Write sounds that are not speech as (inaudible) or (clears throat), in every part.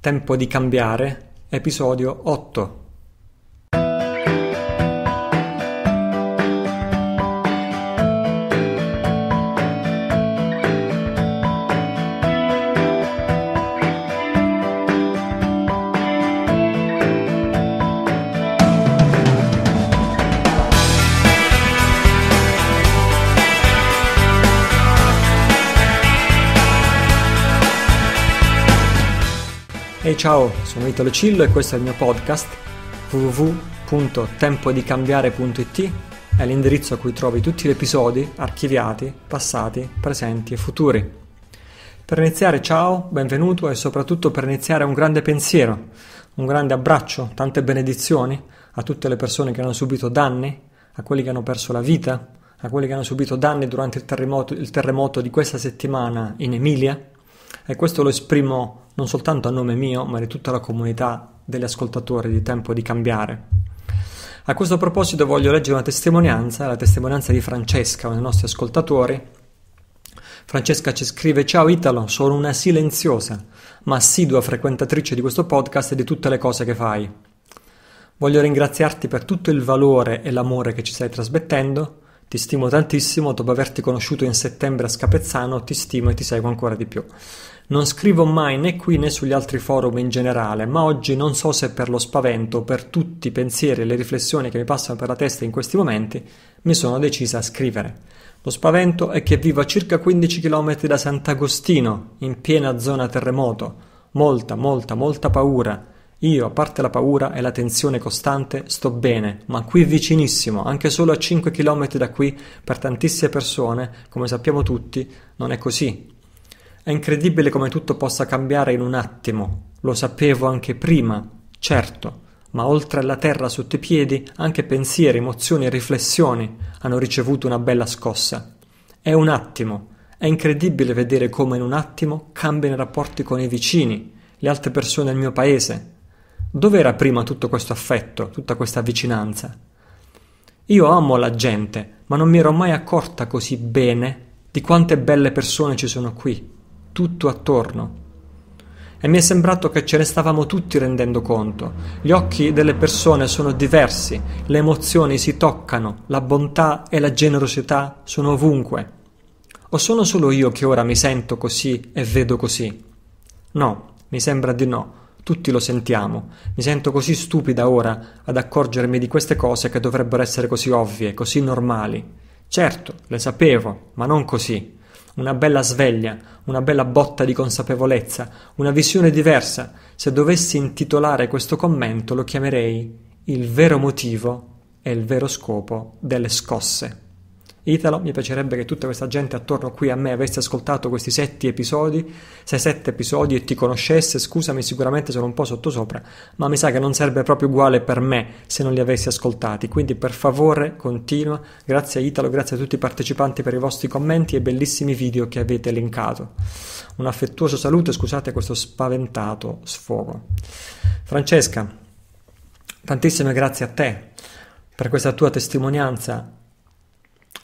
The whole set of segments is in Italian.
Tempo di cambiare, episodio otto Ehi hey, ciao, sono Italo Cillo e questo è il mio podcast www.tempodicambiare.it è l'indirizzo a cui trovi tutti gli episodi archiviati, passati, presenti e futuri. Per iniziare ciao, benvenuto e soprattutto per iniziare un grande pensiero, un grande abbraccio, tante benedizioni a tutte le persone che hanno subito danni, a quelli che hanno perso la vita, a quelli che hanno subito danni durante il terremoto, il terremoto di questa settimana in Emilia, e questo lo esprimo non soltanto a nome mio, ma di tutta la comunità degli ascoltatori di Tempo di Cambiare. A questo proposito voglio leggere una testimonianza, la testimonianza di Francesca, uno dei nostri ascoltatori. Francesca ci scrive Ciao Italo, sono una silenziosa, ma assidua frequentatrice di questo podcast e di tutte le cose che fai. Voglio ringraziarti per tutto il valore e l'amore che ci stai trasmettendo ti stimo tantissimo, dopo averti conosciuto in settembre a Scapezzano, ti stimo e ti seguo ancora di più. Non scrivo mai né qui né sugli altri forum in generale, ma oggi non so se per lo spavento, per tutti i pensieri e le riflessioni che mi passano per la testa in questi momenti, mi sono decisa a scrivere. Lo spavento è che vivo a circa 15 km da Sant'Agostino, in piena zona terremoto. Molta, molta, molta paura io, a parte la paura e la tensione costante, sto bene, ma qui vicinissimo, anche solo a 5 km da qui, per tantissime persone, come sappiamo tutti, non è così. È incredibile come tutto possa cambiare in un attimo. Lo sapevo anche prima, certo, ma oltre alla terra sotto i piedi, anche pensieri, emozioni e riflessioni hanno ricevuto una bella scossa. È un attimo. È incredibile vedere come in un attimo cambiano i rapporti con i vicini, le altre persone del mio paese, Dov'era prima tutto questo affetto, tutta questa vicinanza? Io amo la gente, ma non mi ero mai accorta così bene di quante belle persone ci sono qui, tutto attorno. E mi è sembrato che ce ne stavamo tutti rendendo conto. Gli occhi delle persone sono diversi, le emozioni si toccano, la bontà e la generosità sono ovunque. O sono solo io che ora mi sento così e vedo così? No, mi sembra di no. Tutti lo sentiamo. Mi sento così stupida ora ad accorgermi di queste cose che dovrebbero essere così ovvie, così normali. Certo, le sapevo, ma non così. Una bella sveglia, una bella botta di consapevolezza, una visione diversa. Se dovessi intitolare questo commento lo chiamerei Il vero motivo e il vero scopo delle scosse. Italo, mi piacerebbe che tutta questa gente attorno qui a me avesse ascoltato questi sette episodi, se sette episodi e ti conoscesse, scusami, sicuramente sono un po' sottosopra, ma mi sa che non sarebbe proprio uguale per me se non li avessi ascoltati. Quindi per favore continua. Grazie a Italo, grazie a tutti i partecipanti per i vostri commenti e bellissimi video che avete elencato. Un affettuoso saluto e scusate questo spaventato sfogo. Francesca, tantissime grazie a te per questa tua testimonianza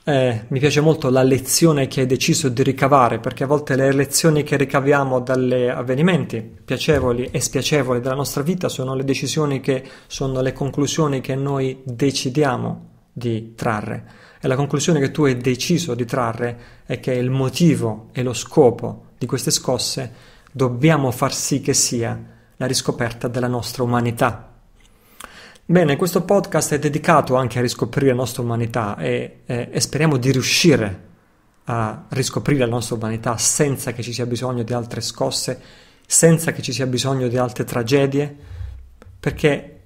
eh, mi piace molto la lezione che hai deciso di ricavare, perché a volte le lezioni che ricaviamo dagli avvenimenti piacevoli e spiacevoli della nostra vita sono le decisioni che sono le conclusioni che noi decidiamo di trarre. E la conclusione che tu hai deciso di trarre è che il motivo e lo scopo di queste scosse dobbiamo far sì che sia la riscoperta della nostra umanità Bene, questo podcast è dedicato anche a riscoprire la nostra umanità e, e, eh, e speriamo di riuscire a riscoprire la nostra umanità senza che ci sia bisogno di altre scosse, senza che ci sia bisogno di altre tragedie, perché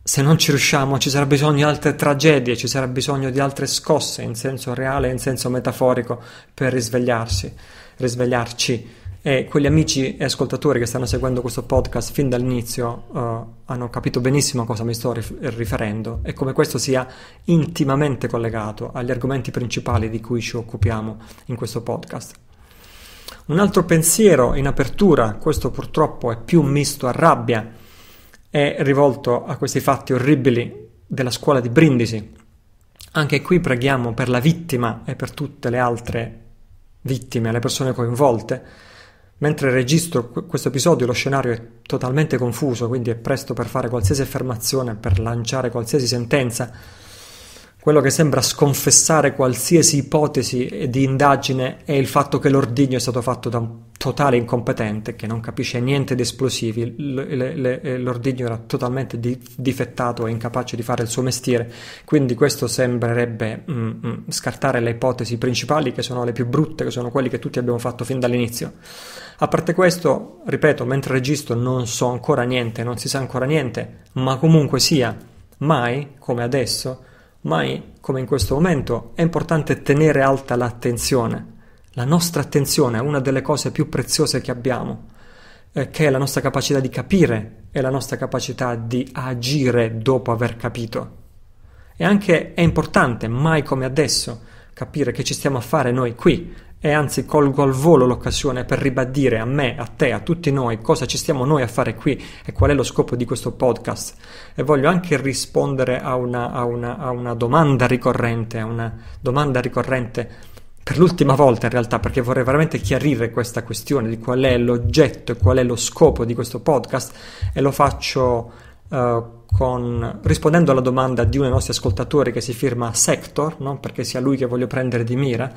se non ci riusciamo ci sarà bisogno di altre tragedie, ci sarà bisogno di altre scosse in senso reale, e in senso metaforico, per risvegliarsi, risvegliarci e quegli amici e ascoltatori che stanno seguendo questo podcast fin dall'inizio uh, hanno capito benissimo a cosa mi sto rif- riferendo e come questo sia intimamente collegato agli argomenti principali di cui ci occupiamo in questo podcast. Un altro pensiero in apertura, questo purtroppo è più misto a rabbia, è rivolto a questi fatti orribili della scuola di Brindisi. Anche qui preghiamo per la vittima e per tutte le altre vittime, le persone coinvolte Mentre registro questo episodio lo scenario è totalmente confuso, quindi è presto per fare qualsiasi affermazione, per lanciare qualsiasi sentenza. Quello che sembra sconfessare qualsiasi ipotesi di indagine è il fatto che l'ordigno è stato fatto da un totale incompetente che non capisce niente di esplosivi, eh, l'ordigno era totalmente difettato e incapace di fare il suo mestiere, quindi questo sembrerebbe mm, mm, scartare le ipotesi principali che sono le più brutte, che sono quelle che tutti abbiamo fatto fin dall'inizio. A parte questo, ripeto, mentre registro non so ancora niente, non si sa ancora niente, ma comunque sia, mai come adesso, mai come in questo momento, è importante tenere alta l'attenzione la nostra attenzione è una delle cose più preziose che abbiamo, eh, che è la nostra capacità di capire e la nostra capacità di agire dopo aver capito. E anche è importante, mai come adesso, capire che ci stiamo a fare noi qui e anzi colgo al volo l'occasione per ribadire a me, a te, a tutti noi cosa ci stiamo noi a fare qui e qual è lo scopo di questo podcast. E voglio anche rispondere a una, a una, a una domanda ricorrente, a una domanda ricorrente per l'ultima volta in realtà, perché vorrei veramente chiarire questa questione di qual è l'oggetto e qual è lo scopo di questo podcast e lo faccio eh, con, rispondendo alla domanda di uno dei nostri ascoltatori che si firma Sector, no? perché sia lui che voglio prendere di mira,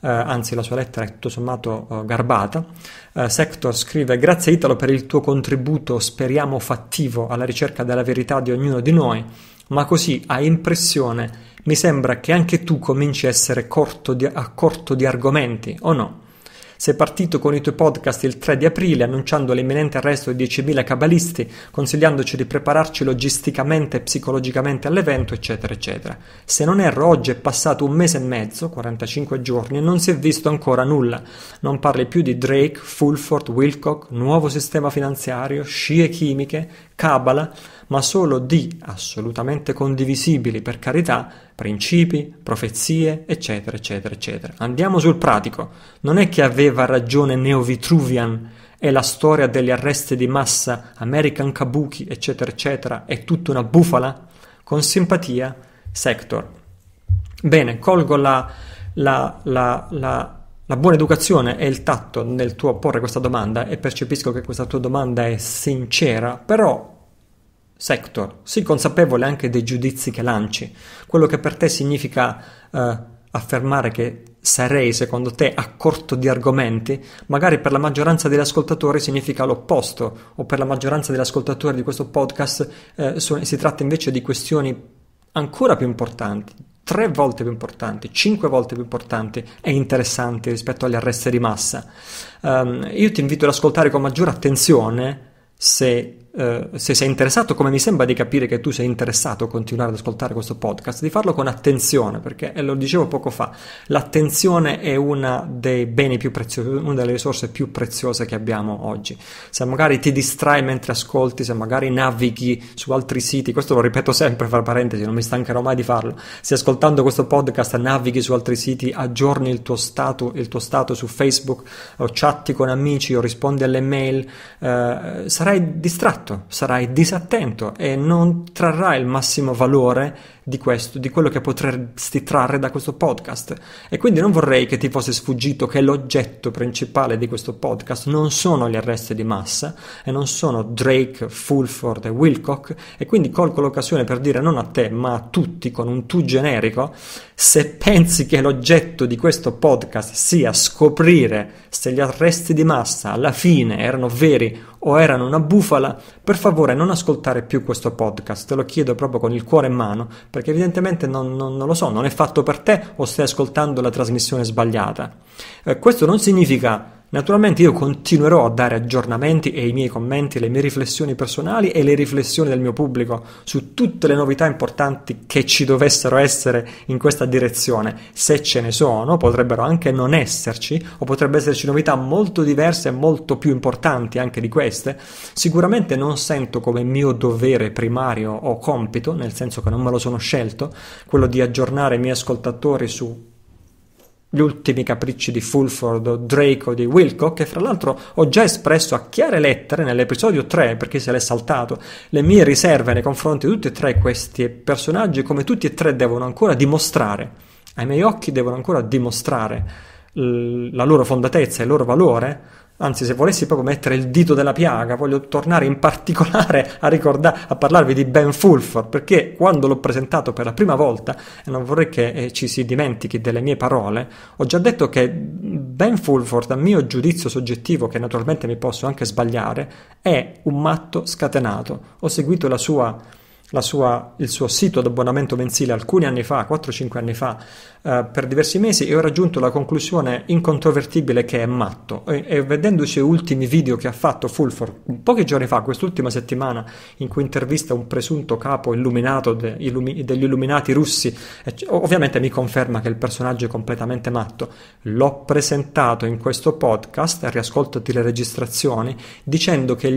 eh, anzi la sua lettera è tutto sommato eh, garbata. Eh, Sector scrive grazie Italo per il tuo contributo, speriamo fattivo, alla ricerca della verità di ognuno di noi ma così a impressione mi sembra che anche tu cominci a essere corto di, a corto di argomenti, o no? Sei partito con i tuoi podcast il 3 di aprile annunciando l'imminente arresto di 10.000 cabalisti, consigliandoci di prepararci logisticamente e psicologicamente all'evento, eccetera, eccetera. Se non erro, oggi è passato un mese e mezzo, 45 giorni, e non si è visto ancora nulla. Non parli più di Drake, Fulford, Wilcock, nuovo sistema finanziario, scie chimiche, Cabala, ma solo di assolutamente condivisibili, per carità, principi, profezie, eccetera, eccetera, eccetera. Andiamo sul pratico. Non è che aveva ragione Neo Vitruvian e la storia degli arresti di massa, American Kabuki, eccetera, eccetera, è tutta una bufala? Con simpatia, Sector. Bene, colgo la, la, la, la la buona educazione e il tatto nel tuo porre questa domanda e percepisco che questa tua domanda è sincera, però sector, sii consapevole anche dei giudizi che lanci, quello che per te significa eh, affermare che sarei secondo te a corto di argomenti, magari per la maggioranza degli ascoltatori significa l'opposto, o per la maggioranza degli ascoltatori di questo podcast eh, so, si tratta invece di questioni ancora più importanti, tre volte più importanti, cinque volte più importanti e interessanti rispetto agli arresti di massa. Um, io ti invito ad ascoltare con maggiore attenzione se eh, se sei interessato, come mi sembra di capire che tu sei interessato a continuare ad ascoltare questo podcast, di farlo con attenzione, perché eh, lo dicevo poco fa, l'attenzione è una dei beni più preziosi, una delle risorse più preziose che abbiamo oggi. Se magari ti distrai mentre ascolti, se magari navighi su altri siti, questo lo ripeto sempre fra parentesi, non mi stancherò mai di farlo. Se ascoltando questo podcast navighi su altri siti, aggiorni il tuo stato, il tuo stato su Facebook, o chatti con amici o rispondi alle mail, eh, sarai distratto sbagliato, sarai disattento e non trarrai il massimo valore di questo, di quello che potresti trarre da questo podcast. E quindi non vorrei che ti fosse sfuggito che l'oggetto principale di questo podcast non sono gli arresti di massa e non sono Drake, Fulford e Wilcock e quindi colgo l'occasione per dire non a te ma a tutti con un tu generico, se pensi che l'oggetto di questo podcast sia scoprire se gli arresti di massa alla fine erano veri o erano una bufala, per favore non ascoltare più questo podcast, te lo chiedo proprio con il cuore in mano perché evidentemente non, non, non, lo so, non è fatto per te o stai ascoltando la trasmissione sbagliata. Eh, questo non significa Naturalmente io continuerò a dare aggiornamenti e i miei commenti, le mie riflessioni personali e le riflessioni del mio pubblico su tutte le novità importanti che ci dovessero essere in questa direzione. Se ce ne sono, potrebbero anche non esserci o potrebbero esserci novità molto diverse e molto più importanti anche di queste. Sicuramente non sento come mio dovere primario o compito, nel senso che non me lo sono scelto, quello di aggiornare i miei ascoltatori su gli ultimi capricci di Fulford Draco di Wilcock, che fra l'altro ho già espresso a chiare lettere nell'episodio 3, per chi se l'è saltato, le mie riserve nei confronti di tutti e tre questi personaggi, come tutti e tre devono ancora dimostrare, ai miei occhi devono ancora dimostrare la loro fondatezza e il loro valore, Anzi, se volessi proprio mettere il dito della piaga, voglio tornare in particolare a, ricorda- a parlarvi di Ben Fulford, perché quando l'ho presentato per la prima volta, e non vorrei che eh, ci si dimentichi delle mie parole, ho già detto che Ben Fulford, a mio giudizio soggettivo, che naturalmente mi posso anche sbagliare, è un matto scatenato. Ho seguito la sua sua, il suo sito d'abbonamento mensile alcuni anni fa, 4-5 anni fa, eh, per diversi mesi e ho raggiunto la conclusione incontrovertibile che è matto. E, e vedendo i suoi ultimi video che ha fatto Fulfor pochi giorni fa, quest'ultima settimana, in cui intervista un presunto capo illuminato de, illumi, degli illuminati russi, e, ovviamente mi conferma che il personaggio è completamente matto. L'ho presentato in questo podcast, riascoltati le registrazioni, dicendo che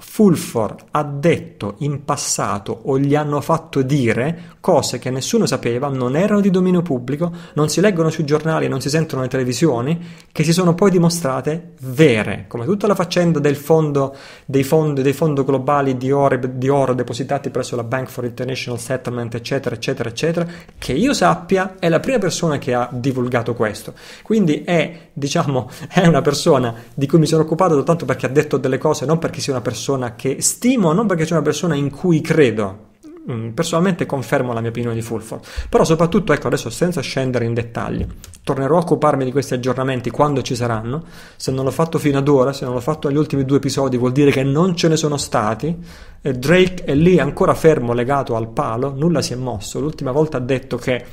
Fulfor ha detto in passato o gli hanno fatto dire cose che nessuno sapeva, non erano di dominio pubblico, non si leggono sui giornali, non si sentono nelle televisioni, che si sono poi dimostrate vere, come tutta la faccenda del fondo, dei fondi, dei fondi globali di oro, di oro depositati presso la Bank for International Settlement, eccetera, eccetera, eccetera, che io sappia è la prima persona che ha divulgato questo. Quindi è, diciamo, (laughs) è una persona di cui mi sono occupato soltanto perché ha detto delle cose, non perché sia una persona persona che stimo, non perché c'è una persona in cui credo. Mm, personalmente confermo la mia opinione di Fulford, però soprattutto, ecco adesso senza scendere in dettagli, tornerò a occuparmi di questi aggiornamenti quando ci saranno. Se non l'ho fatto fino ad ora, se non l'ho fatto agli ultimi due episodi, vuol dire che non ce ne sono stati. Drake è lì ancora fermo, legato al palo, nulla si è mosso. L'ultima volta ha detto che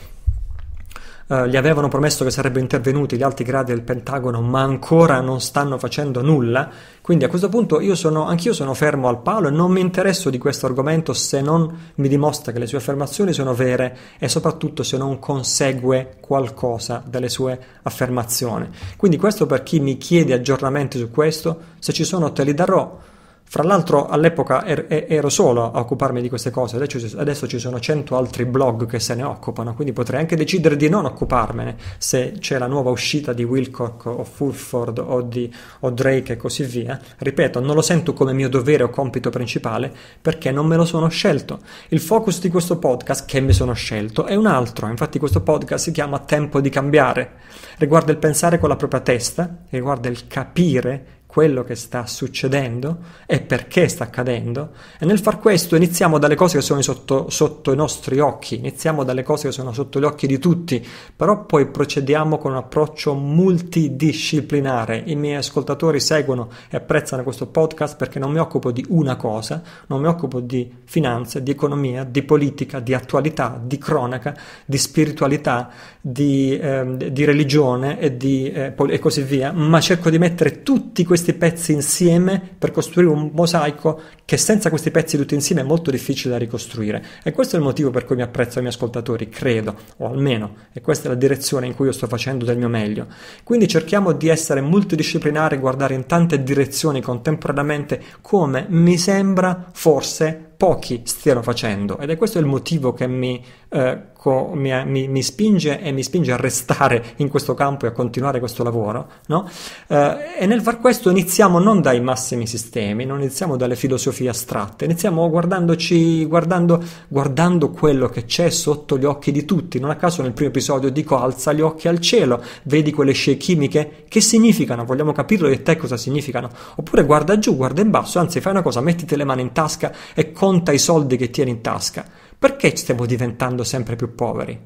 eh, gli avevano promesso che sarebbero intervenuti gli alti gradi del Pentagono, ma ancora non stanno facendo nulla. Quindi a questo punto io sono, anch'io sono fermo al palo e non mi interesso di questo argomento se non mi dimostra che le sue affermazioni sono vere e soprattutto se non consegue qualcosa dalle sue affermazioni. Quindi questo per chi mi chiede aggiornamenti su questo, se ci sono te li darò. Fra l'altro all'epoca er-, ero solo a occuparmi di queste cose, adesso ci sono 100 altri blog che se ne occupano, quindi potrei anche decidere di non occuparmene se c'è la nuova uscita di Wilcock o Fulford o di o Drake e così via. Ripeto, non lo sento come mio dovere o compito principale perché non me lo sono scelto. Il focus di questo podcast che mi sono scelto è un altro, infatti questo podcast si chiama Tempo di cambiare, riguarda il pensare con la propria testa, riguarda il capire quello che sta succedendo e perché sta accadendo e nel far questo iniziamo dalle cose che sono sotto, sotto, i nostri occhi, iniziamo dalle cose che sono sotto gli occhi di tutti, però poi procediamo con un approccio multidisciplinare. I miei ascoltatori seguono e apprezzano questo podcast perché non mi occupo di una cosa, non mi occupo di finanze, di economia, di politica, di attualità, di cronaca, di spiritualità, di, eh, di religione e, di, eh, e così via, ma cerco di mettere tutti questi questi pezzi insieme per costruire un mosaico che senza questi pezzi tutti insieme è molto difficile da ricostruire. E questo è il motivo per cui mi apprezzo i miei ascoltatori, credo, o almeno, e questa è la direzione in cui io sto facendo del mio meglio. Quindi cerchiamo di essere multidisciplinari guardare in tante direzioni contemporaneamente come mi sembra forse pochi stiano facendo ed è questo il motivo che mi eh, co- mi, mi, mi, spinge e mi spinge a restare in questo campo e a continuare questo lavoro, no? eh, e nel far questo iniziamo non dai massimi sistemi, non iniziamo dalle filosofie astratte, iniziamo guardandoci, guardando, guardando quello che c'è sotto gli occhi di tutti. Non a caso nel primo episodio dico alza gli occhi al cielo, vedi quelle scie chimiche, che significano? Vogliamo capirlo e te cosa significano? Oppure guarda giù, guarda in basso, anzi fai una cosa, mettiti le mani in tasca e conta i soldi che tieni in tasca perché stiamo diventando sempre più poveri?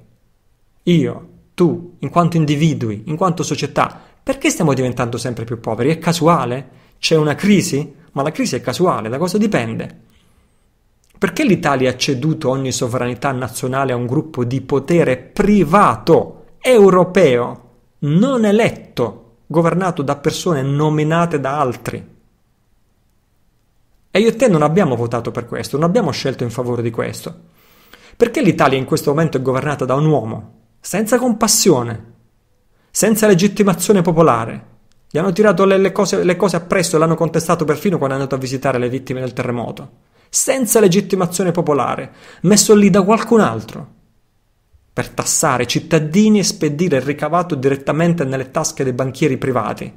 Io, tu, in quanto individui, in quanto società, perché stiamo diventando sempre più poveri? È casuale? C'è una crisi? Ma la crisi è casuale, da cosa dipende? Perché l'Italia ha ceduto ogni sovranità nazionale a un gruppo di potere privato, europeo, non eletto, governato da persone nominate da altri? E io e te non abbiamo votato per questo, non abbiamo scelto in favore di questo. Perché l'Italia in questo momento è governata da un uomo senza compassione, senza legittimazione popolare? Gli hanno tirato le, le, cose, le cose, appresso e l'hanno contestato perfino quando è andato a visitare le vittime del terremoto. Senza legittimazione popolare, messo lì da qualcun altro. Per tassare cittadini e spedire il ricavato direttamente nelle tasche dei banchieri privati.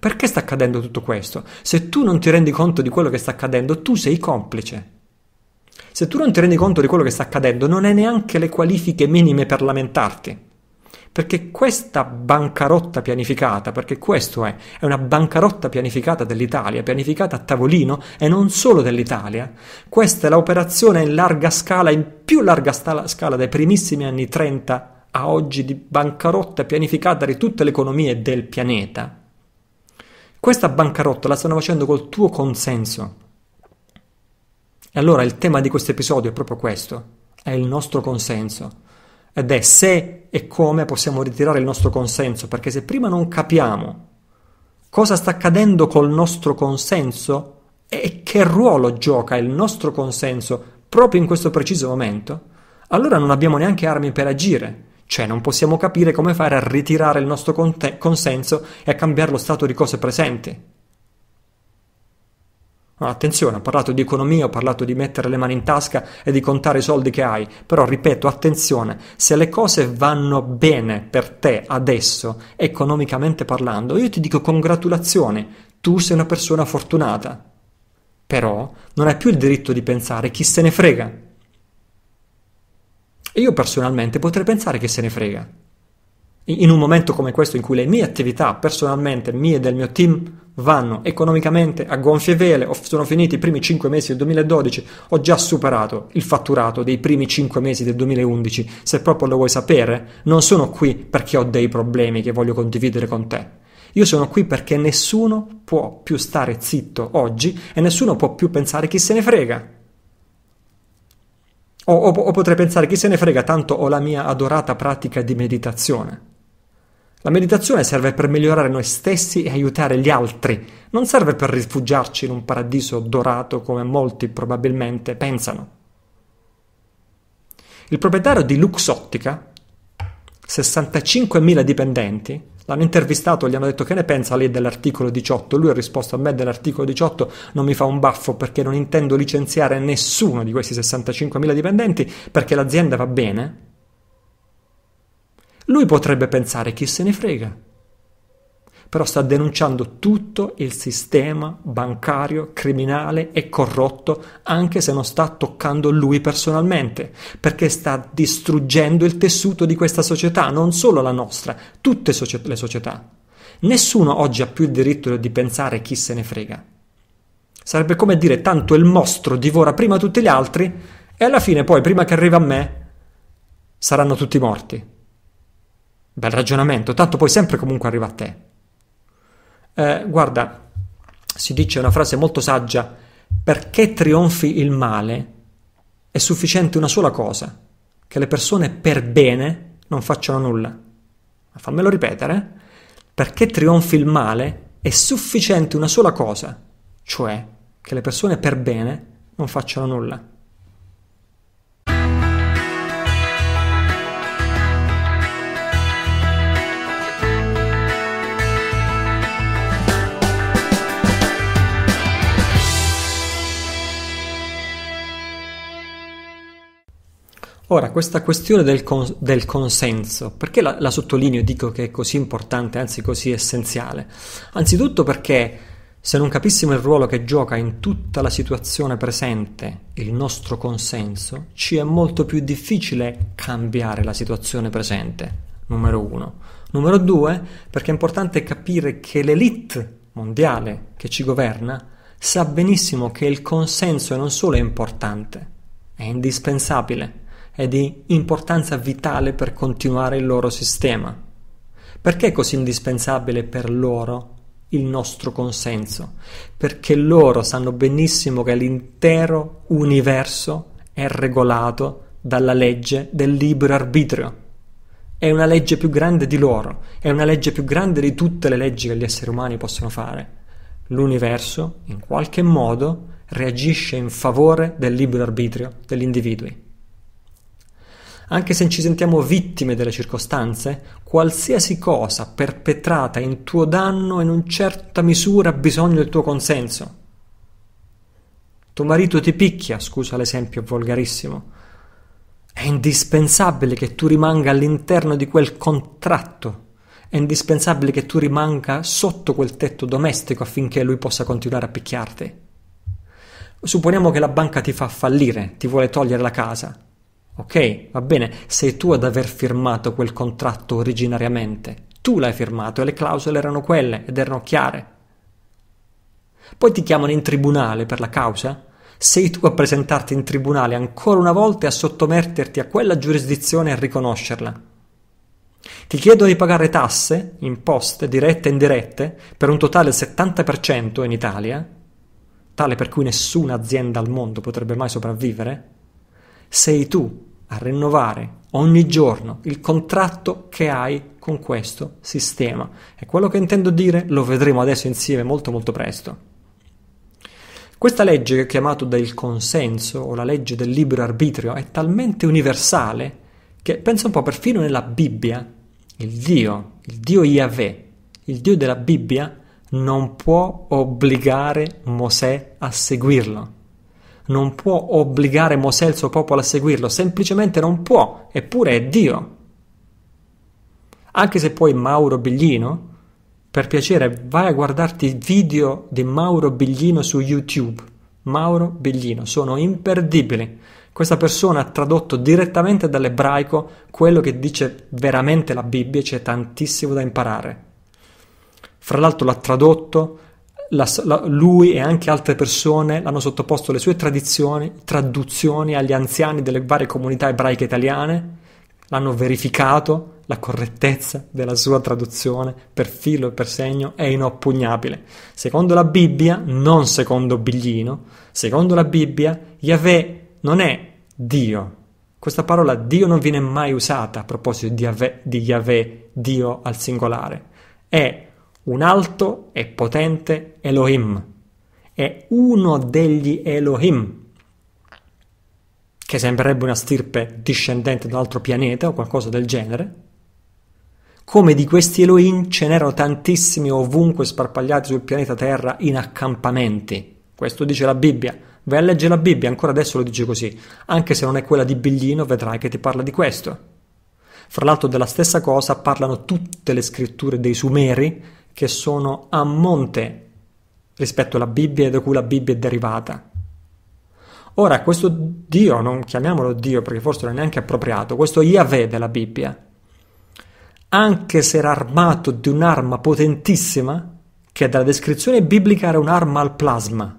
Perché sta accadendo tutto questo? Se tu non ti rendi conto di quello che sta accadendo, tu sei complice. Se tu non ti rendi conto di quello che sta accadendo, non hai neanche le qualifiche minime per lamentarti. Perché questa bancarotta pianificata, perché questo è, è una bancarotta pianificata dell'Italia, pianificata a tavolino e non solo dell'Italia. Questa è l'operazione in larga scala, in più larga scala dai primissimi anni 30 a oggi di bancarotta pianificata di tutte le economie del pianeta. Questa bancarotta la stanno facendo col tuo consenso e allora il tema di questo episodio è proprio questo, è il nostro consenso. Ed è se e come possiamo ritirare il nostro consenso, perché se prima non capiamo cosa sta accadendo col nostro consenso e che ruolo gioca il nostro consenso proprio in questo preciso momento, allora non abbiamo neanche armi per agire, cioè non possiamo capire come fare a ritirare il nostro consenso e a cambiare lo stato di cose presenti. Ah, attenzione, ho parlato di economia, ho parlato di mettere le mani in tasca e di contare i soldi che hai, però ripeto, attenzione, se le cose vanno bene per te adesso, economicamente parlando, io ti dico congratulazioni, tu sei una persona fortunata. Però non hai più il diritto di pensare chi se ne frega. E io personalmente potrei pensare che se ne frega. In un momento come questo in cui le mie attività, personalmente, mie e del mio team, vanno economicamente a gonfie vele, sono finiti i primi 5 mesi del 2012, ho già superato il fatturato dei primi 5 mesi del 2011, se proprio lo vuoi sapere, non sono qui perché ho dei problemi che voglio condividere con te. Io sono qui perché nessuno può più stare zitto oggi e nessuno può più pensare chi se ne frega. O, o, o potrei pensare chi se ne frega, tanto ho la mia adorata pratica di meditazione. La meditazione serve per migliorare noi stessi e aiutare gli altri, non serve per rifugiarci in un paradiso dorato come molti probabilmente pensano. Il proprietario di Luxottica, 65.000 dipendenti, l'hanno intervistato, gli hanno detto che ne pensa lei dell'articolo 18, lui ha risposto a me dell'articolo 18 non mi fa un baffo perché non intendo licenziare nessuno di questi 65.000 dipendenti perché l'azienda va bene, lui potrebbe pensare chi se ne frega, però sta denunciando tutto il sistema bancario, criminale e corrotto, anche se non sta toccando lui personalmente, perché sta distruggendo il tessuto di questa società, non solo la nostra, tutte le società. Nessuno oggi ha più il diritto di pensare chi se ne frega. Sarebbe come dire tanto il mostro divora prima tutti gli altri e alla fine poi, prima che arriva a me, saranno tutti morti. Bel ragionamento, tanto poi sempre comunque arriva a te. Eh, guarda, si dice una frase molto saggia, perché trionfi il male è sufficiente una sola cosa, che le persone per bene non facciano nulla. Ma fammelo ripetere, eh. perché trionfi il male è sufficiente una sola cosa, cioè che le persone per bene non facciano nulla. Ora, questa questione del, cons- del consenso, perché la, la sottolineo e dico che è così importante, anzi così essenziale? Anzitutto perché se non capissimo il ruolo che gioca in tutta la situazione presente il nostro consenso, ci è molto più difficile cambiare la situazione presente, numero uno. Numero due, perché è importante capire che l'elite mondiale che ci governa sa benissimo che il consenso non solo è importante, è indispensabile è di importanza vitale per continuare il loro sistema. Perché è così indispensabile per loro il nostro consenso? Perché loro sanno benissimo che l'intero universo è regolato dalla legge del libero arbitrio. È una legge più grande di loro, è una legge più grande di tutte le leggi che gli esseri umani possono fare. L'universo, in qualche modo, reagisce in favore del libero arbitrio degli individui anche se ci sentiamo vittime delle circostanze, qualsiasi cosa perpetrata in tuo danno in una certa misura ha bisogno del tuo consenso. Tuo marito ti picchia, scusa l'esempio volgarissimo. È indispensabile che tu rimanga all'interno di quel contratto. È indispensabile che tu rimanga sotto quel tetto domestico affinché lui possa continuare a picchiarti. Supponiamo che la banca ti fa fallire, ti vuole togliere la casa. Ok, va bene, sei tu ad aver firmato quel contratto originariamente. Tu l'hai firmato e le clausole erano quelle ed erano chiare. Poi ti chiamano in tribunale per la causa? Sei tu a presentarti in tribunale ancora una volta e a sottometterti a quella giurisdizione e a riconoscerla. Ti chiedono di pagare tasse, imposte, dirette e indirette, per un totale del 70% in Italia, tale per cui nessuna azienda al mondo potrebbe mai sopravvivere. Sei tu a rinnovare ogni giorno il contratto che hai con questo sistema. E quello che intendo dire lo vedremo adesso insieme molto molto presto. Questa legge che è chiamata del consenso o la legge del libero arbitrio è talmente universale che pensa un po' perfino nella Bibbia, il Dio, il Dio Yahweh, il Dio della Bibbia non può obbligare Mosè a seguirlo non può obbligare Mosè e il suo popolo a seguirlo, semplicemente non può, eppure è Dio. Anche se poi Mauro Biglino, per piacere vai a guardarti video di Mauro Biglino su YouTube. Mauro Biglino, sono imperdibili. Questa persona ha tradotto direttamente dall'ebraico quello che dice veramente la Bibbia e c'è tantissimo da imparare. Fra l'altro l'ha tradotto la, la, lui e anche altre persone l'hanno sottoposto le sue tradizioni, traduzioni agli anziani delle varie comunità ebraiche italiane, l'hanno verificato, la correttezza della sua traduzione per filo e per segno è inoppugnabile. Secondo la Bibbia, non secondo Biglino, secondo la Bibbia Yahweh non è Dio. Questa parola Dio non viene mai usata a proposito di Yahweh, di Yahweh Dio al singolare. È un alto e potente Elohim. È uno degli Elohim, che sembrerebbe una stirpe discendente da un altro pianeta o qualcosa del genere. Come di questi Elohim ce n'erano tantissimi ovunque sparpagliati sul pianeta Terra in accampamenti. Questo dice la Bibbia. Vai a leggere la Bibbia, ancora adesso lo dice così. Anche se non è quella di Biglino, vedrai che ti parla di questo. Fra l'altro della stessa cosa parlano tutte le scritture dei Sumeri che sono a monte rispetto alla Bibbia e da cui la Bibbia è derivata. Ora, questo Dio, non chiamiamolo Dio perché forse non è neanche appropriato, questo Yahweh della Bibbia, anche se era armato di un'arma potentissima, che dalla descrizione biblica era un'arma al plasma,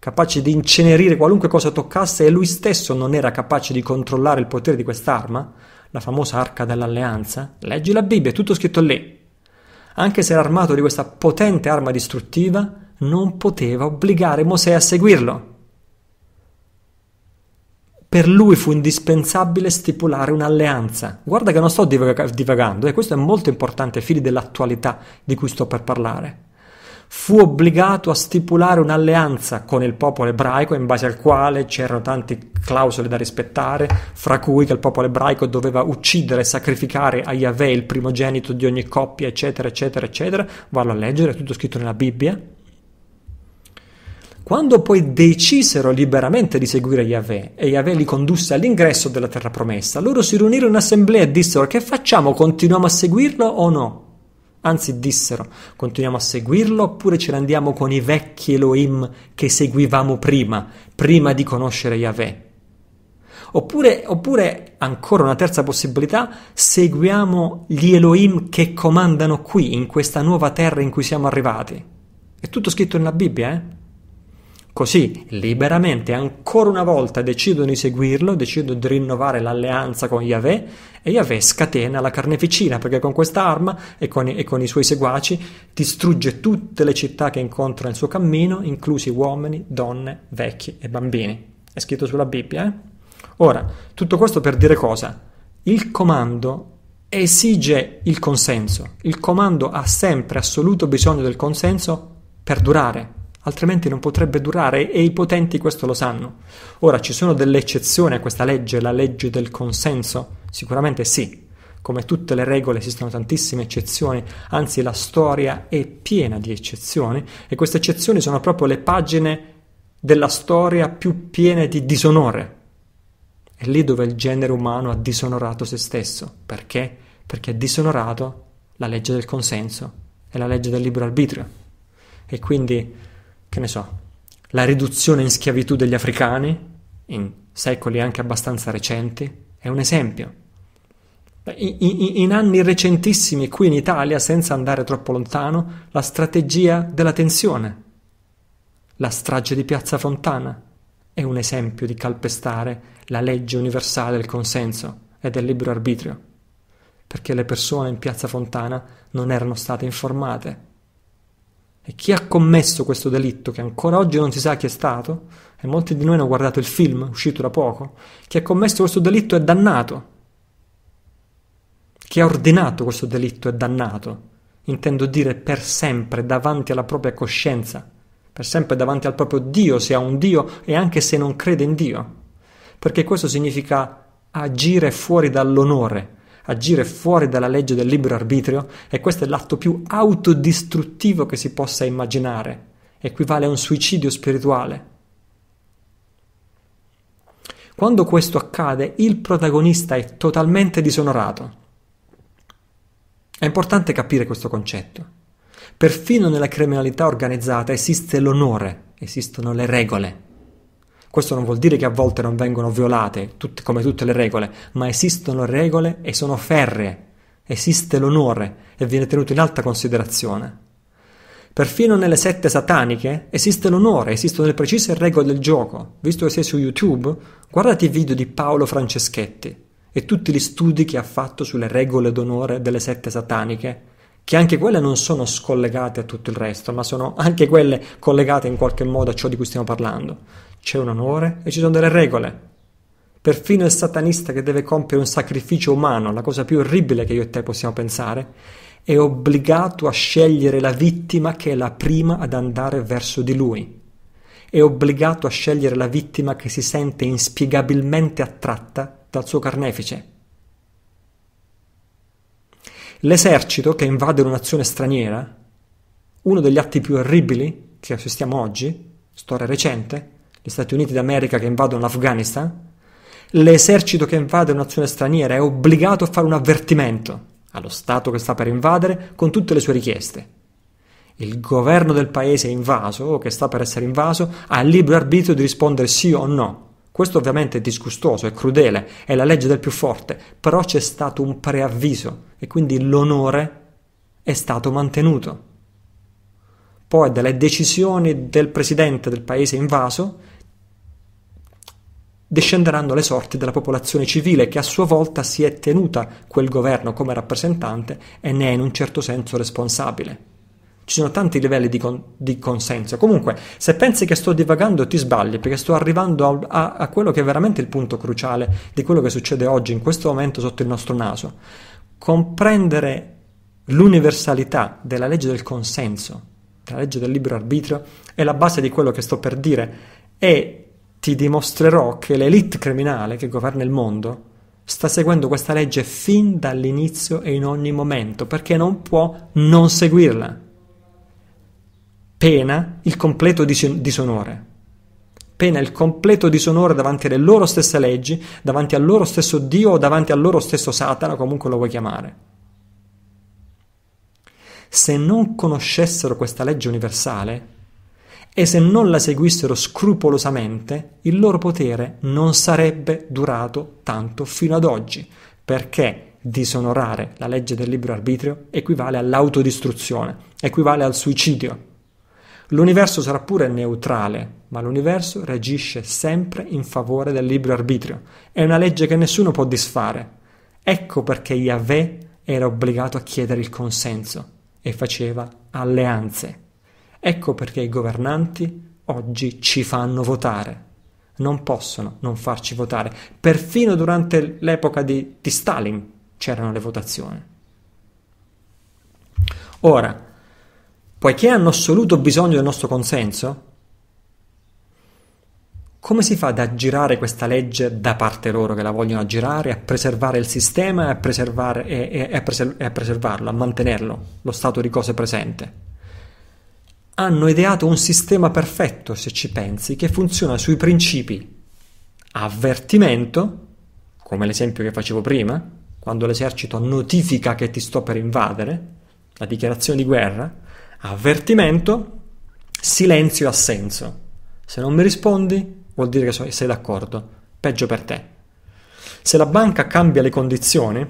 capace di incenerire qualunque cosa toccasse e lui stesso non era capace di controllare il potere di quest'arma, la famosa arca dell'alleanza, leggi la Bibbia, è tutto scritto lì anche se era armato di questa potente arma distruttiva, non poteva obbligare Mosè a seguirlo. Per lui fu indispensabile stipulare un'alleanza. Guarda che non sto divagando, e eh, questo è molto importante, figli dell'attualità di cui sto per parlare fu obbligato a stipulare un'alleanza con il popolo ebraico in base al quale c'erano tante clausole da rispettare, fra cui che il popolo ebraico doveva uccidere e sacrificare a Yahweh il primogenito di ogni coppia, eccetera, eccetera, eccetera. Vallo a leggere, è tutto scritto nella Bibbia. Quando poi decisero liberamente di seguire Yahweh e Yahweh li condusse all'ingresso della terra promessa, loro si riunirono in assemblea e dissero che facciamo, continuiamo a seguirlo o no? Anzi dissero, continuiamo a seguirlo oppure ce ne andiamo con i vecchi Elohim che seguivamo prima, prima di conoscere Yahweh. Oppure, oppure, ancora una terza possibilità, seguiamo gli Elohim che comandano qui, in questa nuova terra in cui siamo arrivati. È tutto scritto nella Bibbia, eh? Così liberamente ancora una volta decidono di seguirlo, decidono di rinnovare l'alleanza con Yahweh e Yahweh scatena la carneficina perché con questa arma e con, e con i suoi seguaci distrugge tutte le città che incontra nel suo cammino, inclusi uomini, donne, vecchi e bambini. È scritto sulla Bibbia. Eh? Ora, tutto questo per dire cosa? Il comando esige il consenso. Il comando ha sempre assoluto bisogno del consenso per durare altrimenti non potrebbe durare e i potenti questo lo sanno. Ora ci sono delle eccezioni a questa legge, la legge del consenso? Sicuramente sì. Come tutte le regole esistono tantissime eccezioni, anzi la storia è piena di eccezioni e queste eccezioni sono proprio le pagine della storia più piene di disonore. È lì dove il genere umano ha disonorato se stesso. Perché? Perché ha disonorato la legge del consenso e la legge del libero arbitrio. E quindi che ne so, la riduzione in schiavitù degli africani, in secoli anche abbastanza recenti, è un esempio. In, in, in anni recentissimi qui in Italia, senza andare troppo lontano, la strategia della tensione, la strage di Piazza Fontana, è un esempio di calpestare la legge universale del consenso e del libero arbitrio, perché le persone in Piazza Fontana non erano state informate e chi ha commesso questo delitto, che ancora oggi non si sa chi è stato, e molti di noi hanno guardato il film uscito da poco, chi ha commesso questo delitto è dannato. Chi ha ordinato questo delitto è dannato, intendo dire per sempre davanti alla propria coscienza, per sempre davanti al proprio Dio, se ha un Dio e anche se non crede in Dio, perché questo significa agire fuori dall'onore, agire fuori dalla legge del libero arbitrio e questo è l'atto più autodistruttivo che si possa immaginare, equivale a un suicidio spirituale. Quando questo accade, il protagonista è totalmente disonorato. È importante capire questo concetto. Perfino nella criminalità organizzata esiste l'onore, esistono le regole. Questo non vuol dire che a volte non vengono violate, tutte, come tutte le regole, ma esistono regole e sono ferree. Esiste l'onore e viene tenuto in alta considerazione. Perfino nelle sette sataniche esiste l'onore, esistono le precise regole del gioco. Visto che sei su YouTube, guardati i video di Paolo Franceschetti e tutti gli studi che ha fatto sulle regole d'onore delle sette sataniche, che anche quelle non sono scollegate a tutto il resto, ma sono anche quelle collegate in qualche modo a ciò di cui stiamo parlando c'è un onore e ci sono delle regole. Perfino il satanista che deve compiere un sacrificio umano, la cosa più orribile che io e te possiamo pensare, è obbligato a scegliere la vittima che è la prima ad andare verso di lui. È obbligato a scegliere la vittima che si sente inspiegabilmente attratta dal suo carnefice. L'esercito che invade una nazione straniera, uno degli atti più orribili che assistiamo oggi, storia recente, gli Stati Uniti d'America che invadono l'Afghanistan, l'esercito che invade un'azione straniera è obbligato a fare un avvertimento allo Stato che sta per invadere con tutte le sue richieste. Il governo del paese invaso o che sta per essere invaso ha il libero arbitrio di rispondere sì o no. Questo ovviamente è disgustoso, è crudele, è la legge del più forte, però c'è stato un preavviso e quindi l'onore è stato mantenuto. Poi dalle decisioni del presidente del paese invaso discenderanno le sorti della popolazione civile che a sua volta si è tenuta quel governo come rappresentante e ne è in un certo senso responsabile. Ci sono tanti livelli di, con- di consenso. Comunque, se pensi che sto divagando ti sbagli perché sto arrivando a-, a quello che è veramente il punto cruciale di quello che succede oggi, in questo momento, sotto il nostro naso. Comprendere l'universalità della legge del consenso, della legge del libero arbitrio, è la base di quello che sto per dire e ti dimostrerò che l'elite criminale che governa il mondo sta seguendo questa legge fin dall'inizio e in ogni momento, perché non può non seguirla. Pena il completo disonore. Pena il completo disonore davanti alle loro stesse leggi, davanti al loro stesso Dio o davanti al loro stesso Satana, comunque lo vuoi chiamare. Se non conoscessero questa legge universale, e se non la seguissero scrupolosamente, il loro potere non sarebbe durato tanto fino ad oggi, perché disonorare la legge del libero arbitrio equivale all'autodistruzione, equivale al suicidio. L'universo sarà pure neutrale, ma l'universo reagisce sempre in favore del libero arbitrio. È una legge che nessuno può disfare. Ecco perché Yahweh era obbligato a chiedere il consenso e faceva alleanze. Ecco perché i governanti oggi ci fanno votare. Non possono non farci votare. Perfino durante l'epoca di, di Stalin c'erano le votazioni. Ora, poiché hanno assoluto bisogno del nostro consenso, come si fa ad aggirare questa legge da parte loro che la vogliono aggirare, a preservare il sistema e a, preservar- e, e, a preser- e a preservarlo, a mantenerlo, lo stato di cose presente? hanno ideato un sistema perfetto, se ci pensi, che funziona sui principi avvertimento, come l'esempio che facevo prima, quando l'esercito notifica che ti sto per invadere, la dichiarazione di guerra, avvertimento, silenzio e assenso. Se non mi rispondi vuol dire che sei d'accordo, peggio per te. Se la banca cambia le condizioni,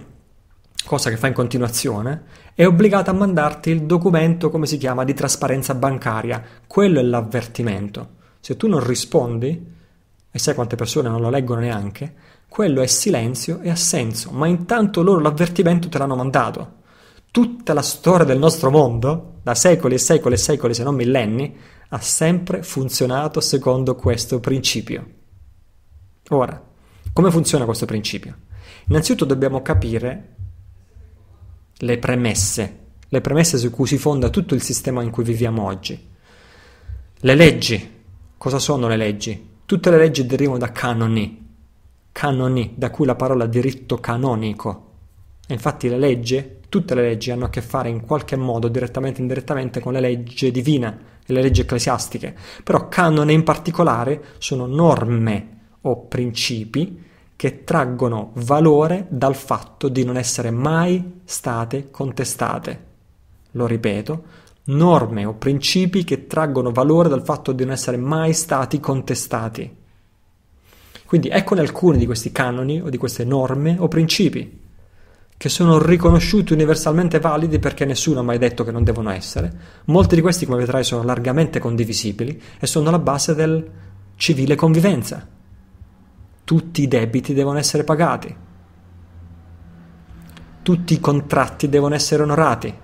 cosa che fa in continuazione, è obbligata a mandarti il documento, come si chiama, di trasparenza bancaria. Quello è l'avvertimento. Se tu non rispondi, e sai quante persone non lo leggono neanche, quello è silenzio e assenso, ma intanto loro l'avvertimento te l'hanno mandato. Tutta la storia del nostro mondo, da secoli e secoli e secoli, se non millenni, ha sempre funzionato secondo questo principio. Ora, come funziona questo principio? Innanzitutto dobbiamo capire le premesse, le premesse su cui si fonda tutto il sistema in cui viviamo oggi. Le leggi, cosa sono le leggi? Tutte le leggi derivano da canoni, canoni, da cui la parola diritto canonico. E infatti le leggi, tutte le leggi hanno a che fare in qualche modo, direttamente o indirettamente, con le leggi divine e le leggi ecclesiastiche. Però canone in particolare sono norme o principi che traggono valore dal fatto di non essere mai state contestate. Lo ripeto, norme o principi che traggono valore dal fatto di non essere mai stati contestati. Quindi eccone alcuni di questi canoni o di queste norme o principi che sono riconosciuti universalmente validi perché nessuno ha mai detto che non devono essere. Molti di questi, come vedrai, sono largamente condivisibili e sono la base del civile convivenza tutti i debiti devono essere pagati, tutti i contratti devono essere onorati.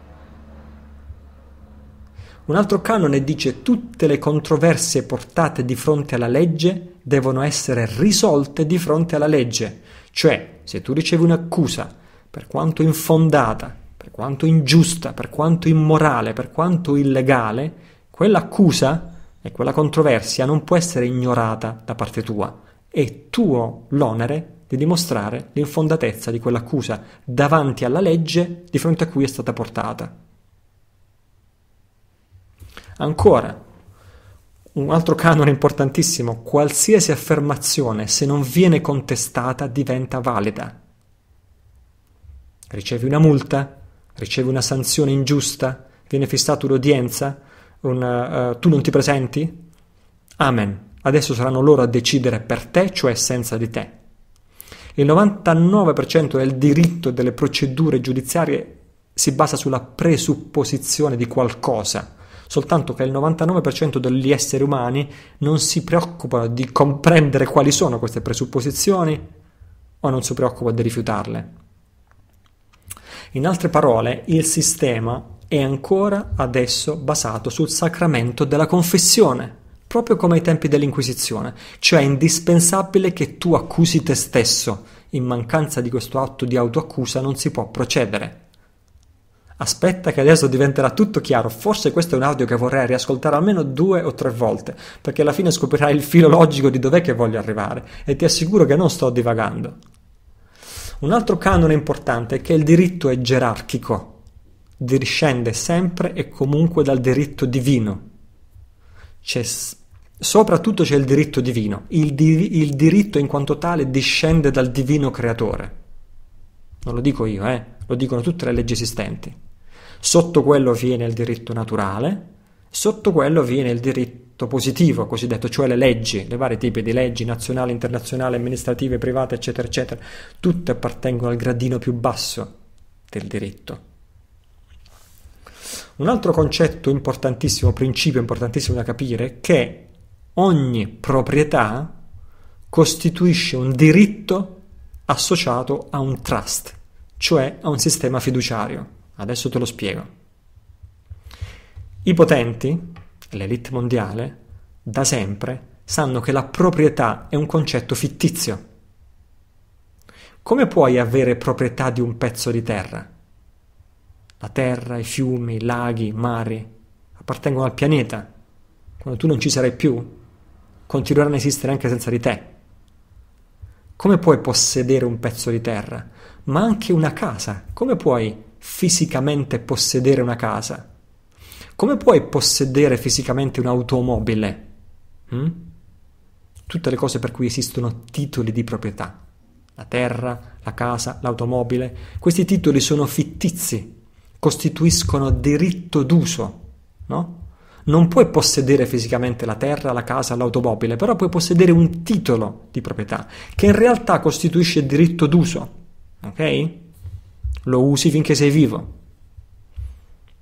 Un altro canone dice tutte le controversie portate di fronte alla legge devono essere risolte di fronte alla legge, cioè se tu ricevi un'accusa, per quanto infondata, per quanto ingiusta, per quanto immorale, per quanto illegale, quell'accusa e quella controversia non può essere ignorata da parte tua è tuo l'onere di dimostrare l'infondatezza di quell'accusa davanti alla legge di fronte a cui è stata portata. Ancora, un altro canone importantissimo, qualsiasi affermazione se non viene contestata diventa valida. Ricevi una multa, ricevi una sanzione ingiusta, viene fissata un'udienza, un, uh, tu non ti presenti? Amen. Adesso saranno loro a decidere per te, cioè senza di te. Il 99% del diritto e delle procedure giudiziarie si basa sulla presupposizione di qualcosa, soltanto che il 99% degli esseri umani non si preoccupano di comprendere quali sono queste presupposizioni o non si preoccupa di rifiutarle. In altre parole, il sistema è ancora adesso basato sul sacramento della confessione proprio come ai tempi dell'Inquisizione, cioè è indispensabile che tu accusi te stesso. In mancanza di questo atto di autoaccusa non si può procedere. Aspetta che adesso diventerà tutto chiaro, forse questo è un audio che vorrei riascoltare almeno due o tre volte, perché alla fine scoprirai il filo logico di dov'è che voglio arrivare e ti assicuro che non sto divagando. Un altro canone importante è che il diritto è gerarchico, discende sempre e comunque dal diritto divino. C'è Soprattutto c'è il diritto divino. Il, di- il, diritto in quanto tale discende dal divino creatore. Non lo dico io, eh? lo dicono tutte le leggi esistenti. Sotto quello viene il diritto naturale, sotto quello viene il diritto positivo, cosiddetto, cioè le leggi, le vari tipi di leggi nazionali, internazionali, amministrative, private, eccetera, eccetera, tutte appartengono al gradino più basso del diritto. Un altro concetto importantissimo, principio importantissimo da capire, è che ogni proprietà costituisce un diritto associato a un trust, cioè a un sistema fiduciario. Adesso te lo spiego. I potenti, l'elite mondiale, da sempre sanno che la proprietà è un concetto fittizio. Come puoi avere proprietà di un pezzo di terra? La terra, i fiumi, i laghi, i mari appartengono al pianeta. Quando tu non ci sarai più, continueranno a esistere anche senza di te. Come puoi possedere un pezzo di terra, ma anche una casa? Come puoi fisicamente possedere una casa? Come puoi possedere fisicamente un'automobile? Mm? Hm? Tutte le cose per cui esistono titoli di proprietà. La terra, la casa, l'automobile. Questi titoli sono fittizi, costituiscono diritto d'uso, no? non puoi possedere fisicamente la terra, la casa, l'automobile, però puoi possedere un titolo di proprietà che in realtà costituisce diritto d'uso, ok? Lo usi finché sei vivo.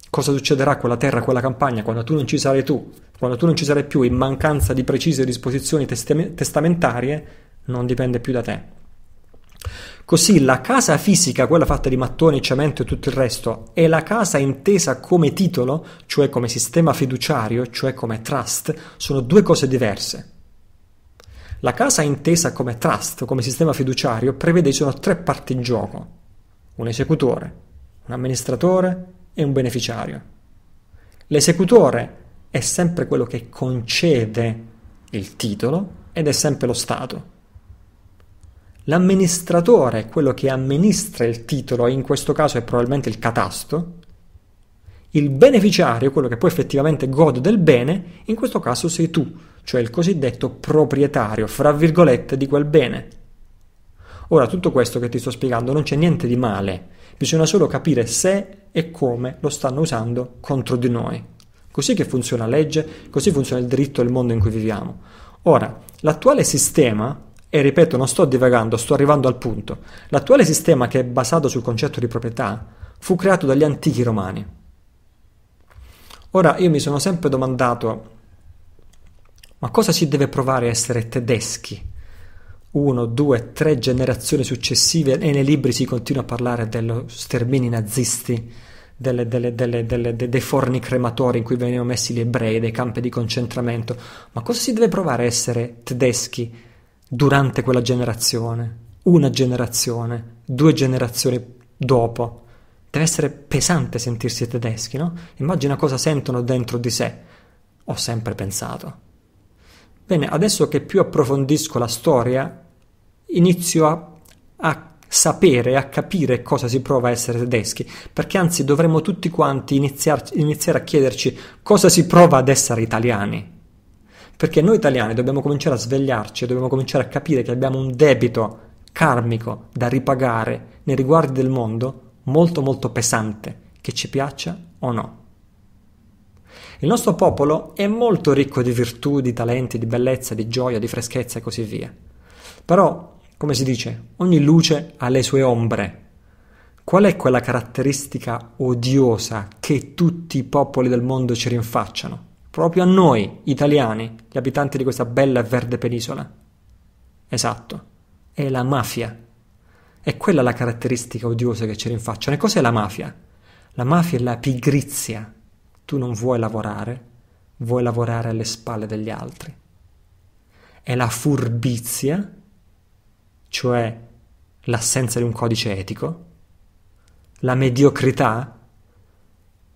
Cosa succederà a quella terra, a quella campagna, quando tu non ci sarai tu, quando tu non ci sarai più in mancanza di precise disposizioni testamen- testamentarie, non dipende più da te. Così la casa fisica, quella fatta di mattoni, cemento e tutto il resto, e la casa intesa come titolo, cioè come sistema fiduciario, cioè come trust, sono due cose diverse. La casa intesa come trust, come sistema fiduciario, prevede che ci sono tre parti in gioco. Un esecutore, un amministratore e un beneficiario. L'esecutore è sempre quello che concede il titolo ed è sempre lo Stato l'amministratore è quello che amministra il titolo, in questo caso è probabilmente il catasto, il beneficiario, quello che poi effettivamente gode del bene, in questo caso sei tu, cioè il cosiddetto proprietario, fra virgolette, di quel bene. Ora, tutto questo che ti sto spiegando non c'è niente di male, bisogna solo capire se e come lo stanno usando contro di noi. Così che funziona la legge, così funziona il diritto e il mondo in cui viviamo. Ora, l'attuale sistema e ripeto, non sto divagando, sto arrivando al punto. L'attuale sistema, che è basato sul concetto di proprietà, fu creato dagli antichi romani. Ora, io mi sono sempre domandato, ma cosa si deve provare essere tedeschi? Uno, due, tre generazioni successive e nei libri si continua a parlare dello stermini nazisti, delle, delle, delle, dei forni crematori in cui venivano messi gli ebrei, dei campi di concentramento. Ma cosa si deve provare essere tedeschi? durante quella generazione, una generazione, due generazioni dopo. Deve essere pesante sentirsi tedeschi, no? Immagina cosa sentono dentro di sé. Ho sempre pensato. Bene, adesso che più approfondisco la storia, inizio a, a sapere, a capire cosa si prova a essere tedeschi, perché anzi dovremmo tutti quanti iniziar, iniziare a chiederci cosa si prova ad essere italiani. Perché noi italiani dobbiamo cominciare a svegliarci, dobbiamo cominciare a capire che abbiamo un debito karmico da ripagare nei riguardi del mondo molto molto pesante, che ci piaccia o no. Il nostro popolo è molto ricco di virtù, di talenti, di bellezza, di gioia, di freschezza e così via. Però, come si dice, ogni luce ha le sue ombre. Qual è quella caratteristica odiosa che tutti i popoli del mondo ci rinfacciano? proprio a noi, italiani, gli abitanti di questa bella e verde penisola. Esatto, è la mafia. È quella la caratteristica odiosa che ci rinfacciano. E cos'è la mafia? La mafia è la pigrizia. Tu non vuoi lavorare, vuoi lavorare alle spalle degli altri. È la furbizia, cioè l'assenza di un codice etico, la mediocrità,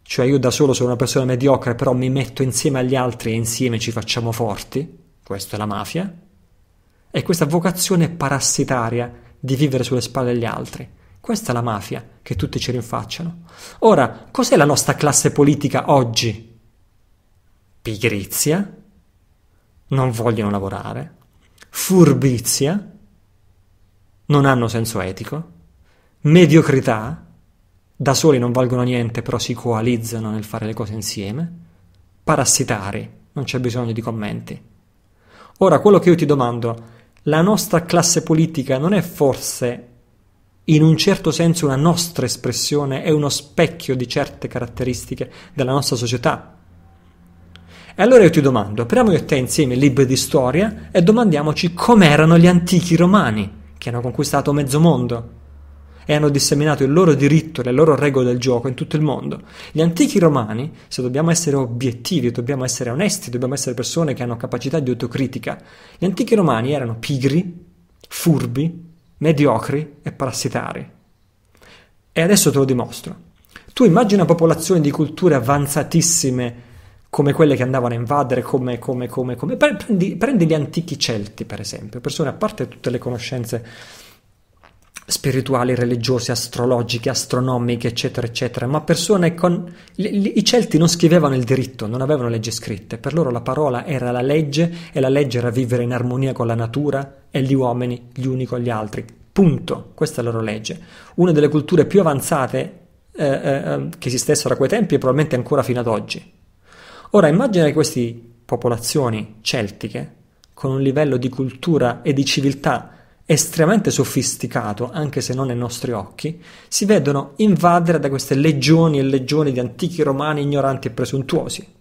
cioè io da solo sono una persona mediocre, però mi metto insieme agli altri e insieme ci facciamo forti, questa è la mafia, e questa vocazione parassitaria di vivere sulle spalle degli altri. Questa è la mafia che tutti ci rinfacciano. Ora, cos'è la nostra classe politica oggi? Pigrizia, non vogliono lavorare, furbizia, non hanno senso etico, mediocrità, da soli non valgono niente, però si coalizzano nel fare le cose insieme. Parassitari, non c'è bisogno di commenti. Ora, quello che io ti domando, la nostra classe politica non è forse in un certo senso una nostra espressione, è uno specchio di certe caratteristiche della nostra società? E allora io ti domando, apriamo io e te insieme libri di storia e domandiamoci com'erano gli antichi romani che hanno conquistato mezzo mondo e hanno disseminato il loro diritto, e le loro regole del gioco in tutto il mondo. Gli antichi romani, se dobbiamo essere obiettivi, dobbiamo essere onesti, dobbiamo essere persone che hanno capacità di autocritica, gli antichi romani erano pigri, furbi, mediocri e parassitari. E adesso te lo dimostro. Tu immagini una popolazione di culture avanzatissime come quelle che andavano a invadere, come, come, come, come. Prendi, prendi, gli antichi Celti, per esempio, persone a parte tutte le conoscenze spirituali, religiose, astrologiche, astronomiche, eccetera, eccetera, ma persone con... I Celti non scrivevano il diritto, non avevano leggi scritte, per loro la parola era la legge e la legge era vivere in armonia con la natura e gli uomini, gli uni con gli altri. Punto. Questa è la loro legge. Una delle culture più avanzate eh, eh, ehm, che esistessero a quei tempi e probabilmente ancora fino ad oggi. Ora immagina queste popolazioni celtiche, con un livello di cultura e di civiltà estremamente sofisticato, anche se non ai nostri occhi, si vedono invadere da queste legioni e legioni di antichi romani ignoranti e presuntuosi.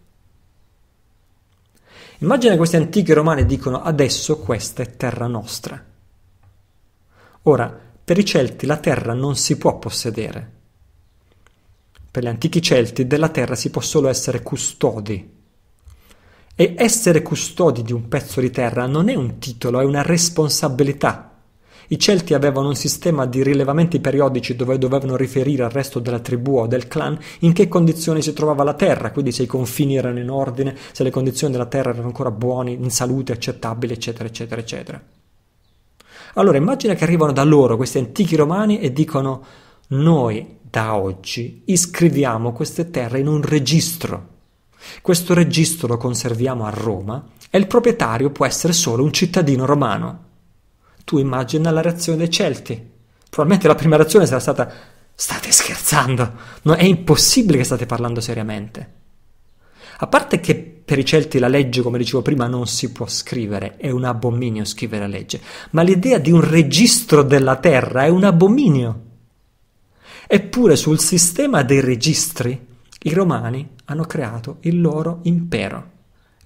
Immagina che questi antichi romani dicono adesso questa è terra nostra. Ora, per i Celti la terra non si può possedere. Per gli antichi Celti della terra si può solo essere custodi. E essere custodi di un pezzo di terra non è un titolo, è una responsabilità. I Celti avevano un sistema di rilevamenti periodici dove dovevano riferire al resto della tribù o del clan in che condizioni si trovava la terra, quindi se i confini erano in ordine, se le condizioni della terra erano ancora buone, in salute, accettabili, eccetera, eccetera, eccetera. Allora immagina che arrivano da loro questi antichi romani e dicono noi da oggi iscriviamo queste terre in un registro. Questo registro lo conserviamo a Roma e il proprietario può essere solo un cittadino romano. Tu immagina la reazione dei Celti. Probabilmente la prima reazione sarà stata: State scherzando! No, è impossibile che state parlando seriamente. A parte che per i Celti la legge, come dicevo prima, non si può scrivere, è un abominio scrivere la legge, ma l'idea di un registro della terra è un abominio. Eppure sul sistema dei registri i romani hanno creato il loro impero.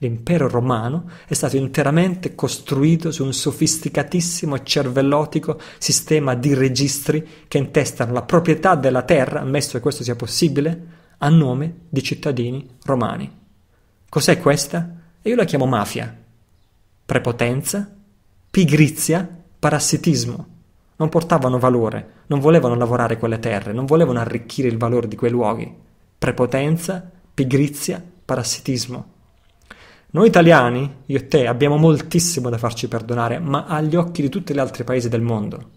L'impero romano è stato interamente costruito su un sofisticatissimo e cervellotico sistema di registri che intestano la proprietà della terra, ammesso che questo sia possibile, a nome di cittadini romani. Cos'è questa? io la chiamo mafia. Prepotenza, pigrizia, parassitismo. Non portavano valore, non volevano lavorare quelle terre, non volevano arricchire il valore di quei luoghi. Prepotenza, pigrizia, parassitismo noi italiani, io e te, abbiamo moltissimo da farci perdonare, ma agli occhi di tutti gli altri paesi del mondo.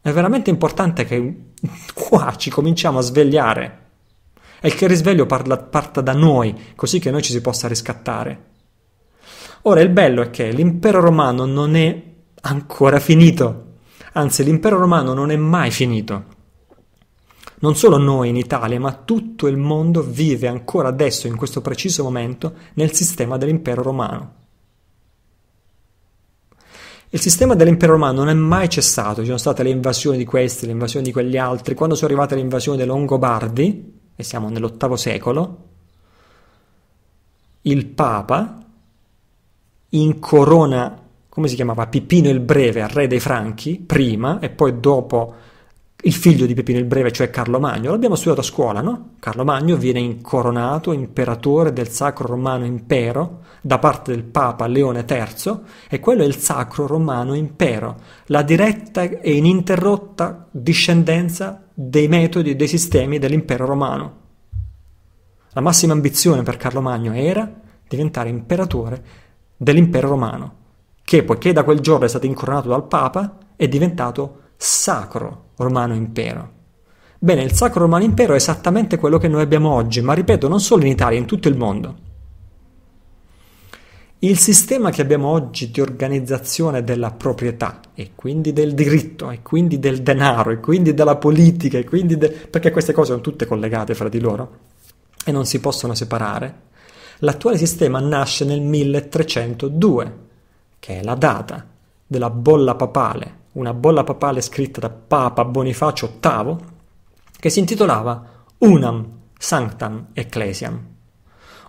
È veramente importante che (laughs) qua ci cominciamo a svegliare e che il risveglio parla, parta da noi, così che noi ci si possa riscattare. Ora, il bello è che l'impero romano non è ancora finito, anzi l'impero romano non è mai finito. Non solo noi in Italia, ma tutto il mondo vive ancora adesso, in questo preciso momento, nel sistema dell'impero romano. Il sistema dell'impero romano non è mai cessato, ci sono state le invasioni di questi, le invasioni di quegli altri, quando sono arrivate le invasioni dei Longobardi, e siamo nell'VIII secolo, il Papa incorona, come si chiamava, Pipino il Breve, al re dei Franchi, prima, e poi dopo il figlio di Pepino il Breve, cioè Carlo Magno, l'abbiamo studiato a scuola, no? Carlo Magno viene incoronato imperatore del Sacro Romano Impero da parte del Papa Leone III e quello è il Sacro Romano Impero, la diretta e ininterrotta discendenza dei metodi e dei sistemi dell'impero romano. La massima ambizione per Carlo Magno era diventare imperatore dell'impero romano, che poiché da quel giorno è stato incoronato dal Papa è diventato sacro Romano Impero. Bene, il Sacro Romano Impero è esattamente quello che noi abbiamo oggi, ma ripeto, non solo in Italia, in tutto il mondo. Il sistema che abbiamo oggi di organizzazione della proprietà e quindi del diritto e quindi del denaro e quindi della politica e quindi de... perché queste cose sono tutte collegate fra di loro e non si possono separare, l'attuale sistema nasce nel 1302, che è la data della bolla papale una bolla papale scritta da Papa Bonifacio VIII che si intitolava Unam Sanctam Ecclesiam.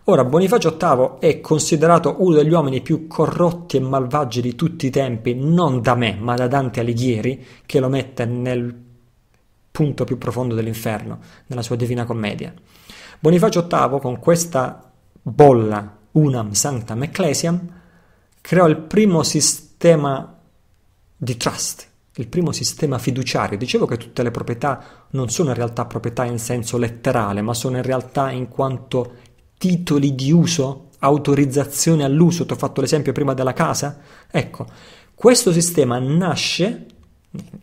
Ora, Bonifacio VIII è considerato uno degli uomini più corrotti e malvagi di tutti i tempi, non da me, ma da Dante Alighieri, che lo mette nel punto più profondo dell'inferno, nella sua Divina Commedia. Bonifacio VIII, con questa bolla Unam Sanctam Ecclesiam, creò il primo sistema di trust, il primo sistema fiduciario. Dicevo che tutte le proprietà non sono in realtà proprietà in senso letterale, ma sono in realtà in quanto titoli di uso, autorizzazione all'uso. Ti ho fatto l'esempio prima della casa. Ecco, questo sistema nasce,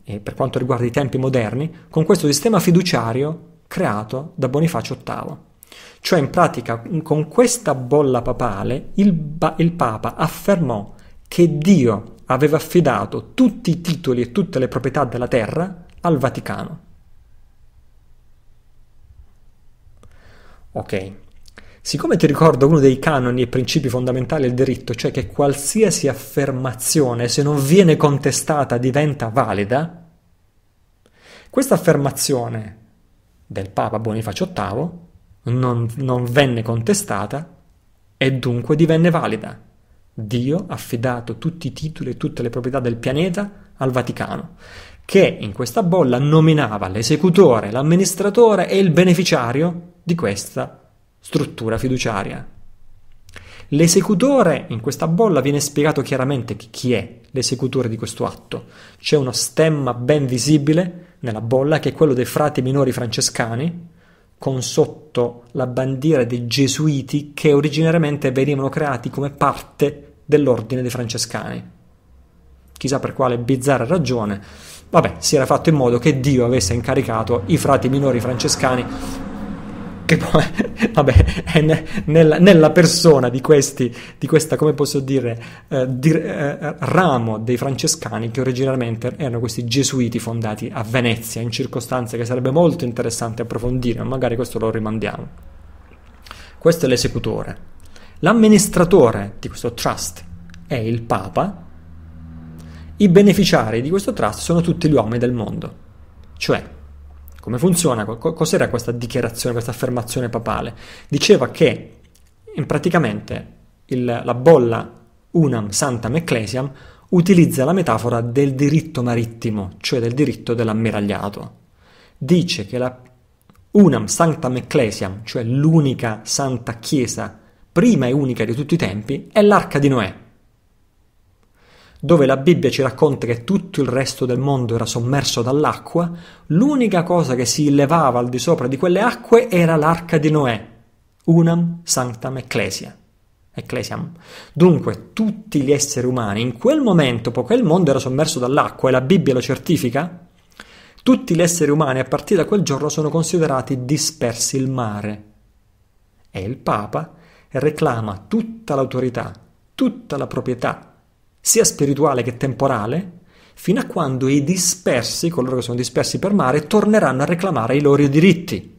per quanto riguarda i tempi moderni, con questo sistema fiduciario creato da Bonifacio VIII. Cioè in pratica con questa bolla papale il, ba- il Papa affermò che Dio aveva affidato tutti i titoli e tutte le proprietà della terra al Vaticano. Ok. Siccome ti ricordo uno dei canoni e principi fondamentali del diritto, cioè che qualsiasi affermazione, se non viene contestata, diventa valida, questa affermazione del Papa Bonifacio VIII non, non venne contestata e dunque divenne valida. Dio ha affidato tutti i titoli e tutte le proprietà del pianeta al Vaticano, che in questa bolla nominava l'esecutore, l'amministratore e il beneficiario di questa struttura fiduciaria. L'esecutore in questa bolla viene spiegato chiaramente chi è l'esecutore di questo atto. C'è uno stemma ben visibile nella bolla che è quello dei frati minori francescani, con sotto la bandiera dei gesuiti che originariamente venivano creati come parte dell'ordine dei francescani. Chissà per quale bizzarra ragione, vabbè, si era fatto in modo che Dio avesse incaricato i frati minori francescani che poi, (laughs) vabbè, è ne, nella, nella, persona di questi, di questa, come posso dire, eh, di, eh, ramo dei francescani che originariamente erano questi gesuiti fondati a Venezia, in circostanze che sarebbe molto interessante approfondire, ma magari questo lo rimandiamo. Questo è l'esecutore, L'amministratore di questo trust è il Papa, i beneficiari di questo trust sono tutti gli uomini del mondo. Cioè, come funziona? Cos'era questa dichiarazione, questa affermazione papale? Diceva che in praticamente il, la bolla Unam Santam Ecclesiam utilizza la metafora del diritto marittimo, cioè del diritto dell'ammiragliato. Dice che la Unam Sanctam Ecclesiam, cioè l'unica santa chiesa prima e unica di tutti i tempi, è l'arca di Noè, dove la Bibbia ci racconta che tutto il resto del mondo era sommerso dall'acqua, l'unica cosa che si levava al di sopra di quelle acque era l'arca di Noè, unam sanctam ecclesia. Ecclesiam. Dunque, tutti gli esseri umani in quel momento, poiché il mondo era sommerso dall'acqua e la Bibbia lo certifica, tutti gli esseri umani a partire da quel giorno sono considerati dispersi il mare. E il Papa reclama tutta l'autorità, tutta la proprietà, sia spirituale che temporale, fino a quando i dispersi, coloro che sono dispersi per mare, torneranno a reclamare i loro diritti.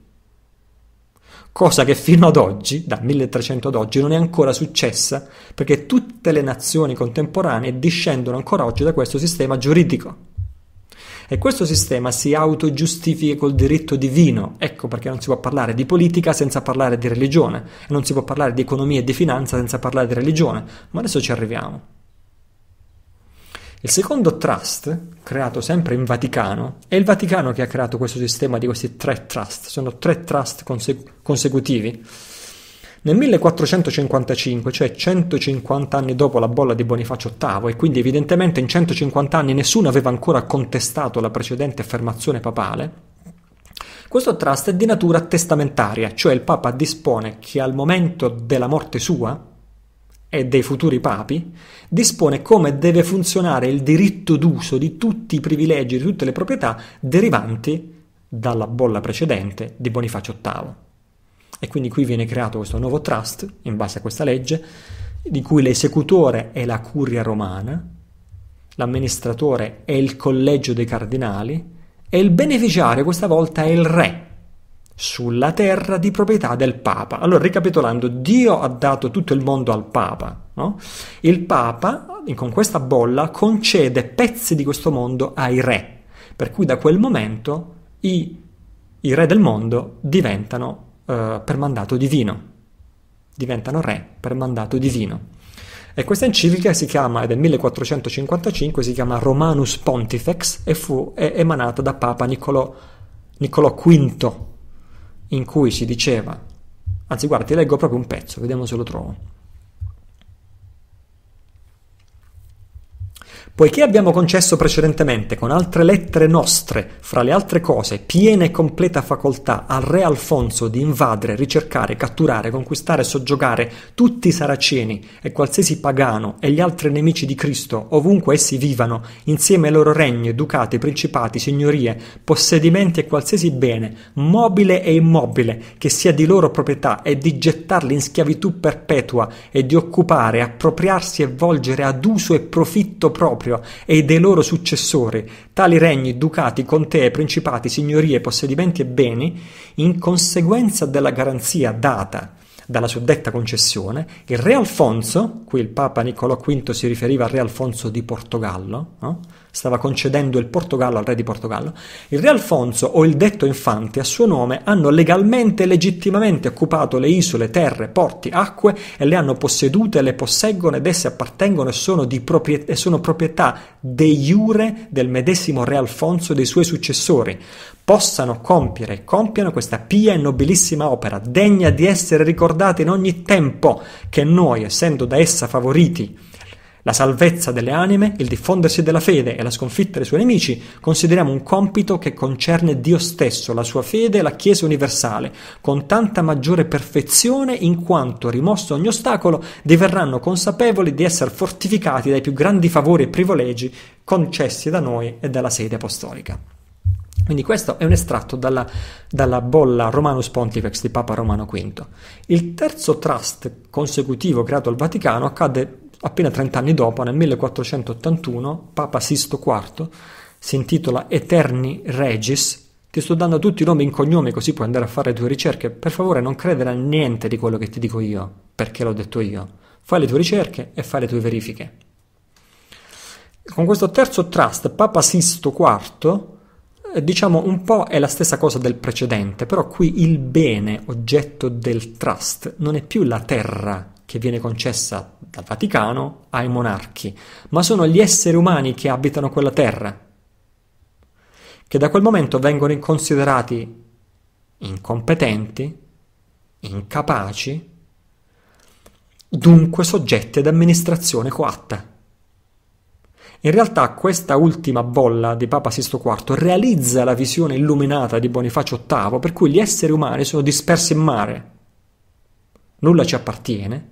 Cosa che fino ad oggi, da 1300 ad oggi, non è ancora successa, perché tutte le nazioni contemporanee discendono ancora oggi da questo sistema giuridico. E questo sistema si autogiustifica col diritto divino. Ecco perché non si può parlare di politica senza parlare di religione, e non si può parlare di economia e di finanza senza parlare di religione. Ma adesso ci arriviamo. Il secondo trust, creato sempre in Vaticano, è il Vaticano che ha creato questo sistema di questi tre trust. Sono tre trust conse- consecutivi nel 1455, cioè 150 anni dopo la bolla di Bonifacio VIII, e quindi evidentemente in 150 anni nessuno aveva ancora contestato la precedente affermazione papale, questo trust è di natura testamentaria, cioè il Papa dispone che al momento della morte sua, e dei futuri papi, dispone come deve funzionare il diritto d'uso di tutti i privilegi, di tutte le proprietà derivanti dalla bolla precedente di Bonifacio VIII. E quindi qui viene creato questo nuovo trust, in base a questa legge, di cui l'esecutore è la curia romana, l'amministratore è il collegio dei cardinali e il beneficiario questa volta è il re sulla terra di proprietà del Papa. Allora, ricapitolando, Dio ha dato tutto il mondo al Papa. No? Il Papa, con questa bolla, concede pezzi di questo mondo ai re, per cui da quel momento i, i re del mondo diventano eh, per mandato divino. Diventano re per mandato divino. E questa enciclica si chiama, ed è 1455, si chiama Romanus Pontifex e fu emanata da Papa Niccolò, Niccolò V, in cui si diceva, anzi guarda, ti leggo proprio un pezzo, vediamo se lo trovo. Poiché abbiamo concesso precedentemente con altre lettere nostre, fra le altre cose, piena e completa facoltà al re Alfonso di invadere, ricercare, catturare, conquistare e soggiogare tutti i saraceni e qualsiasi pagano e gli altri nemici di Cristo, ovunque essi vivano, insieme ai loro regni, ducati, principati, signorie, possedimenti e qualsiasi bene, mobile e immobile, che sia di loro proprietà, e di gettarli in schiavitù perpetua e di occupare, appropriarsi e volgere ad uso e profitto proprio proprio e dei loro successori, tali regni, ducati, contee, principati, signorie, possedimenti e beni, in conseguenza della garanzia data dalla suddetta concessione, il re Alfonso, qui il Papa Niccolò V si riferiva al re Alfonso di Portogallo, no? stava concedendo il Portogallo al re di Portogallo, il re Alfonso o il detto Infante a suo nome hanno legalmente e legittimamente occupato le isole, terre, porti, acque e le hanno possedute, le posseggono ed esse appartengono e sono, propriet- e sono proprietà de jure del medesimo re Alfonso e dei suoi successori. Possano compiere e compiano questa pia e nobilissima opera, degna di essere ricordata in ogni tempo, che noi, essendo da essa favoriti, la salvezza delle anime, il diffondersi della fede e la sconfitta dei suoi nemici consideriamo un compito che concerne Dio stesso, la sua fede e la Chiesa universale, con tanta maggiore perfezione in quanto, rimosso ogni ostacolo, diverranno consapevoli di essere fortificati dai più grandi favori e privilegi concessi da noi e dalla sede apostolica. Quindi questo è un estratto dalla, dalla, bolla Romanus Pontifex di Papa Romano V. Il terzo trust consecutivo creato al Vaticano accadde Appena 30 anni dopo, nel 1481, Papa Sisto IV si intitola Eterni Regis. Ti sto dando tutti i nomi in cognome così puoi andare a fare le tue ricerche. Per favore non credere a niente di quello che ti dico io, perché l'ho detto io. Fai le tue ricerche e fai le tue verifiche. Con questo terzo trust, Papa Sisto IV, eh, diciamo un po' è la stessa cosa del precedente, però qui il bene oggetto del trust non è più la terra che viene concessa dal Vaticano ai monarchi, ma sono gli esseri umani che abitano quella terra, che da quel momento vengono considerati incompetenti, incapaci, dunque soggetti ad amministrazione coatta. In realtà questa ultima bolla di Papa Sisto IV realizza la visione illuminata di Bonifacio VIII per cui gli esseri umani sono dispersi in mare. Nulla ci appartiene,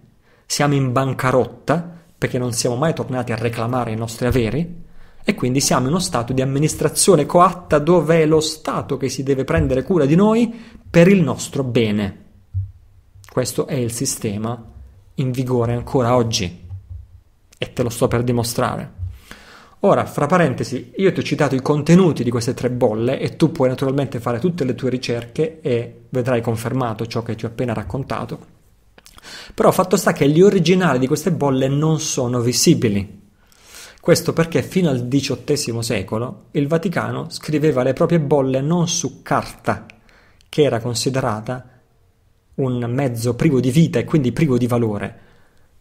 siamo in bancarotta perché non siamo mai tornati a reclamare i nostri averi e quindi siamo in uno stato di amministrazione coatta dove è lo Stato che si deve prendere cura di noi per il nostro bene. Questo è il sistema in vigore ancora oggi e te lo sto per dimostrare. Ora, fra parentesi, io ti ho citato i contenuti di queste tre bolle e tu puoi naturalmente fare tutte le tue ricerche e vedrai confermato ciò che ti ho appena raccontato. Però fatto sta che gli originali di queste bolle non sono visibili. Questo perché fino al XVIII secolo il Vaticano scriveva le proprie bolle non su carta, che era considerata un mezzo privo di vita e quindi privo di valore.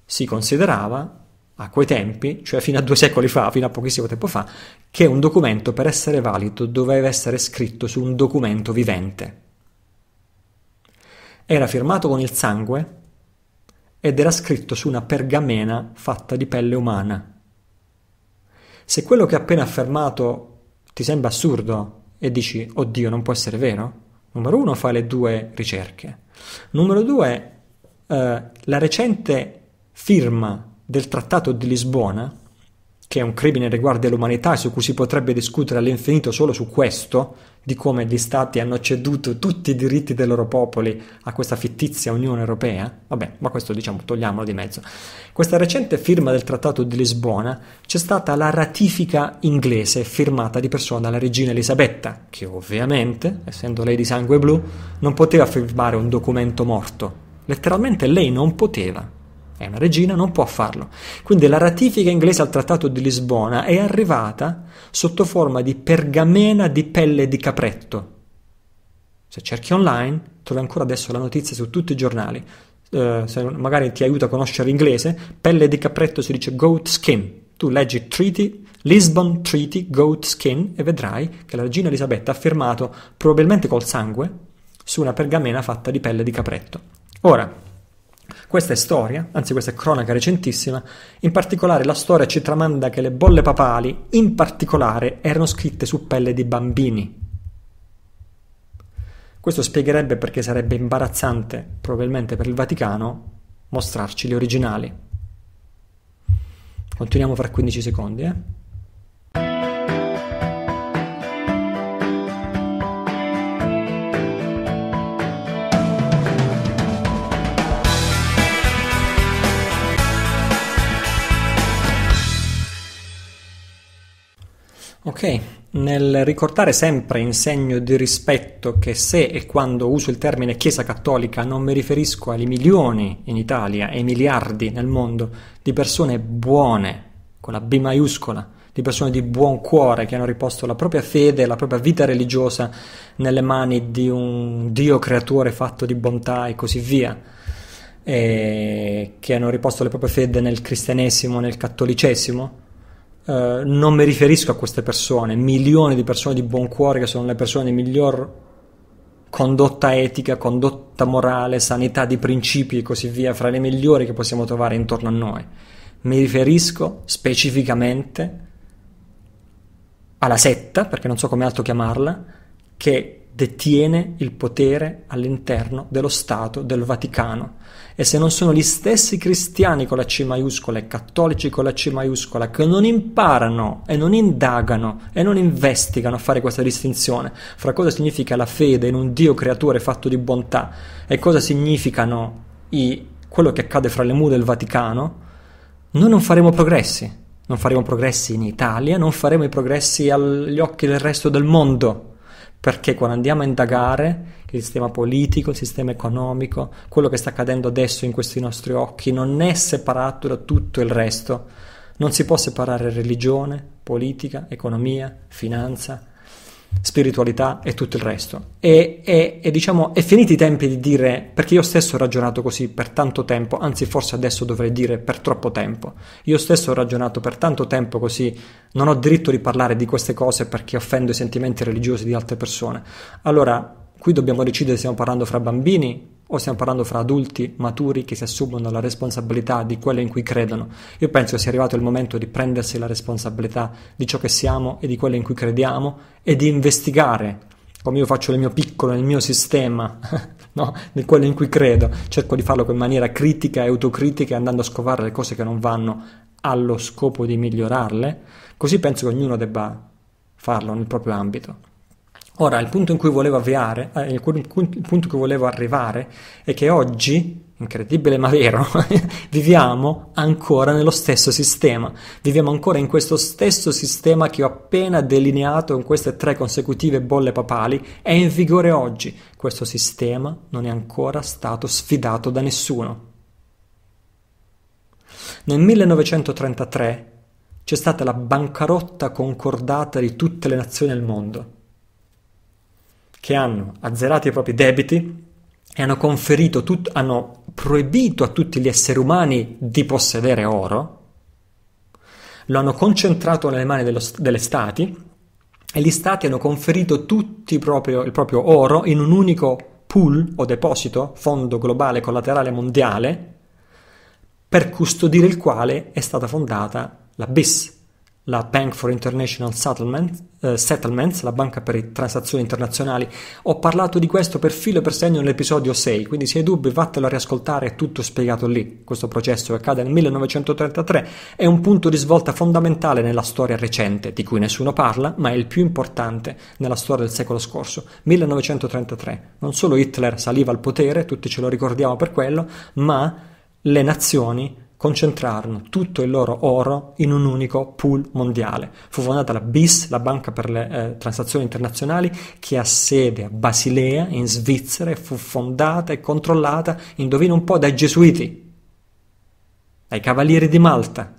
Si considerava, a quei tempi, cioè fino a due secoli fa, fino a pochissimo tempo fa, che un documento per essere valido doveva essere scritto su un documento vivente. Era firmato con il sangue ed era scritto su una pergamena fatta di pelle umana. Se quello che ho appena affermato ti sembra assurdo e dici, oddio, non può essere vero, numero uno fai le due ricerche. Numero due, eh, la recente firma del Trattato di Lisbona che è un crimine riguardo all'umanità e su cui si potrebbe discutere all'infinito solo su questo, di come gli stati hanno ceduto tutti i diritti dei loro popoli a questa fittizia Unione Europea, vabbè, ma questo diciamo togliamolo di mezzo. Questa recente firma del Trattato di Lisbona c'è stata la ratifica inglese firmata di persona alla regina Elisabetta, che ovviamente, essendo lei di sangue blu, non poteva firmare un documento morto. Letteralmente lei non poteva, è una regina, non può farlo. Quindi la ratifica inglese al Trattato di Lisbona è arrivata sotto forma di pergamena di pelle di capretto. Se cerchi online, trovi ancora adesso la notizia su tutti i giornali. Eh, se magari ti aiuta a conoscere l'inglese, pelle di capretto si dice goat skin. Tu leggi treaty, Lisbon Treaty Goat Skin e vedrai che la regina Elisabetta ha firmato, probabilmente col sangue, su una pergamena fatta di pelle di capretto. Ora, questa è storia, anzi questa è cronaca recentissima, in particolare la storia ci tramanda che le bolle papali, in particolare, erano scritte su pelle di bambini. Questo spiegherebbe perché sarebbe imbarazzante, probabilmente per il Vaticano, mostrarci gli originali. Continuiamo fra 15 secondi, eh? Ok, nel ricordare sempre in segno di rispetto che se e quando uso il termine Chiesa Cattolica non mi riferisco ai milioni in Italia e ai miliardi nel mondo di persone buone, con la B maiuscola, di persone di buon cuore che hanno riposto la propria fede, la propria vita religiosa nelle mani di un Dio creatore fatto di bontà e così via, e che hanno riposto la propria fede nel cristianesimo, nel cattolicesimo eh, non mi riferisco a queste persone, milioni di persone di buon cuore che sono le persone di miglior condotta etica, condotta morale, sanità di principi e così via, fra le migliori che possiamo trovare intorno a noi. Mi riferisco specificamente alla setta, perché non so come altro chiamarla, che detiene il potere all'interno dello Stato del Vaticano e se non sono gli stessi cristiani con la C maiuscola e cattolici con la C maiuscola che non imparano e non indagano e non investigano a fare questa distinzione fra cosa significa la fede in un Dio creatore fatto di bontà e cosa significano i, quello che accade fra le mura del Vaticano, noi non faremo progressi. Non faremo progressi in Italia, non faremo i progressi agli occhi del resto del mondo, perché quando andiamo a indagare il sistema politico, il sistema economico, quello che sta accadendo adesso in questi nostri occhi non è separato da tutto il resto. Non si può separare religione, politica, economia, finanza, spiritualità e tutto il resto. E, e, e, diciamo, è finito i tempi di dire, perché io stesso ho ragionato così per tanto tempo, anzi forse adesso dovrei dire per troppo tempo. Io stesso ho ragionato per tanto tempo così, non ho diritto di parlare di queste cose perché offendo i sentimenti religiosi di altre persone. Allora, qui dobbiamo decidere se stiamo parlando fra bambini o stiamo parlando fra adulti maturi che si assumono la responsabilità di quello in cui credono. Io penso sia arrivato il momento di prendersi la responsabilità di ciò che siamo e di quello in cui crediamo e di investigare, come io faccio nel mio piccolo, nel mio sistema, (laughs) no? di quello in cui credo. Cerco di farlo in maniera critica e autocritica andando a scovare le cose che non vanno allo scopo di migliorarle. Così penso che ognuno debba farlo nel proprio ambito. Ora, il punto in cui volevo avviare, eh, il, il punto che volevo arrivare è che oggi incredibile ma vero, (laughs) viviamo ancora nello stesso sistema, viviamo ancora in questo stesso sistema che ho appena delineato in queste tre consecutive bolle papali, è in vigore oggi, questo sistema non è ancora stato sfidato da nessuno. Nel 1933 c'è stata la bancarotta concordata di tutte le nazioni al mondo che hanno azzerato i propri debiti e hanno conferito, tut- hanno proibito a tutti gli esseri umani di possedere oro, lo hanno concentrato nelle mani dello, delle stati e gli stati hanno conferito tutto il proprio oro in un unico pool o deposito, fondo globale collaterale mondiale, per custodire il quale è stata fondata la BIS, la Bank for International Settlement, eh, Settlements, la banca per le transazioni internazionali. Ho parlato di questo per filo e per segno nell'episodio 6, quindi se hai dubbi vattelo a riascoltare, è tutto spiegato lì. Questo processo che accade nel 1933 è un punto di svolta fondamentale nella storia recente, di cui nessuno parla, ma è il più importante nella storia del secolo scorso. 1933. Non solo Hitler saliva al potere, tutti ce lo ricordiamo per quello, ma le nazioni concentrarono tutto il loro oro in un unico pool mondiale. Fu fondata la BIS, la Banca per le eh, Transazioni Internazionali, che ha sede a Basilea, in Svizzera, e fu fondata e controllata, indovina un po', dai gesuiti, dai cavalieri di Malta.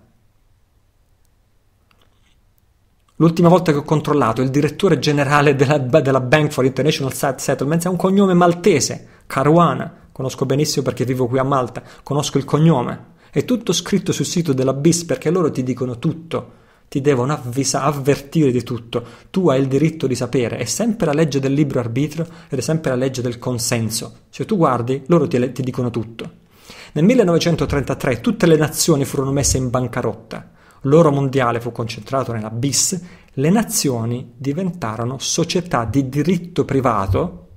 L'ultima volta che ho controllato, il direttore generale della, della Bank for International Settlements ha un cognome maltese, Caruana. Conosco benissimo perché vivo qui a Malta, conosco il cognome. È tutto scritto sul sito della BIS perché loro ti dicono tutto, ti devono avvisa, avvertire di tutto. Tu hai il diritto di sapere, è sempre la legge del libro arbitrio ed è sempre la legge del consenso. Se tu guardi, loro ti, ti dicono tutto. Nel 1933 tutte le nazioni furono messe in bancarotta. L'oro mondiale fu concentrato nella BIS, le nazioni diventarono società di diritto privato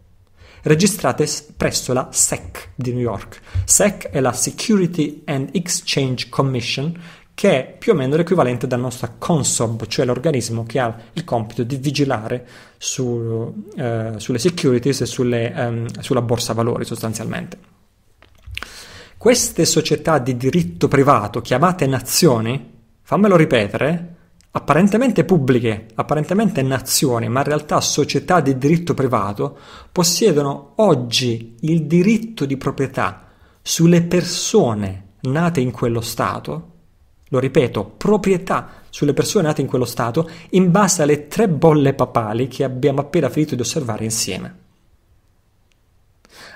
registrate presso la SEC di New York. SEC è la Security and Exchange Commission, che è più o meno l'equivalente della nostra CONSOB, cioè l'organismo che ha il compito di vigilare su, eh, sulle securities e sulle, ehm, sulla borsa valori sostanzialmente. Queste società di diritto privato chiamate nazioni, fammelo ripetere, apparentemente pubbliche, apparentemente nazioni, ma in realtà società di diritto privato, possiedono oggi il diritto di proprietà sulle persone nate in quello Stato, lo ripeto, proprietà sulle persone nate in quello Stato in base alle tre bolle papali che abbiamo appena finito di osservare insieme.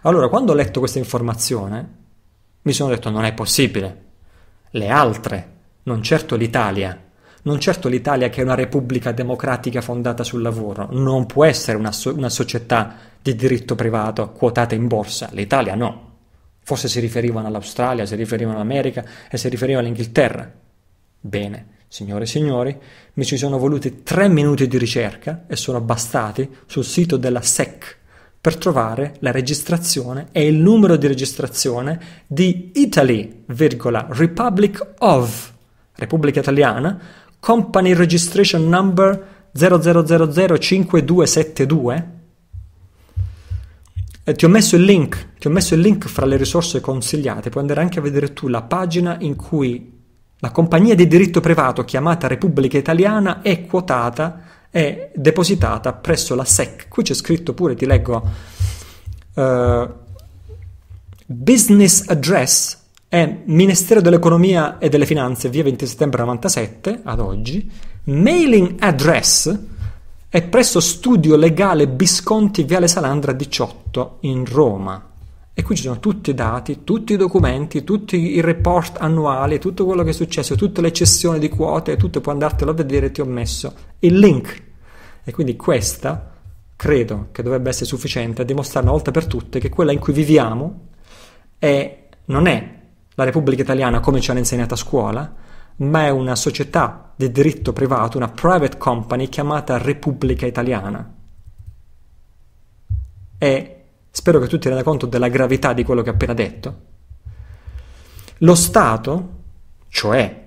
Allora, quando ho letto questa informazione, mi sono detto non è possibile. Le altre, non certo l'Italia, non certo l'Italia che è una repubblica democratica fondata sul lavoro, non può essere una, so- una società di diritto privato quotata in borsa, l'Italia no. Forse si riferivano all'Australia, si riferivano all'America e si riferivano all'Inghilterra. Bene, signore e signori, mi ci sono voluti tre minuti di ricerca e sono bastati sul sito della SEC per trovare la registrazione e il numero di registrazione di Italy, virgola, Republic of, Repubblica Italiana, Company Registration Number 00005272? Eh, ti ho messo il link, ti ho messo il link fra le risorse consigliate, puoi andare anche a vedere tu la pagina in cui la compagnia di diritto privato chiamata Repubblica Italiana è quotata e depositata presso la SEC. Qui c'è scritto pure, ti leggo, uh, business address è Ministero dell'Economia e delle Finanze, via 20 settembre 97 ad oggi, mailing address è presso Studio Legale Bisconti, Viale Salandra 18 in Roma. E qui ci sono tutti i dati, tutti i documenti, tutti i report annuali, tutto quello che è successo, tutte le cessioni di quote, tutto può andartelo a vedere, ti ho messo il link. E quindi questa credo che dovrebbe essere sufficiente a dimostrare una volta per tutte che quella in cui viviamo è, non è la Repubblica Italiana come ci hanno insegnato a scuola, ma è una società di diritto privato, una private company chiamata Repubblica Italiana. E spero che tu ti renda conto della gravità di quello che ho appena detto. Lo Stato, cioè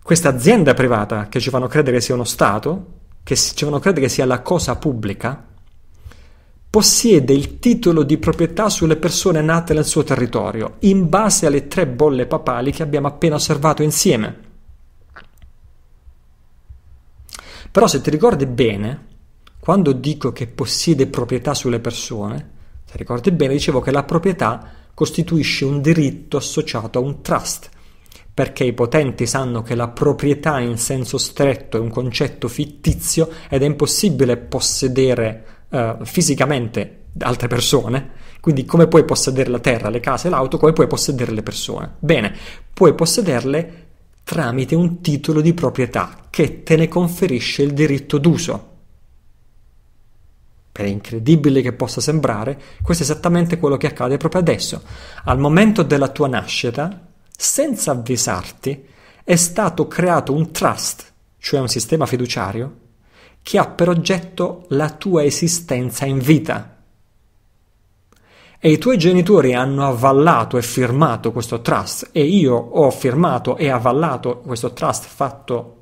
questa azienda privata che ci fanno credere sia uno Stato, che ci fanno credere sia la cosa pubblica, possiede il titolo di proprietà sulle persone nate nel suo territorio, in base alle tre bolle papali che abbiamo appena osservato insieme. Però se ti ricordi bene, quando dico che possiede proprietà sulle persone, se ricordi bene dicevo che la proprietà costituisce un diritto associato a un trust, perché i potenti sanno che la proprietà in senso stretto è un concetto fittizio ed è impossibile possedere eh, fisicamente altre persone, quindi come puoi possedere la terra, le case, l'auto, come puoi possedere le persone. Bene, puoi possederle tramite un titolo di proprietà che te ne conferisce il diritto d'uso. Per incredibile che possa sembrare, questo è esattamente quello che accade proprio adesso. Al momento della tua nascita, senza avvisarti, è stato creato un trust, cioè un sistema fiduciario, che ha per oggetto la tua esistenza in vita. E i tuoi genitori hanno avvallato e firmato questo trust e io ho firmato e avvallato questo trust fatto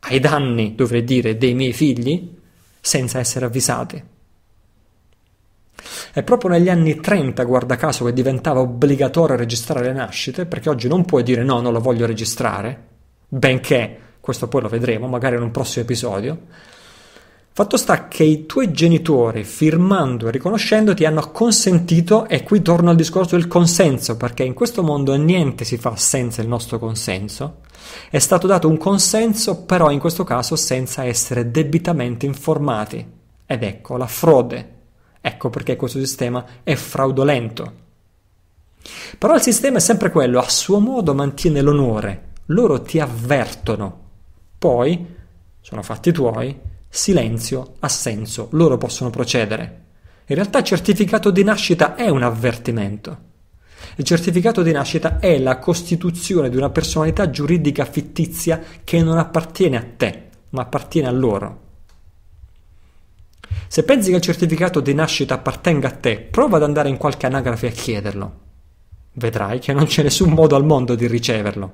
ai danni, dovrei dire, dei miei figli senza essere avvisati. È proprio negli anni 30, guarda caso, che diventava obbligatorio registrare le nascite, perché oggi non puoi dire no, non lo voglio registrare, benché questo poi lo vedremo magari in un prossimo episodio. Fatto sta che i tuoi genitori, firmando e riconoscendoti, hanno consentito, e qui torno al discorso del consenso, perché in questo mondo niente si fa senza il nostro consenso, è stato dato un consenso, però in questo caso senza essere debitamente informati. Ed ecco la frode. Ecco perché questo sistema è fraudolento. Però il sistema è sempre quello, a suo modo mantiene l'onore. Loro ti avvertono poi, sono fatti tuoi, silenzio, assenso, loro possono procedere. In realtà il certificato di nascita è un avvertimento. Il certificato di nascita è la costituzione di una personalità giuridica fittizia che non appartiene a te, ma appartiene a loro. Se pensi che il certificato di nascita appartenga a te, prova ad andare in qualche anagrafe a chiederlo. Vedrai che non c'è nessun modo al mondo di riceverlo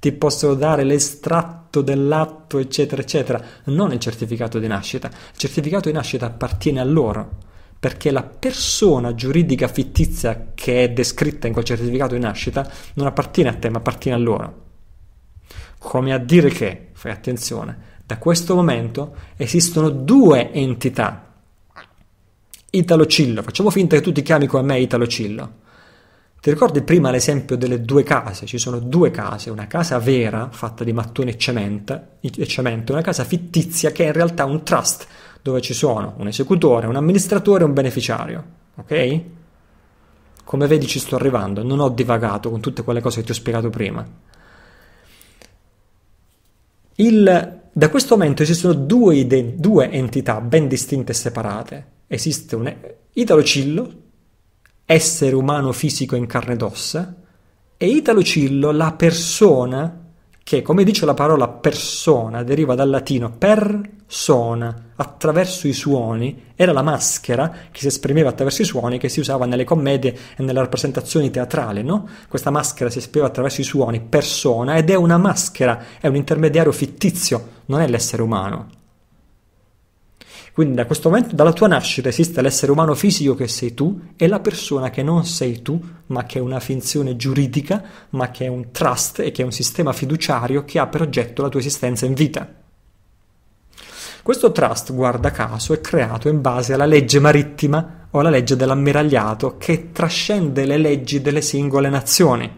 ti posso dare l'estratto dell'atto, eccetera, eccetera, non il certificato di nascita. Il certificato di nascita appartiene a loro, perché la persona giuridica fittizia che è descritta in quel certificato di nascita non appartiene a te, ma appartiene a loro. Come a dire che, fai attenzione, da questo momento esistono due entità. Italo Cillo, facciamo finta che tu ti chiami come me Italo Cillo ti ricordi prima l'esempio delle due case? Ci sono due case, una casa vera fatta di mattone e cemento e una casa fittizia che è in realtà un trust dove ci sono un esecutore, un amministratore e un beneficiario. Ok? Come vedi ci sto arrivando, non ho divagato con tutte quelle cose che ti ho spiegato prima. Il, da questo momento esistono due, due entità ben distinte e separate. Esiste un Italo Cillo, essere umano fisico in carne ed ossa, e Italo Cillo, la persona, che come dice la parola persona, deriva dal latino persona, attraverso i suoni, era la maschera che si esprimeva attraverso i suoni che si usava nelle commedie e nelle rappresentazioni teatrali, no? Questa maschera si esprimeva attraverso i suoni, persona, ed è una maschera, è un intermediario fittizio, non è l'essere umano. Quindi da questo momento, dalla tua nascita, esiste l'essere umano fisico che sei tu e la persona che non sei tu, ma che è una finzione giuridica, ma che è un trust e che è un sistema fiduciario che ha per oggetto la tua esistenza in vita. Questo trust, guarda caso, è creato in base alla legge marittima o alla legge dell'ammiragliato che trascende le leggi delle singole nazioni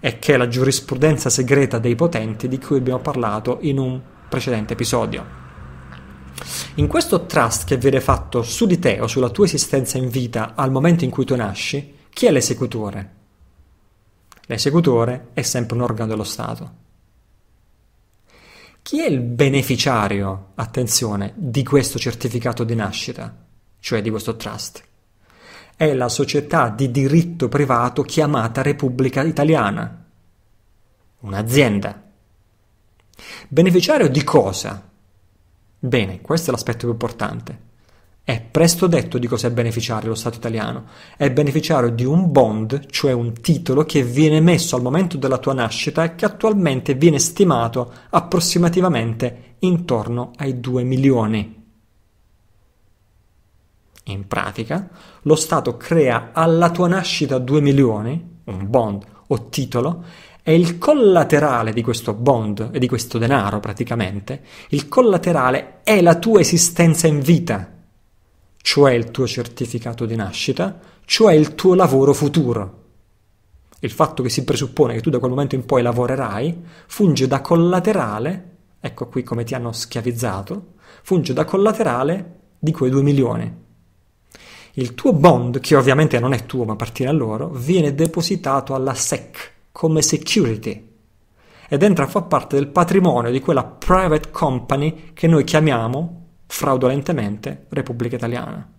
e che è la giurisprudenza segreta dei potenti di cui abbiamo parlato in un precedente episodio. In questo trust che viene fatto su di te o sulla tua esistenza in vita al momento in cui tu nasci, chi è l'esecutore? L'esecutore è sempre un organo dello Stato. Chi è il beneficiario, attenzione, di questo certificato di nascita, cioè di questo trust? È la società di diritto privato chiamata Repubblica Italiana, un'azienda. Beneficiario di cosa? Bene, questo è l'aspetto più importante. È presto detto di cos'è beneficiario lo Stato italiano. È beneficiario di un bond, cioè un titolo che viene messo al momento della tua nascita e che attualmente viene stimato approssimativamente intorno ai 2 milioni. In pratica, lo Stato crea alla tua nascita 2 milioni, un bond o titolo, è il collaterale di questo bond e di questo denaro praticamente, il collaterale è la tua esistenza in vita, cioè il tuo certificato di nascita, cioè il tuo lavoro futuro. Il fatto che si presuppone che tu da quel momento in poi lavorerai funge da collaterale, ecco qui come ti hanno schiavizzato, funge da collaterale di quei 2 milioni. Il tuo bond, che ovviamente non è tuo ma appartiene a loro, viene depositato alla SEC, come security ed entra a far parte del patrimonio di quella private company che noi chiamiamo fraudolentemente Repubblica Italiana.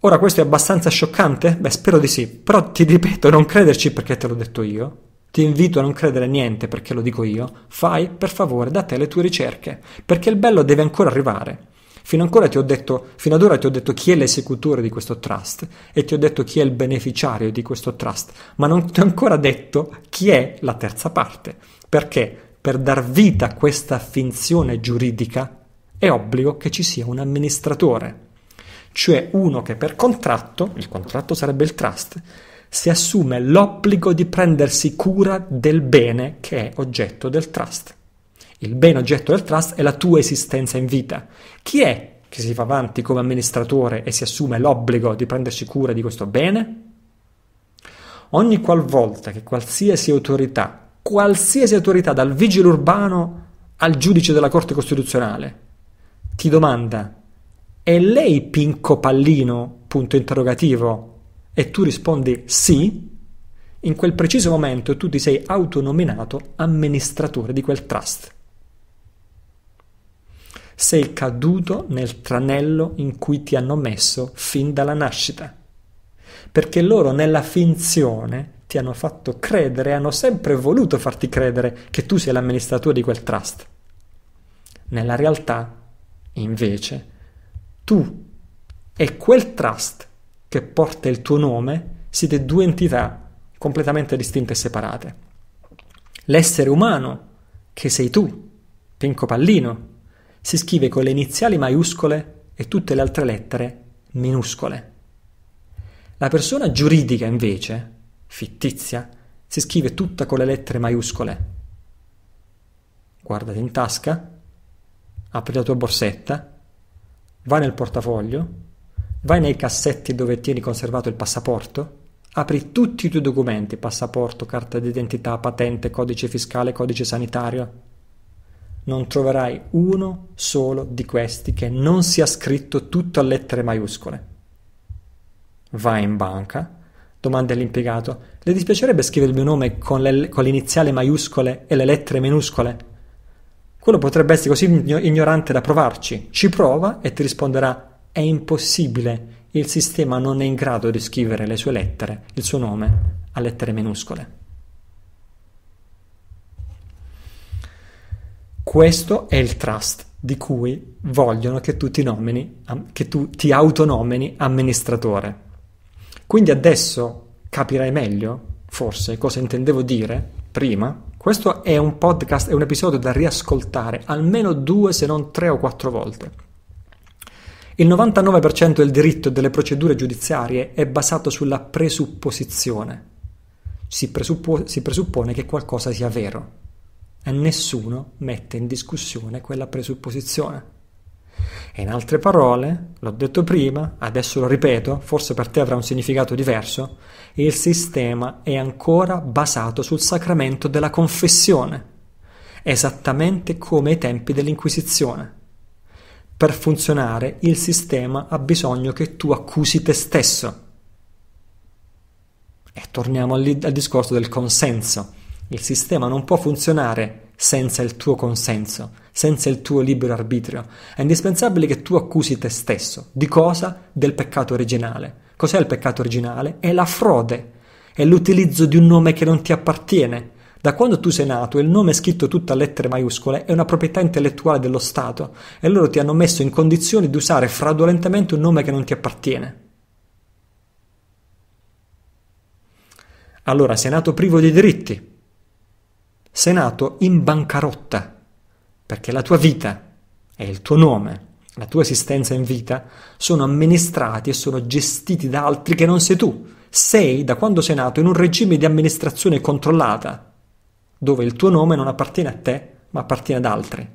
Ora questo è abbastanza scioccante? Beh, spero di sì, però ti ripeto, non crederci perché te l'ho detto io. Ti invito a non credere niente perché lo dico io. Fai, per favore, da te le tue ricerche, perché il bello deve ancora arrivare. Fino, detto, fino, ad ora ti ho detto chi è l'esecutore di questo trust e ti ho detto chi è il beneficiario di questo trust, ma non ti ho ancora detto chi è la terza parte. Perché per dar vita a questa finzione giuridica è obbligo che ci sia un amministratore, cioè uno che per contratto, il contratto sarebbe il trust, si assume l'obbligo di prendersi cura del bene che è oggetto del trust. Il bene oggetto del trust è la tua esistenza in vita. Chi è che si fa avanti come amministratore e si assume l'obbligo di prendersi cura di questo bene? Ogni qualvolta che qualsiasi autorità, qualsiasi autorità dal vigile urbano al giudice della Corte Costituzionale, ti domanda è lei Pinco Pallino? Punto interrogativo. E tu rispondi sì, in quel preciso momento tu ti sei autonominato amministratore di quel trust sei caduto nel tranello in cui ti hanno messo fin dalla nascita. Perché loro nella finzione ti hanno fatto credere, hanno sempre voluto farti credere che tu sei l'amministratore di quel trust. Nella realtà, invece, tu e quel trust che porta il tuo nome siete due entità completamente distinte e separate. L'essere umano, che sei tu, Pinco Pallino, si scrive con le iniziali maiuscole e tutte le altre lettere minuscole. La persona giuridica invece, fittizia, si scrive tutta con le lettere maiuscole. Guardati in tasca, apri la tua borsetta, vai nel portafoglio, vai nei cassetti dove tieni conservato il passaporto, apri tutti i tuoi documenti, passaporto, carta d'identità, patente, codice fiscale, codice sanitario, non troverai uno solo di questi che non sia scritto tutto a lettere maiuscole. Vai in banca, domanda all'impiegato, le dispiacerebbe scrivere il mio nome con, le, con l'iniziale maiuscole e le lettere minuscole? Quello potrebbe essere così ignorante da provarci. Ci prova e ti risponderà è impossibile, il sistema non è in grado di scrivere le sue lettere, il suo nome, a lettere minuscole. Questo è il trust di cui vogliono che tu ti nomini, che tu ti autonomini amministratore. Quindi adesso capirai meglio, forse, cosa intendevo dire prima. Questo è un podcast, è un episodio da riascoltare almeno due se non tre o quattro volte. Il 99% del diritto e delle procedure giudiziarie è basato sulla presupposizione. Si, presuppone, si presuppone che qualcosa sia vero e nessuno mette in discussione quella presupposizione. E in altre parole, l'ho detto prima, adesso lo ripeto, forse per te avrà un significato diverso, il sistema è ancora basato sul sacramento della confessione, esattamente come ai tempi dell'Inquisizione. Per funzionare il sistema ha bisogno che tu accusi te stesso. E torniamo al discorso del consenso il sistema non può funzionare senza il tuo consenso, senza il tuo libero arbitrio. È indispensabile che tu accusi te stesso. Di cosa? Del peccato originale. Cos'è il peccato originale? È la frode, è l'utilizzo di un nome che non ti appartiene. Da quando tu sei nato, il nome scritto tutto a lettere maiuscole è una proprietà intellettuale dello Stato e loro ti hanno messo in condizione di usare fraudolentemente un nome che non ti appartiene. Allora, sei nato privo di diritti, sei nato in bancarotta, perché la tua vita e il tuo nome, la tua esistenza in vita, sono amministrati e sono gestiti da altri che non sei tu. Sei, da quando sei nato, in un regime di amministrazione controllata, dove il tuo nome non appartiene a te, ma appartiene ad altri.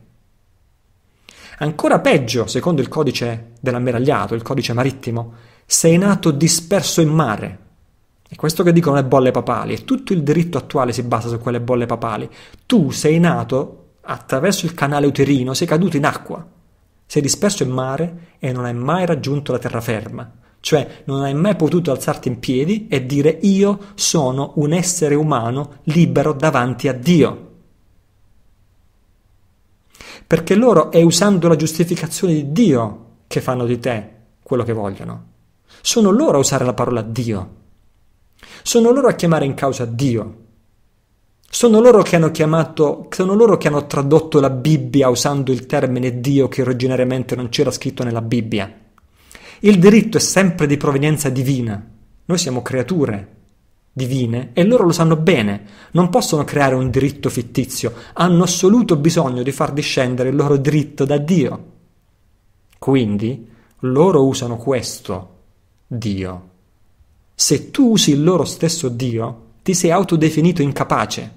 Ancora peggio, secondo il codice dell'ammiragliato, il codice marittimo, sei nato disperso in mare. E questo che dicono le bolle papali, e tutto il diritto attuale si basa su quelle bolle papali. Tu sei nato attraverso il canale uterino, sei caduto in acqua, sei disperso in mare e non hai mai raggiunto la terraferma. Cioè non hai mai potuto alzarti in piedi e dire io sono un essere umano libero davanti a Dio. Perché loro è usando la giustificazione di Dio che fanno di te quello che vogliono. Sono loro a usare la parola Dio sono loro a chiamare in causa Dio. Sono loro che hanno chiamato, sono loro che hanno tradotto la Bibbia usando il termine Dio che originariamente non c'era scritto nella Bibbia. Il diritto è sempre di provenienza divina. Noi siamo creature divine e loro lo sanno bene. Non possono creare un diritto fittizio. Hanno assoluto bisogno di far discendere il loro diritto da Dio. Quindi loro usano questo Dio se tu usi il loro stesso Dio, ti sei autodefinito incapace.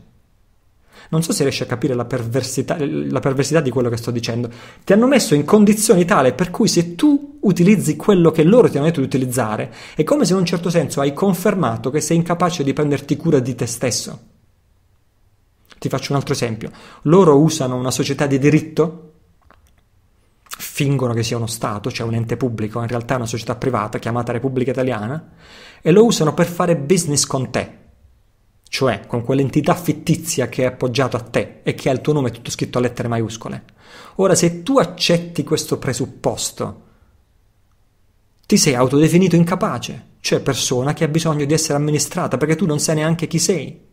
Non so se riesci a capire la perversità, la perversità, di quello che sto dicendo. Ti hanno messo in condizioni tale per cui se tu utilizzi quello che loro ti hanno detto di utilizzare, è come se in un certo senso hai confermato che sei incapace di prenderti cura di te stesso. Ti faccio un altro esempio. Loro usano una società di diritto, fingono che sia uno Stato, cioè un ente pubblico, in realtà è una società privata chiamata Repubblica Italiana, e lo usano per fare business con te, cioè con quell'entità fittizia che è appoggiata a te e che ha il tuo nome tutto scritto a lettere maiuscole. Ora, se tu accetti questo presupposto, ti sei autodefinito incapace, cioè persona che ha bisogno di essere amministrata perché tu non sai neanche chi sei.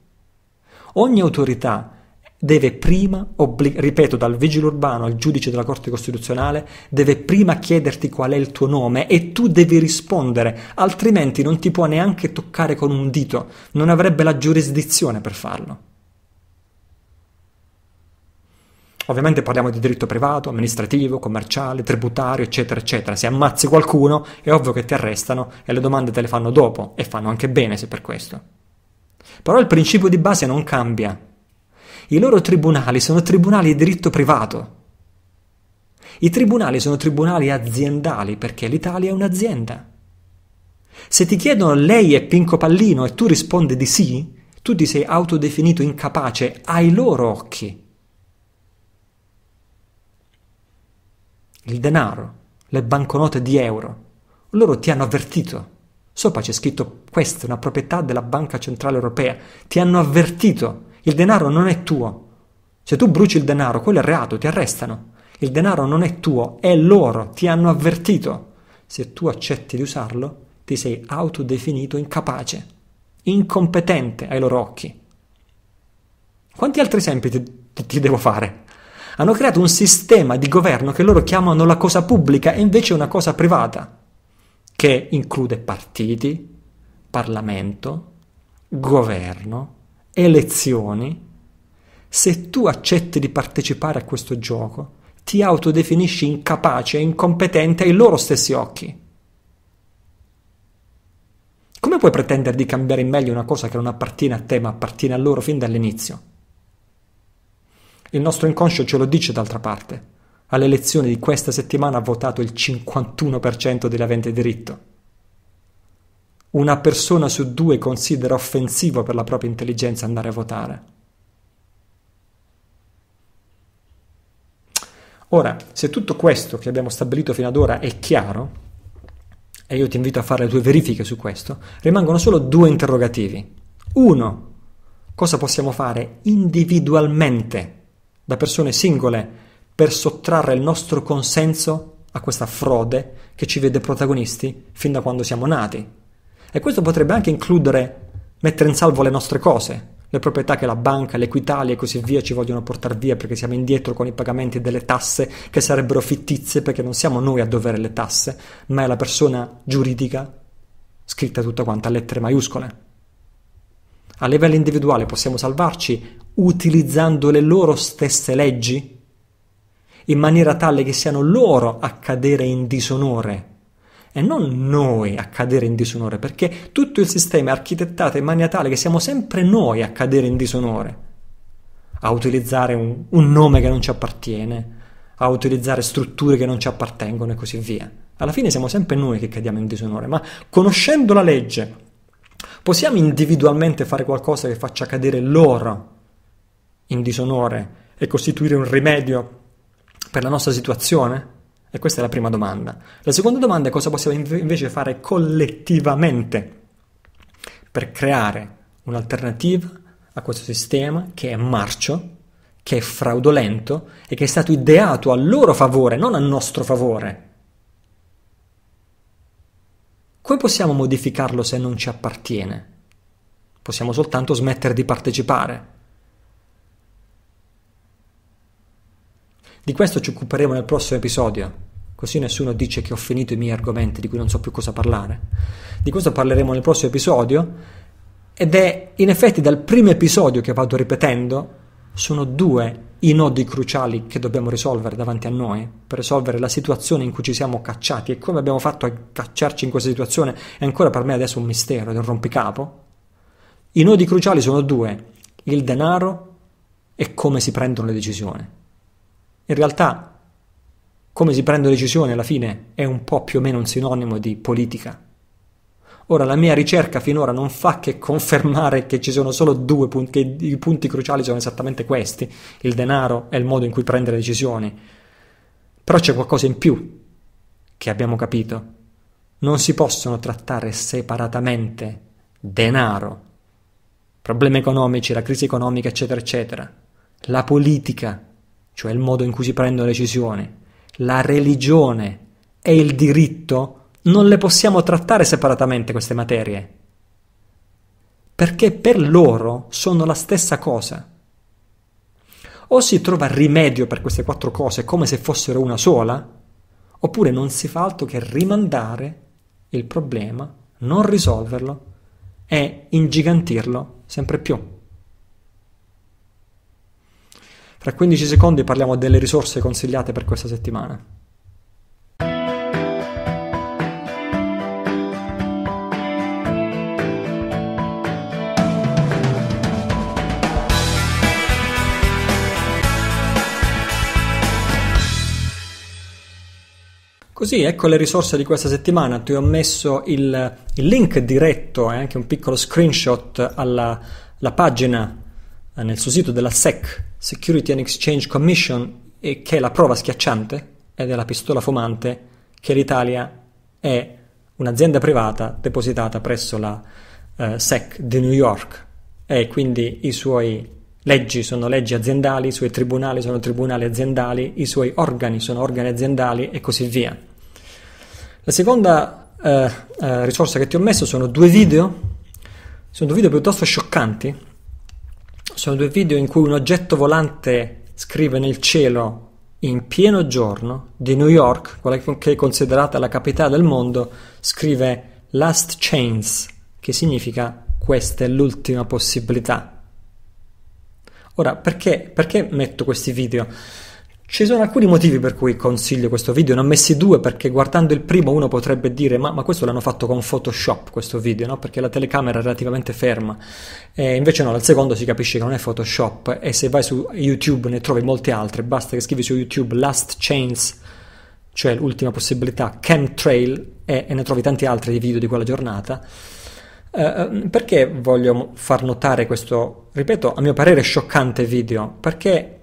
Ogni autorità deve prima, obblig- ripeto, dal vigile urbano al giudice della Corte Costituzionale, deve prima chiederti qual è il tuo nome e tu devi rispondere, altrimenti non ti può neanche toccare con un dito, non avrebbe la giurisdizione per farlo. Ovviamente parliamo di diritto privato, amministrativo, commerciale, tributario, eccetera, eccetera. Se ammazzi qualcuno è ovvio che ti arrestano e le domande te le fanno dopo e fanno anche bene se per questo. Però il principio di base non cambia, i loro tribunali sono tribunali di diritto privato. I tribunali sono tribunali aziendali perché l'Italia è un'azienda. Se ti chiedono lei è Pinco Pallino e tu rispondi di sì, tu ti sei autodefinito incapace ai loro occhi. Il denaro, le banconote di euro, loro ti hanno avvertito. Sopra c'è scritto questa è una proprietà della Banca Centrale Europea. Ti hanno avvertito il denaro non è tuo. Se tu bruci il denaro, quello è reato, ti arrestano. Il denaro non è tuo, è loro, ti hanno avvertito. Se tu accetti di usarlo, ti sei autodefinito incapace, incompetente ai loro occhi. Quanti altri esempi ti, ti devo fare? hanno creato un sistema di governo che loro chiamano la cosa pubblica e invece una cosa privata, che include partiti, Parlamento, governo, elezioni, se tu accetti di partecipare a questo gioco, ti autodefinisci incapace e incompetente ai loro stessi occhi. Come puoi pretendere di cambiare in meglio una cosa che non appartiene a te ma appartiene a loro fin dall'inizio? Il nostro inconscio ce lo dice d'altra parte. Alle elezioni di questa settimana ha votato il 51% degli aventi diritto una persona su due considera offensivo per la propria intelligenza andare a votare. Ora, se tutto questo che abbiamo stabilito fino ad ora è chiaro, e io ti invito a fare le tue verifiche su questo, rimangono solo due interrogativi. Uno, cosa possiamo fare individualmente da persone singole per sottrarre il nostro consenso a questa frode che ci vede protagonisti fin da quando siamo nati? E questo potrebbe anche includere mettere in salvo le nostre cose, le proprietà che la banca, l'Equitalia e così via ci vogliono portare via perché siamo indietro con i pagamenti delle tasse che sarebbero fittizie perché non siamo noi a dovere le tasse, ma è la persona giuridica scritta tutta quanta a lettere maiuscole. A livello individuale possiamo salvarci utilizzando le loro stesse leggi in maniera tale che siano loro a cadere in disonore e non noi a cadere in disonore, perché tutto il sistema è architettato in maniera tale che siamo sempre noi a cadere in disonore, a utilizzare un, un nome che non ci appartiene, a utilizzare strutture che non ci appartengono e così via. Alla fine siamo sempre noi che cadiamo in disonore, ma conoscendo la legge possiamo individualmente fare qualcosa che faccia cadere loro in disonore e costituire un rimedio per la nostra situazione? E questa è la prima domanda. La seconda domanda è cosa possiamo invece fare collettivamente per creare un'alternativa a questo sistema che è marcio, che è fraudolento e che è stato ideato a loro favore, non a nostro favore. Come possiamo modificarlo se non ci appartiene? Possiamo soltanto smettere di partecipare. Di questo ci occuperemo nel prossimo episodio, così nessuno dice che ho finito i miei argomenti di cui non so più cosa parlare. Di questo parleremo nel prossimo episodio ed è in effetti dal primo episodio che vado ripetendo, sono due i nodi cruciali che dobbiamo risolvere davanti a noi per risolvere la situazione in cui ci siamo cacciati e come abbiamo fatto a cacciarci in questa situazione è ancora per me adesso un mistero ed un rompicapo. I nodi cruciali sono due, il denaro e come si prendono le decisioni. In realtà, come si prendono decisioni alla fine è un po' più o meno un sinonimo di politica. Ora, la mia ricerca finora non fa che confermare che ci sono solo due punti, che i punti cruciali sono esattamente questi, il denaro e il modo in cui prendere decisioni. Però c'è qualcosa in più che abbiamo capito. Non si possono trattare separatamente denaro, problemi economici, la crisi economica, eccetera, eccetera, la politica cioè il modo in cui si prendono decisioni, la religione e il diritto, non le possiamo trattare separatamente queste materie, perché per loro sono la stessa cosa. O si trova rimedio per queste quattro cose come se fossero una sola, oppure non si fa altro che rimandare il problema, non risolverlo e ingigantirlo sempre più. Tra 15 secondi parliamo delle risorse consigliate per questa settimana. Così, ecco le risorse di questa settimana. Ti ho messo il, il link diretto e eh, anche un piccolo screenshot alla, alla pagina eh, nel suo sito della SEC Security and Exchange Commission e che è la prova schiacciante ed è la pistola fumante che l'Italia è un'azienda privata depositata presso la eh, SEC di New York e quindi i suoi leggi sono leggi aziendali, i suoi tribunali sono tribunali aziendali, i suoi organi sono organi aziendali e così via. La seconda eh, eh, risorsa che ti ho messo sono due video, sono due video piuttosto scioccanti sono due video in cui un oggetto volante scrive nel cielo in pieno giorno di New York, quella che è considerata la capitale del mondo, scrive Last Chance, che significa questa è l'ultima possibilità. Ora, perché, perché metto questi video? Ci sono alcuni motivi per cui consiglio questo video, ne ho messi due perché guardando il primo uno potrebbe dire ma, ma questo l'hanno fatto con Photoshop questo video, no? perché la telecamera è relativamente ferma, e invece no, dal secondo si capisce che non è Photoshop e se vai su YouTube ne trovi molte altre, basta che scrivi su YouTube Last Chance, cioè l'ultima possibilità, Chemtrail e, e ne trovi tanti altri di video di quella giornata. Eh, ehm, perché voglio far notare questo, ripeto, a mio parere scioccante video? Perché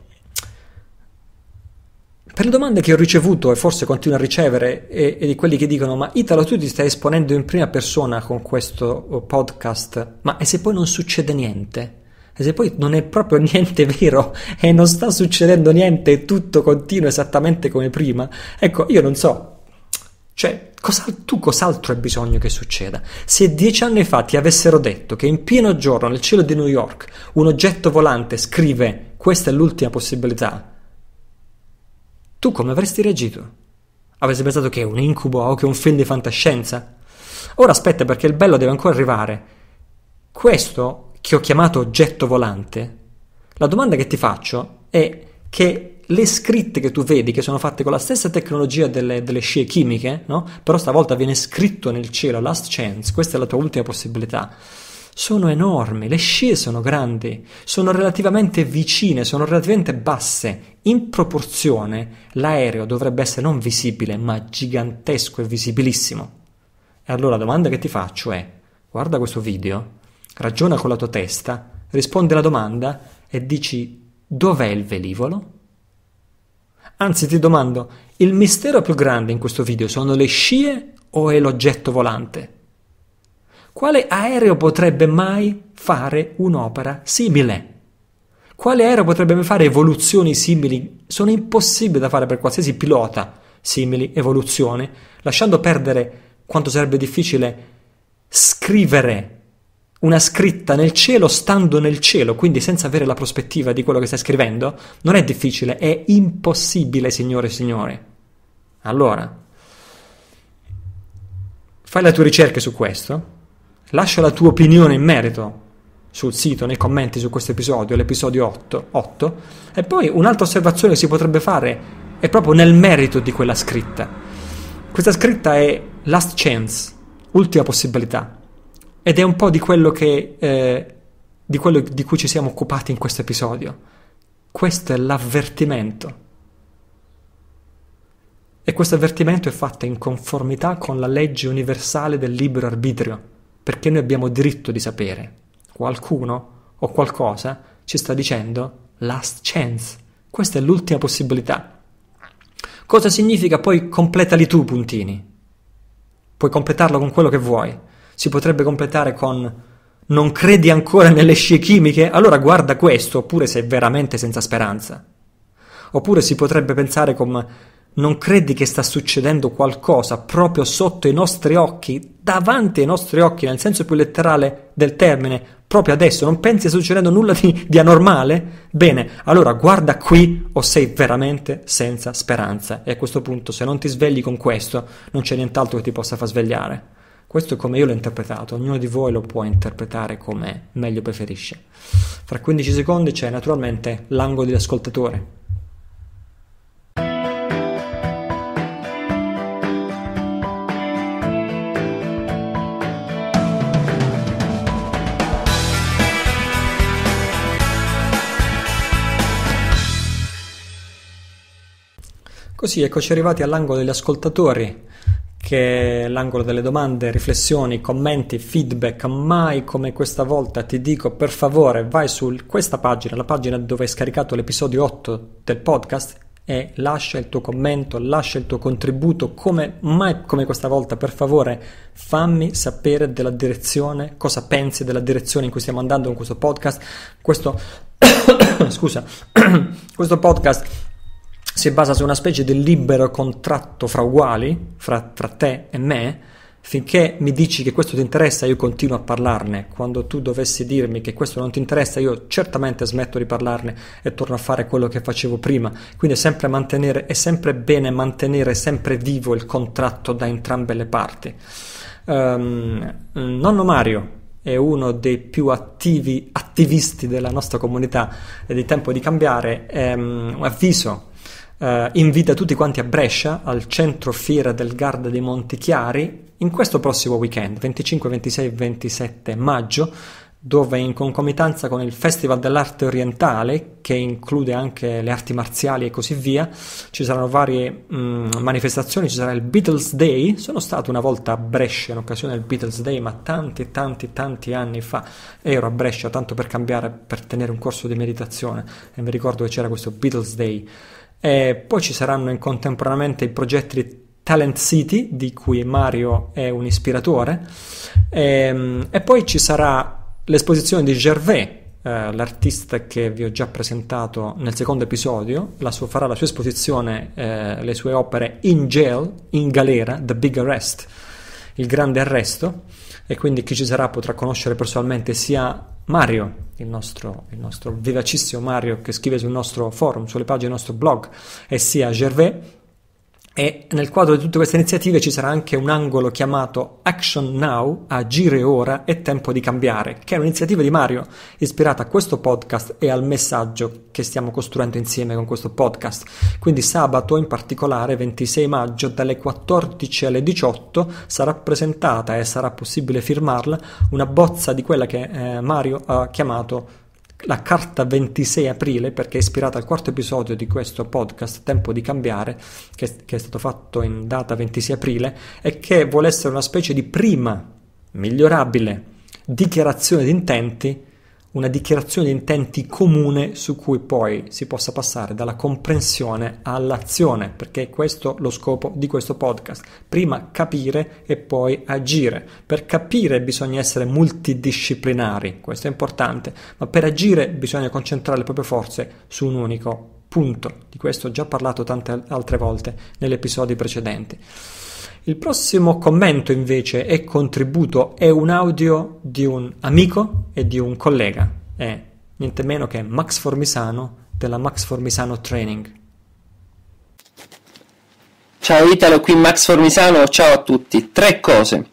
per le domande che ho ricevuto e forse continuo a ricevere e, e, di quelli che dicono ma Italo tu ti stai esponendo in prima persona con questo uh, podcast, ma e se poi non succede niente? E se poi non è proprio (laughs) niente vero e non sta succedendo niente e tutto continua esattamente come prima? Ecco, io non so, cioè, cos'al- tu cos'altro hai bisogno che succeda? Se dieci anni fa ti avessero detto che in pieno giorno nel cielo di New York un oggetto volante scrive questa è l'ultima possibilità, tu come avresti reagito? Avresti pensato che è un incubo o che è un film di fantascienza? Ora aspetta perché il bello deve ancora arrivare. Questo che ho chiamato oggetto volante, la domanda che ti faccio è che le scritte che tu vedi, che sono fatte con la stessa tecnologia delle, delle scie chimiche, no? però stavolta viene scritto nel cielo, last chance, questa è la tua ultima possibilità sono enormi, le scie sono grandi, sono relativamente vicine, sono relativamente basse. In proporzione l'aereo dovrebbe essere non visibile, ma gigantesco e visibilissimo. E allora la domanda che ti faccio è, guarda questo video, ragiona con la tua testa, rispondi alla domanda e dici dov'è il velivolo? Anzi ti domando, il mistero più grande in questo video sono le scie o è l'oggetto volante? Quale aereo potrebbe mai fare un'opera simile? Quale aereo potrebbe mai fare evoluzioni simili? Sono impossibili da fare per qualsiasi pilota simili evoluzioni, lasciando perdere quanto sarebbe difficile scrivere una scritta nel cielo stando nel cielo, quindi senza avere la prospettiva di quello che stai scrivendo, non è difficile, è impossibile, signore e signori. Allora, fai le tue ricerche su questo, Lascia la tua opinione in merito sul sito, nei commenti su questo episodio, l'episodio 8, 8. E poi un'altra osservazione che si potrebbe fare è proprio nel merito di quella scritta. Questa scritta è last chance, ultima possibilità. Ed è un po' di quello, che, eh, di, quello di cui ci siamo occupati in questo episodio. Questo è l'avvertimento. E questo avvertimento è fatto in conformità con la legge universale del libero arbitrio perché noi abbiamo diritto di sapere. Qualcuno o qualcosa ci sta dicendo last chance. Questa è l'ultima possibilità. Cosa significa poi completali tu puntini? Puoi completarlo con quello che vuoi. Si potrebbe completare con non credi ancora nelle scie chimiche? Allora guarda questo, oppure sei veramente senza speranza. Oppure si potrebbe pensare come non credi che sta succedendo qualcosa proprio sotto i nostri occhi, davanti ai nostri occhi, nel senso più letterale del termine, proprio adesso? Non pensi che stia succedendo nulla di, di, anormale? Bene, allora guarda qui o sei veramente senza speranza. E a questo punto, se non ti svegli con questo, non c'è nient'altro che ti possa far svegliare. Questo è come io l'ho interpretato, ognuno di voi lo può interpretare come meglio preferisce. Fra 15 secondi c'è naturalmente l'angolo dell'ascoltatore. Così eccoci arrivati all'angolo degli ascoltatori, che è l'angolo delle domande, riflessioni, commenti, feedback. Mai come questa volta ti dico per favore vai su questa pagina, la pagina dove hai scaricato l'episodio 8 del podcast e lascia il tuo commento, lascia il tuo contributo, come mai come questa volta per favore fammi sapere della direzione, cosa pensi della direzione in cui stiamo andando con questo podcast, questo (coughs) scusa, (coughs) questo podcast si basa su una specie di libero contratto fra uguali, fra, tra te e me, finché mi dici che questo ti interessa io continuo a parlarne, quando tu dovessi dirmi che questo non ti interessa io certamente smetto di parlarne e torno a fare quello che facevo prima, quindi è sempre, mantenere, è sempre bene mantenere sempre vivo il contratto da entrambe le parti. Um, nonno Mario, è uno dei più attivi attivisti della nostra comunità ed è tempo di cambiare, è mm, avviso eh, invita tutti quanti a Brescia, al centro fiera del Garda dei Monti Chiari, in questo prossimo weekend, 25, 26 e 27 maggio, dove in concomitanza con il Festival dell'Arte Orientale, che include anche le arti marziali e così via, ci saranno varie mh, mm, manifestazioni, ci sarà il Beatles Day, sono stato una volta a Brescia in occasione del Beatles Day, ma tanti tanti tanti anni fa ero a Brescia tanto per cambiare, per tenere un corso di meditazione e mi ricordo che c'era questo Beatles Day eh, poi ci saranno contemporaneamente i progetti Talent City, di cui Mario è un ispiratore, e, ehm, e poi ci sarà l'esposizione di Gervais, Uh, l'artista che vi ho già presentato nel secondo episodio, la sua, farà la sua esposizione, eh, le sue opere in jail, in galera, The Big Arrest, il grande arresto, e quindi chi ci sarà potrà conoscere personalmente sia Mario, il nostro, il nostro vivacissimo Mario che scrive sul nostro forum, sulle pagine del nostro blog, e sia Gervais e nel quadro di tutte queste iniziative ci sarà anche un angolo chiamato Action Now, agire ora è tempo di cambiare, che è un'iniziativa di Mario ispirata a questo podcast e al messaggio che stiamo costruendo insieme con questo podcast. Quindi sabato in particolare 26 maggio dalle 14 alle 18 sarà presentata e sarà possibile firmarla una bozza di quella che eh, Mario ha chiamato la carta 26 aprile perché è ispirata al quarto episodio di questo podcast Tempo di cambiare che, che, è stato fatto in data 26 aprile e che vuole essere una specie di prima migliorabile dichiarazione di intenti una dichiarazione di intenti comune su cui poi si possa passare dalla comprensione all'azione, perché questo è lo scopo di questo podcast. Prima capire e poi agire. Per capire bisogna essere multidisciplinari, questo è importante, ma per agire bisogna concentrare le proprie forze su un unico punto. Di questo ho già parlato tante altre volte negli episodi precedenti. Il prossimo commento invece e contributo è un audio di un amico e di un collega, è niente meno che Max Formisano della Max Formisano Training. Ciao Italo, qui Max Formisano, ciao a tutti. Tre cose.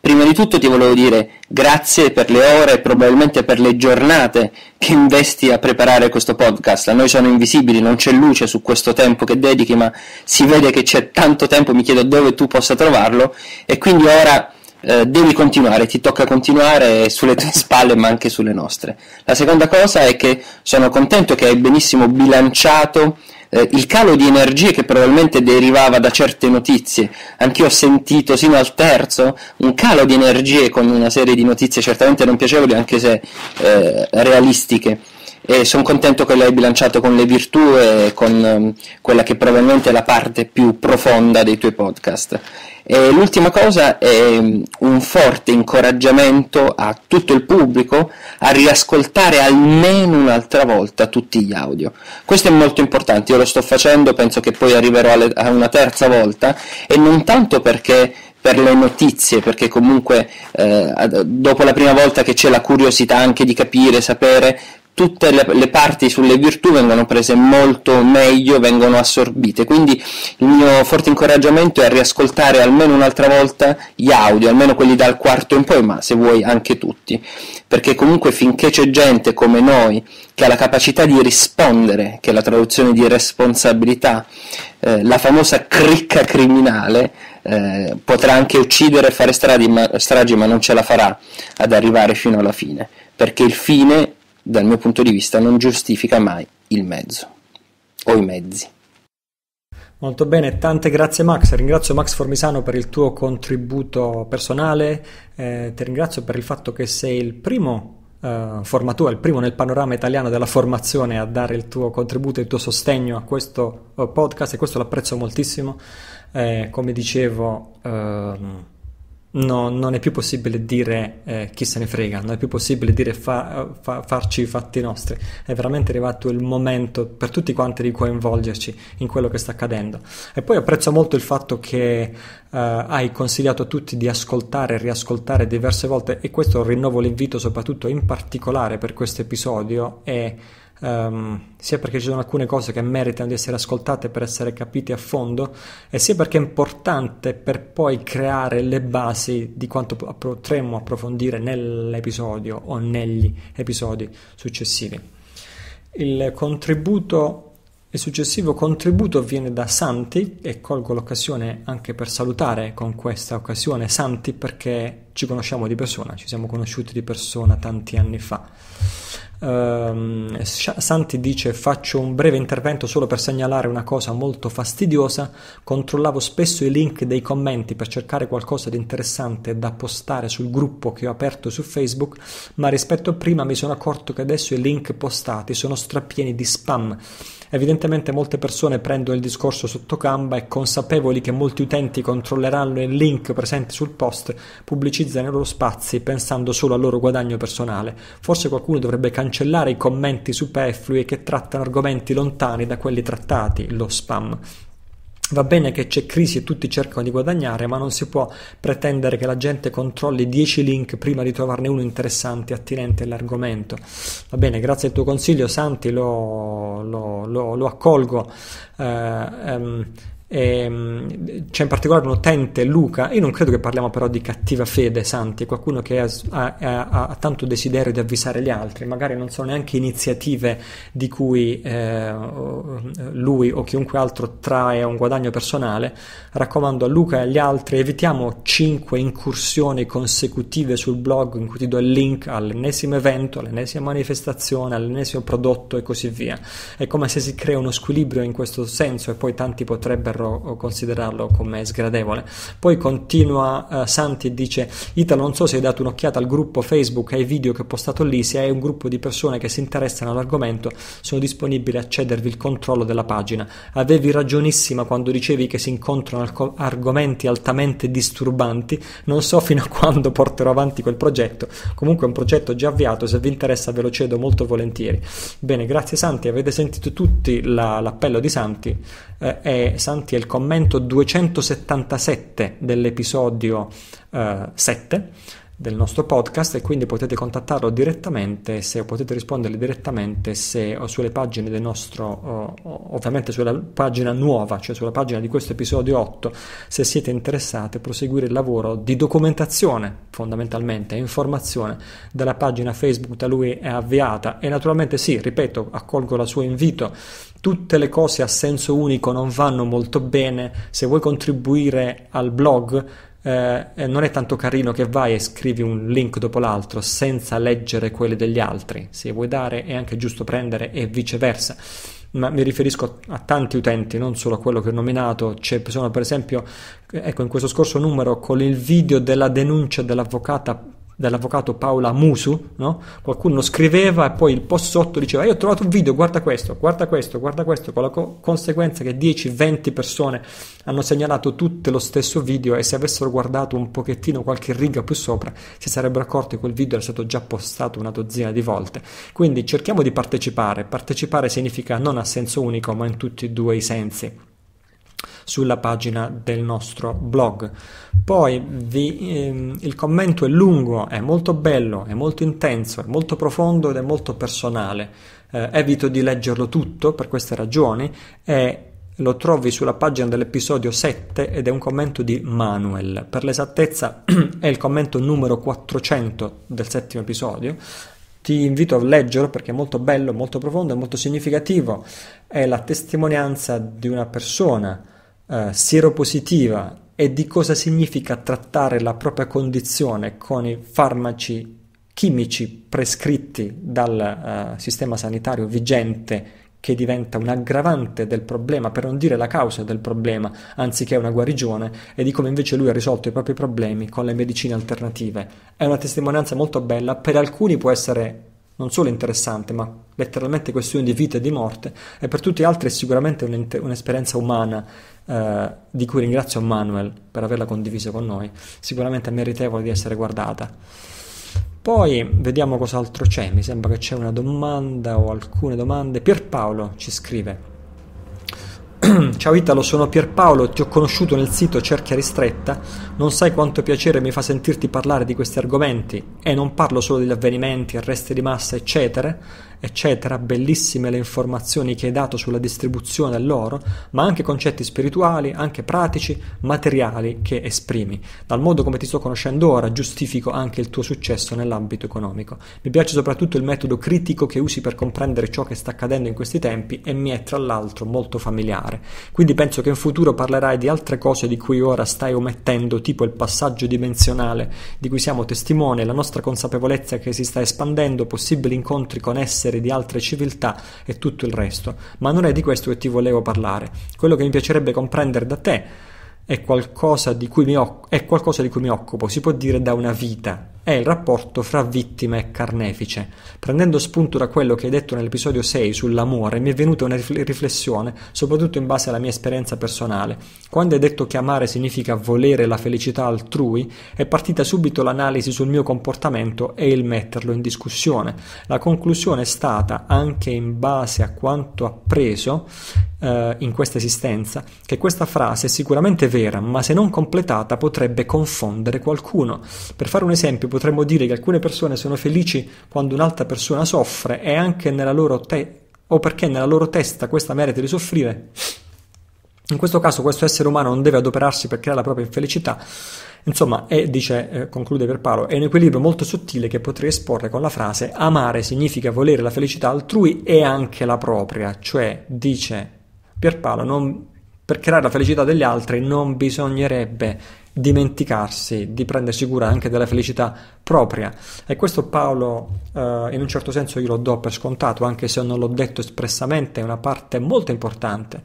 Prima di tutto ti volevo dire grazie per le ore e probabilmente per le giornate che investi a preparare questo podcast. A noi sono invisibili, non c'è luce su questo tempo che dedichi, ma si vede che c'è tanto tempo, mi chiedo dove tu possa trovarlo e quindi ora eh, devi continuare, ti tocca continuare sulle tue (laughs) spalle ma anche sulle nostre. La seconda cosa è che sono contento che hai benissimo bilanciato eh, il calo di energie che probabilmente derivava da certe notizie. Anch'io ho sentito sino al terzo un calo di energie con una serie di notizie certamente non piacevoli, anche se eh, realistiche. E sono contento che l'hai bilanciato con le virtù e con eh, quella che probabilmente è la parte più profonda dei tuoi podcast. E l'ultima cosa è mm, un forte incoraggiamento a tutto il pubblico a riascoltare almeno un'altra volta tutti gli audio. Questo è molto importante, io lo sto facendo, penso che poi arriverò alle, a una terza volta e non tanto perché per le notizie, perché comunque eh, dopo la prima volta che c'è la curiosità anche di capire, sapere, tutte le, le, parti sulle virtù vengono prese molto meglio, vengono assorbite. Quindi il mio forte incoraggiamento è a riascoltare almeno un'altra volta gli audio, almeno quelli dal quarto in poi, ma se vuoi anche tutti. Perché comunque finché c'è gente come noi che ha la capacità di rispondere, che è la traduzione di responsabilità, eh, la famosa cricca criminale, eh, potrà anche uccidere e fare stragi ma, stragi, ma non ce la farà ad arrivare fino alla fine, perché il fine dal mio punto di vista, non giustifica mai il mezzo o i mezzi. Molto bene, tante grazie Max, ringrazio Max Formisano per il tuo contributo personale, eh, ti ringrazio per il fatto che sei il primo eh, formatore, il primo nel panorama italiano della formazione a dare il tuo contributo e il tuo sostegno a questo eh, podcast e questo l'apprezzo moltissimo. Eh, come dicevo, ehm, No, non è più possibile dire eh, chi se ne frega, non è più possibile dire fa, fa, farci i fatti nostri, è veramente arrivato il momento per tutti quanti di coinvolgerci in quello che sta accadendo. E poi apprezzo molto il fatto che eh, hai consigliato a tutti di ascoltare e riascoltare diverse volte e questo rinnovo l'invito soprattutto in particolare per questo episodio è ehm, sia perché ci sono alcune cose che meritano di essere ascoltate per essere capite a fondo e sia perché è importante per poi creare le basi di quanto potremmo approfondire nell'episodio o negli episodi successivi. Il contributo il successivo contributo viene da Santi e colgo l'occasione anche per salutare con questa occasione Santi perché ci conosciamo di persona, ci siamo conosciuti di persona tanti anni fa ehm, Santi dice faccio un breve intervento solo per segnalare una cosa molto fastidiosa, controllavo spesso i link dei commenti per cercare qualcosa di interessante da postare sul gruppo che ho aperto su Facebook, ma rispetto a prima mi sono accorto che adesso i link postati sono strappieni di spam Evidentemente molte persone prendono il discorso sotto gamba e consapevoli che molti utenti controlleranno il link presente sul post, pubblicizzano i loro spazi pensando solo al loro guadagno personale. Forse qualcuno dovrebbe cancellare i commenti superflui che trattano argomenti lontani da quelli trattati, lo spam. Va bene che c'è crisi e tutti cercano di guadagnare, ma non si può pretendere che la gente controlli 10 link prima di trovarne uno interessante e attinente all'argomento. Va bene, grazie al tuo consiglio, Santi, lo, lo, lo, lo accolgo. Eh, ehm, Ehm, c'è in particolare un utente, Luca, io non credo che parliamo però di cattiva fede, Santi, qualcuno che ha, ha, ha tanto desiderio di avvisare gli altri, magari non sono neanche iniziative di cui eh, lui o chiunque altro trae un guadagno personale, raccomando a Luca e agli altri evitiamo 5 incursioni consecutive sul blog in cui ti do il link all'ennesimo evento, all'ennesima manifestazione, all'ennesimo prodotto e così via. È come se si crea uno squilibrio in questo senso e poi tanti potrebbero sacro considerarlo come sgradevole. Poi continua eh, Santi dice Italo non so se hai dato un'occhiata al gruppo Facebook, ai video che ho postato lì, se hai un gruppo di persone che si interessano all'argomento sono disponibile a cedervi il controllo della pagina. Avevi ragionissima quando dicevi che si incontrano alco- argomenti altamente disturbanti, non so fino a quando porterò avanti quel progetto, comunque è un progetto già avviato, se vi interessa ve lo cedo molto volentieri. Bene, grazie Santi, avete sentito tutti la, l'appello di Santi eh, è, eh, Santi, è il commento 277 dell'episodio eh, 7 del nostro podcast e quindi potete contattarlo direttamente se potete risponderle direttamente se sulle pagine del nostro ovviamente sulla pagina nuova cioè sulla pagina di questo episodio 8 se siete interessati a proseguire il lavoro di documentazione fondamentalmente informazione della pagina facebook da lui è avviata e naturalmente sì ripeto accolgo il suo invito tutte le cose a senso unico non vanno molto bene, se vuoi contribuire al blog eh, non è tanto carino che vai e scrivi un link dopo l'altro senza leggere quelli degli altri, se vuoi dare è anche giusto prendere e viceversa. Ma mi riferisco a tanti utenti, non solo a quello che ho nominato. C'è, sono per esempio, ecco, in questo scorso numero con il video della denuncia dell'avvocata dell'avvocato Paola Musu, no? qualcuno scriveva e poi il post sotto diceva io ho trovato un video, guarda questo, guarda questo, guarda questo, con la co- conseguenza che 10-20 persone hanno segnalato tutte lo stesso video e se avessero guardato un pochettino qualche riga più sopra si sarebbero accorti che quel video era stato già postato una dozzina di volte. Quindi cerchiamo di partecipare, partecipare significa non a senso unico ma in tutti e due i sensi sulla pagina del nostro blog. Poi vi, ehm, il commento è lungo, è molto bello, è molto intenso, è molto profondo ed è molto personale. Eh, evito di leggerlo tutto per queste ragioni e lo trovi sulla pagina dell'episodio 7 ed è un commento di Manuel. Per l'esattezza (clears throat) è il commento numero 400 del settimo episodio. Ti invito a leggerlo perché è molto bello, molto profondo e molto significativo. È la testimonianza di una persona eh, sieropositiva e di cosa significa trattare la propria condizione con i farmaci chimici prescritti dal eh, sistema sanitario vigente che diventa un aggravante del problema, per non dire la causa del problema, anziché una guarigione, e di come invece lui ha risolto i propri problemi con le medicine alternative. È una testimonianza molto bella, per alcuni può essere non solo interessante, ma letteralmente questione di vita e di morte, e per tutti gli altri è sicuramente un'esperienza umana eh, di cui ringrazio Manuel per averla condivisa con noi, sicuramente meritevole di essere guardata. Poi vediamo cos'altro c'è, mi sembra che c'è una domanda o alcune domande. Pierpaolo ci scrive (clears throat) Ciao Italo, sono Pierpaolo, ti ho conosciuto nel sito Cerchia Ristretta, non sai quanto piacere mi fa sentirti parlare di questi argomenti e non parlo solo degli avvenimenti, arresti di massa eccetera, eccetera, bellissime le informazioni che hai dato sulla distribuzione dell'oro, ma anche concetti spirituali, anche pratici, materiali che esprimi. Dal modo come ti sto conoscendo ora giustifico anche il tuo successo nell'ambito economico. Mi piace soprattutto il metodo critico che usi per comprendere ciò che sta accadendo in questi tempi e mi è tra l'altro molto familiare. Quindi penso che in futuro parlerai di altre cose di cui ora stai omettendo, tipo il passaggio dimensionale di cui siamo testimoni, la nostra consapevolezza che si sta espandendo, possibili incontri con esseri esseri di altre civiltà e tutto il resto, ma non è di questo che ti volevo parlare. Quello che mi piacerebbe comprendere da te è qualcosa di cui mi, occupo, di cui mi occupo si può dire da una vita, è il rapporto fra vittima e carnefice. Prendendo spunto da quello che hai detto nell'episodio 6 sull'amore, mi è venuta una riflessione, soprattutto in base alla mia esperienza personale. Quando hai detto che amare significa volere la felicità altrui, è partita subito l'analisi sul mio comportamento e il metterlo in discussione. La conclusione è stata, anche in base a quanto appreso, eh, in questa esistenza che questa frase è sicuramente vera, ma se non completata potrebbe confondere qualcuno. Per fare un esempio, potremmo dire che alcune persone sono felici quando un'altra persona soffre e anche nella loro te- o perché nella loro testa questa merita di soffrire. In questo caso questo essere umano non deve adoperarsi per creare la propria infelicità. Insomma, è, dice, eh, conclude per Paolo, è un equilibrio molto sottile che potrei esporre con la frase amare significa volere la felicità altrui e anche la propria, cioè, dice Pierpaolo, non, per creare la felicità degli altri non bisognerebbe dimenticarsi di prendersi cura anche della felicità propria e questo Paolo eh, in un certo senso io lo do per scontato anche se non l'ho detto espressamente è una parte molto importante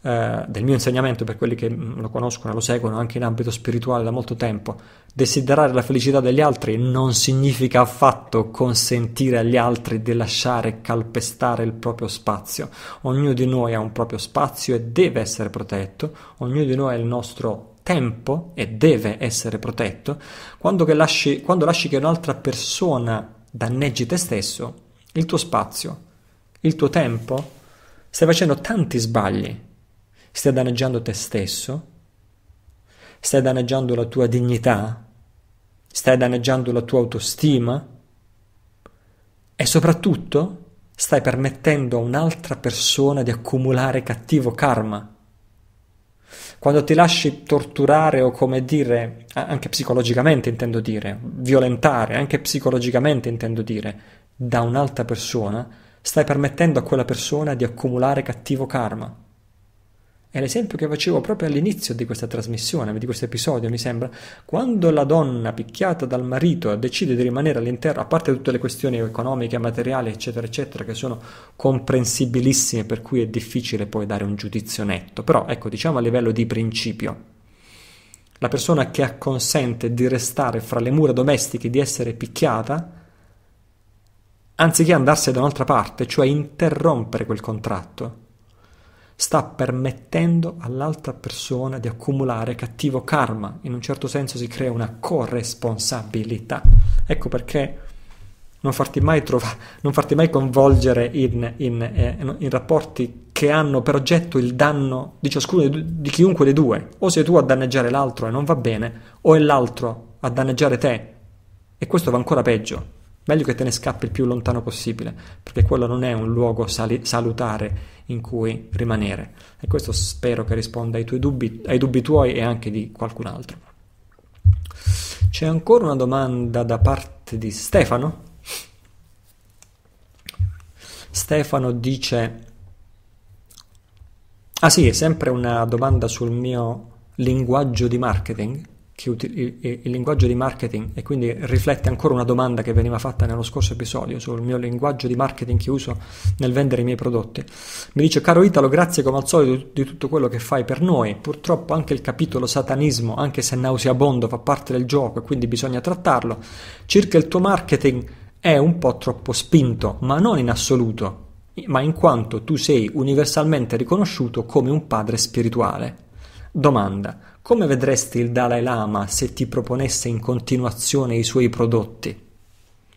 eh, del mio insegnamento per quelli che mm, lo conoscono e lo seguono anche in ambito spirituale da molto tempo desiderare la felicità degli altri non significa affatto consentire agli altri di lasciare calpestare il proprio spazio ognuno di noi ha un proprio spazio e deve essere protetto ognuno di noi ha il nostro tempo e deve essere protetto, quando lasci, quando lasci che un'altra persona danneggi te stesso, il tuo spazio, il tuo tempo, stai facendo tanti sbagli, stai danneggiando te stesso, stai danneggiando la tua dignità, stai danneggiando la tua autostima e soprattutto stai permettendo a un'altra persona di accumulare cattivo karma quando ti lasci torturare o come dire, anche psicologicamente intendo dire, violentare, anche psicologicamente intendo dire, da un'altra persona, stai permettendo a quella persona di accumulare cattivo karma. È l'esempio che facevo proprio all'inizio di questa trasmissione, di questo episodio, mi sembra. Quando la donna picchiata dal marito decide di rimanere all'interno, a parte tutte le questioni economiche, materiali, eccetera, eccetera, che sono comprensibilissime, per cui è difficile poi dare un giudizio netto. Però, ecco, diciamo a livello di principio, la persona che acconsente di restare fra le mura domestiche, di essere picchiata, anziché andarsene da un'altra parte, cioè interrompere quel contratto, sta permettendo all'altra persona di accumulare cattivo karma, in un certo senso si crea una corresponsabilità. Ecco perché non farti mai, trova- non farti mai coinvolgere in, in, eh, in, rapporti che hanno per oggetto il danno di ciascuno di chiunque dei due. O sei tu a danneggiare l'altro e non va bene, o è l'altro a danneggiare te. E questo va ancora peggio. Meglio che te ne scappi il più lontano possibile, perché quello non è un luogo sali- salutare in cui rimanere. E questo spero che risponda ai tuoi dubbi, ai dubbi tuoi e anche di qualcun altro. C'è ancora una domanda da parte di Stefano. Stefano dice... Ah sì, è sempre una domanda sul mio linguaggio di marketing che uti- il linguaggio di marketing e quindi riflette ancora una domanda che veniva fatta nello scorso episodio sul mio linguaggio di marketing che uso nel vendere i miei prodotti. Mi dice caro Italo, grazie come al solito di tutto quello che fai per noi. Purtroppo anche il capitolo satanismo, anche se nauseabondo, fa parte del gioco e quindi bisogna trattarlo. Circa il tuo marketing è un po' troppo spinto, ma non in assoluto, ma in quanto tu sei universalmente riconosciuto come un padre spirituale. Domanda: come vedresti il Dalai Lama se ti proponesse in continuazione i suoi prodotti?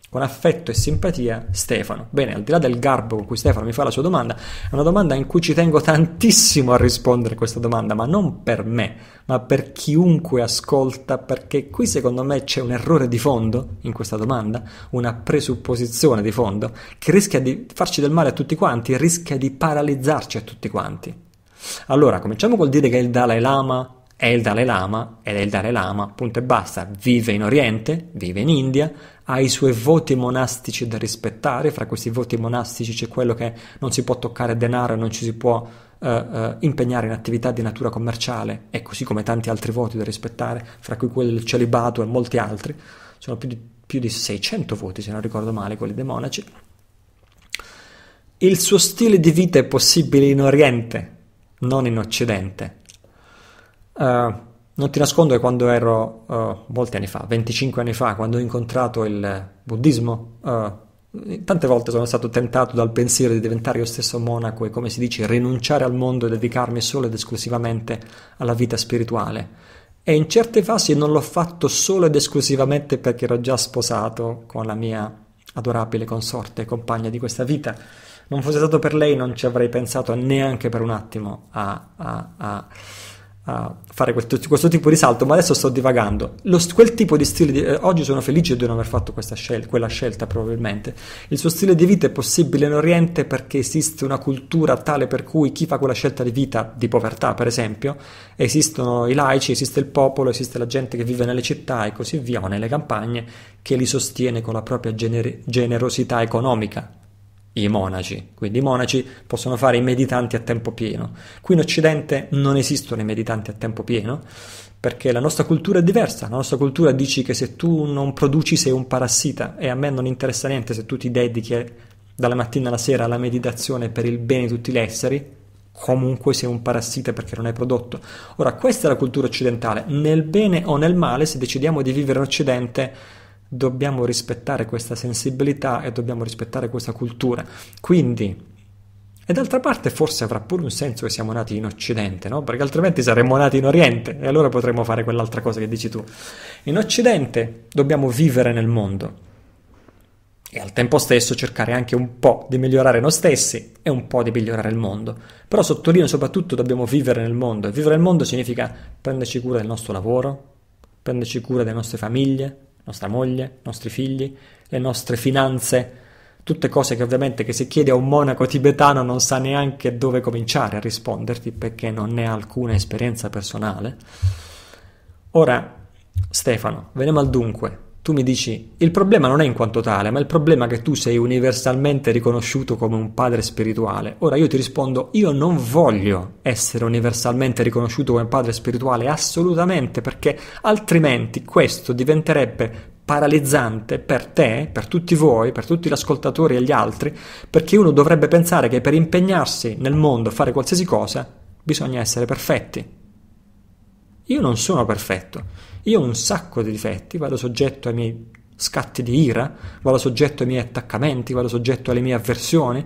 Con affetto e simpatia, Stefano. Bene, al di là del garbo con cui Stefano mi fa la sua domanda, è una domanda in cui ci tengo tantissimo a rispondere a questa domanda, ma non per me, ma per chiunque ascolta, perché qui secondo me c'è un errore di fondo in questa domanda, una presupposizione di fondo, che rischia di farci del male a tutti quanti, rischia di paralizzarci a tutti quanti. Allora, cominciamo col dire che il Dalai Lama è il Dalai Lama ed è il Dalai Lama, punto e basta. Vive in Oriente, vive in India, ha i suoi voti monastici da rispettare, fra questi voti monastici c'è quello che non si può toccare denaro, non ci si può uh, uh, impegnare in attività di natura commerciale, e così come tanti altri voti da rispettare, fra cui quello del celibato e molti altri. Sono più di, più di 600 voti, se non ricordo male, quelli dei monaci. Il suo stile di vita è possibile in Oriente, non in Occidente eh, non ti nascondo che quando ero, uh, molti anni fa, 25 anni fa, quando ho incontrato il buddismo, uh, tante volte sono stato tentato dal pensiero di diventare io stesso monaco e, come si dice, rinunciare al mondo e dedicarmi solo ed esclusivamente alla vita spirituale. E in certe fasi non l'ho fatto solo ed esclusivamente perché ero già sposato con la mia adorabile consorte e compagna di questa vita. Non fosse stato per lei non ci avrei pensato neanche per un attimo a, a, a a fare questo, questo, tipo di salto, ma adesso sto divagando. Lo, quel tipo di stile di, eh, oggi sono felice di non aver fatto questa scelta, quella scelta probabilmente. Il suo stile di vita è possibile in Oriente perché esiste una cultura tale per cui chi fa quella scelta di vita di povertà, per esempio, esistono i laici, esiste il popolo, esiste la gente che vive nelle città e così via, o nelle campagne, che li sostiene con la propria gener- generosità economica i monaci, quindi i monaci possono fare i meditanti a tempo pieno. Qui in Occidente non esistono i meditanti a tempo pieno perché la nostra cultura è diversa, la nostra cultura dici che se tu non produci sei un parassita e a me non interessa niente se tu ti dedichi dalla mattina alla sera alla meditazione per il bene di tutti gli esseri, comunque sei un parassita perché non hai prodotto. Ora questa è la cultura occidentale, nel bene o nel male se decidiamo di vivere in Occidente dobbiamo rispettare questa sensibilità e dobbiamo rispettare questa cultura. Quindi, e d'altra parte forse avrà pure un senso che siamo nati in Occidente, no? Perché altrimenti saremmo nati in Oriente e allora potremmo fare quell'altra cosa che dici tu. In Occidente dobbiamo vivere nel mondo e al tempo stesso cercare anche un po' di migliorare noi stessi e un po' di migliorare il mondo. Però sottolineo soprattutto dobbiamo vivere nel mondo e vivere nel mondo significa prenderci cura del nostro lavoro, prenderci cura delle nostre famiglie, nostra moglie, i nostri figli, le nostre finanze, tutte cose che ovviamente che se chiedi a un monaco tibetano non sa neanche dove cominciare a risponderti perché non ne ha alcuna esperienza personale. Ora, Stefano, veniamo al dunque. Tu mi dici, il problema non è in quanto tale, ma il problema è che tu sei universalmente riconosciuto come un padre spirituale. Ora io ti rispondo, io non voglio essere universalmente riconosciuto come padre spirituale, assolutamente, perché altrimenti questo diventerebbe paralizzante per te, per tutti voi, per tutti gli ascoltatori e gli altri, perché uno dovrebbe pensare che per impegnarsi nel mondo a fare qualsiasi cosa bisogna essere perfetti. Io non sono perfetto. Io ho un sacco di difetti, vado soggetto ai miei scatti di ira, vado soggetto ai miei attaccamenti, vado soggetto alle mie avversioni.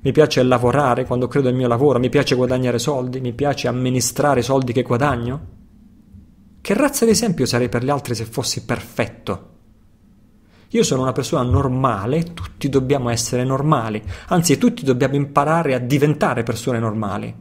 Mi piace lavorare quando credo al mio lavoro, mi piace guadagnare soldi, mi piace amministrare i soldi che guadagno. Che razza di esempio sarei per gli altri se fossi perfetto? Io sono una persona normale, tutti dobbiamo essere normali, anzi tutti dobbiamo imparare a diventare persone normali.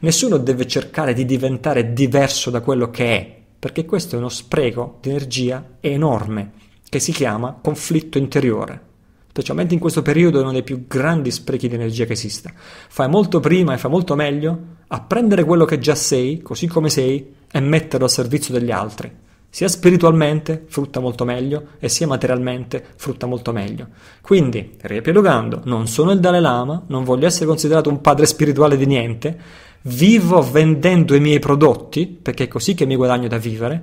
Nessuno deve cercare di diventare diverso da quello che è, perché questo è uno spreco di energia enorme che si chiama conflitto interiore. Specialmente in questo periodo è uno dei più grandi sprechi di energia che esista. Fai molto prima e fai molto meglio a prendere quello che già sei, così come sei, e metterlo a servizio degli altri. Sia spiritualmente frutta molto meglio e sia materialmente frutta molto meglio. Quindi, riepilogando, non sono il Dalai Lama, non voglio essere considerato un padre spirituale di niente, vivo vendendo i miei prodotti, perché è così che mi guadagno da vivere,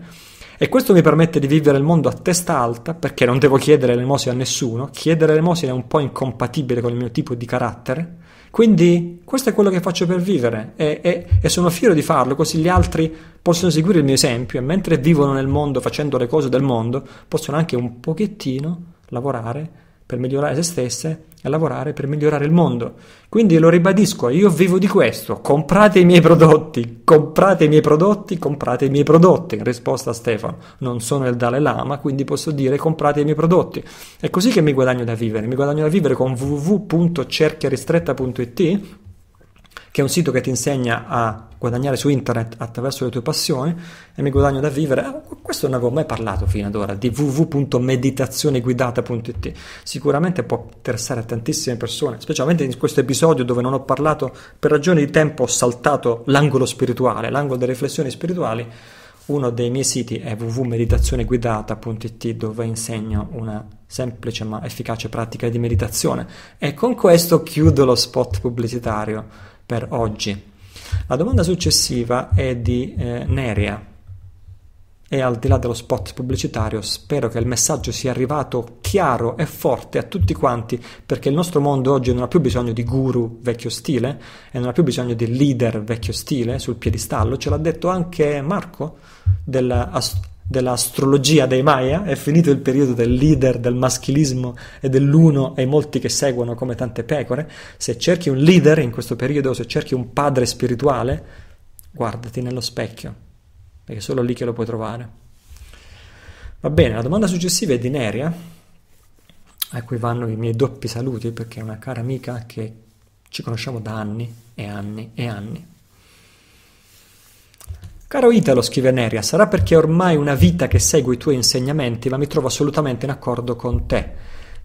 e questo mi permette di vivere il mondo a testa alta, perché non devo chiedere l'elemosina a nessuno, chiedere l'elemosina è un po' incompatibile con il mio tipo di carattere, quindi questo è quello che faccio per vivere e, e, e sono fiero di farlo, così gli altri possono seguire il mio esempio e mentre vivono nel mondo facendo le cose del mondo, possono anche un pochettino lavorare per migliorare se stesse e lavorare per migliorare il mondo. Quindi lo ribadisco, io vivo di questo, comprate i miei prodotti, comprate i miei prodotti, comprate i miei prodotti, in risposta a Stefano. Non sono il Dalai Lama, quindi posso dire comprate i miei prodotti. È così che mi guadagno da vivere, mi guadagno da vivere con www.cerchiaristretta.it che è un sito che ti insegna a guadagnare su internet attraverso le tue passioni e mi guadagno da vivere. Eh, questo non avevo mai parlato fino ad ora di www.meditazioneguidata.it. Sicuramente può interessare a tantissime persone, specialmente in questo episodio dove non ho parlato per ragioni di tempo, ho saltato l'angolo spirituale, l'angolo delle riflessioni spirituali. Uno dei miei siti è www.meditazioneguidata.it dove insegno una semplice ma efficace pratica di meditazione. E con questo chiudo lo spot pubblicitario per oggi. La domanda successiva è di eh, Nerea e al di là dello spot pubblicitario spero che il messaggio sia arrivato chiaro e forte a tutti quanti perché il nostro mondo oggi non ha più bisogno di guru vecchio stile e non ha più bisogno di leader vecchio stile sul piedistallo, ce l'ha detto anche Marco della dell'astrologia dei Maya, è finito il periodo del leader, del maschilismo e dell'uno e molti che seguono come tante pecore. Se cerchi un leader in questo periodo, se cerchi un padre spirituale, guardati nello specchio, perché è solo lì che lo puoi trovare. Va bene, la domanda successiva è di Neria, a cui vanno i miei doppi saluti perché è una cara amica che ci conosciamo da anni e anni e anni. Caro Italo, scrive Neria, sarà perché è ormai una vita che segue i tuoi insegnamenti, ma mi trovo assolutamente in accordo con te.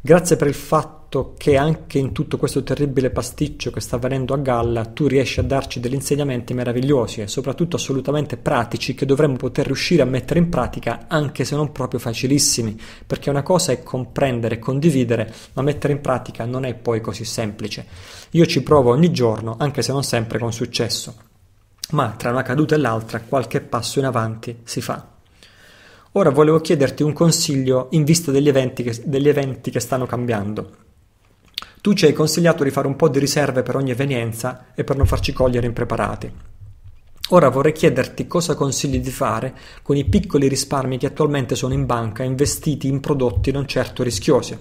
Grazie per il fatto che anche in tutto questo terribile pasticcio che sta avvenendo a galla tu riesci a darci degli insegnamenti meravigliosi e soprattutto assolutamente pratici che dovremmo poter riuscire a mettere in pratica anche se non proprio facilissimi, perché una cosa è comprendere e condividere, ma mettere in pratica non è poi così semplice. Io ci provo ogni giorno, anche se non sempre con successo ma tra una caduta e l'altra qualche passo in avanti si fa. Ora volevo chiederti un consiglio in vista degli eventi, che, degli eventi che, stanno cambiando. Tu ci hai consigliato di fare un po' di riserve per ogni evenienza e per non farci cogliere impreparati. Ora vorrei chiederti cosa consigli di fare con i piccoli risparmi che attualmente sono in banca investiti in prodotti non certo rischiosi,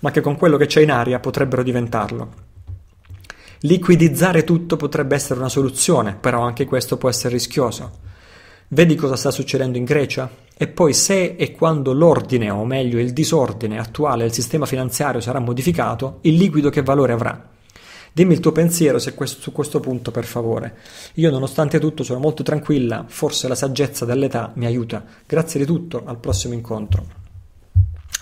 ma che con quello che c'è in aria potrebbero diventarlo. Liquidizzare tutto potrebbe essere una soluzione, però anche questo può essere rischioso. Vedi cosa sta succedendo in Grecia? E poi se e quando l'ordine, o meglio il disordine attuale del sistema finanziario sarà modificato, il liquido che valore avrà? Dimmi il tuo pensiero questo, su questo punto, per favore. Io, nonostante tutto, sono molto tranquilla, forse la saggezza dell'età mi aiuta. Grazie di tutto, al prossimo incontro.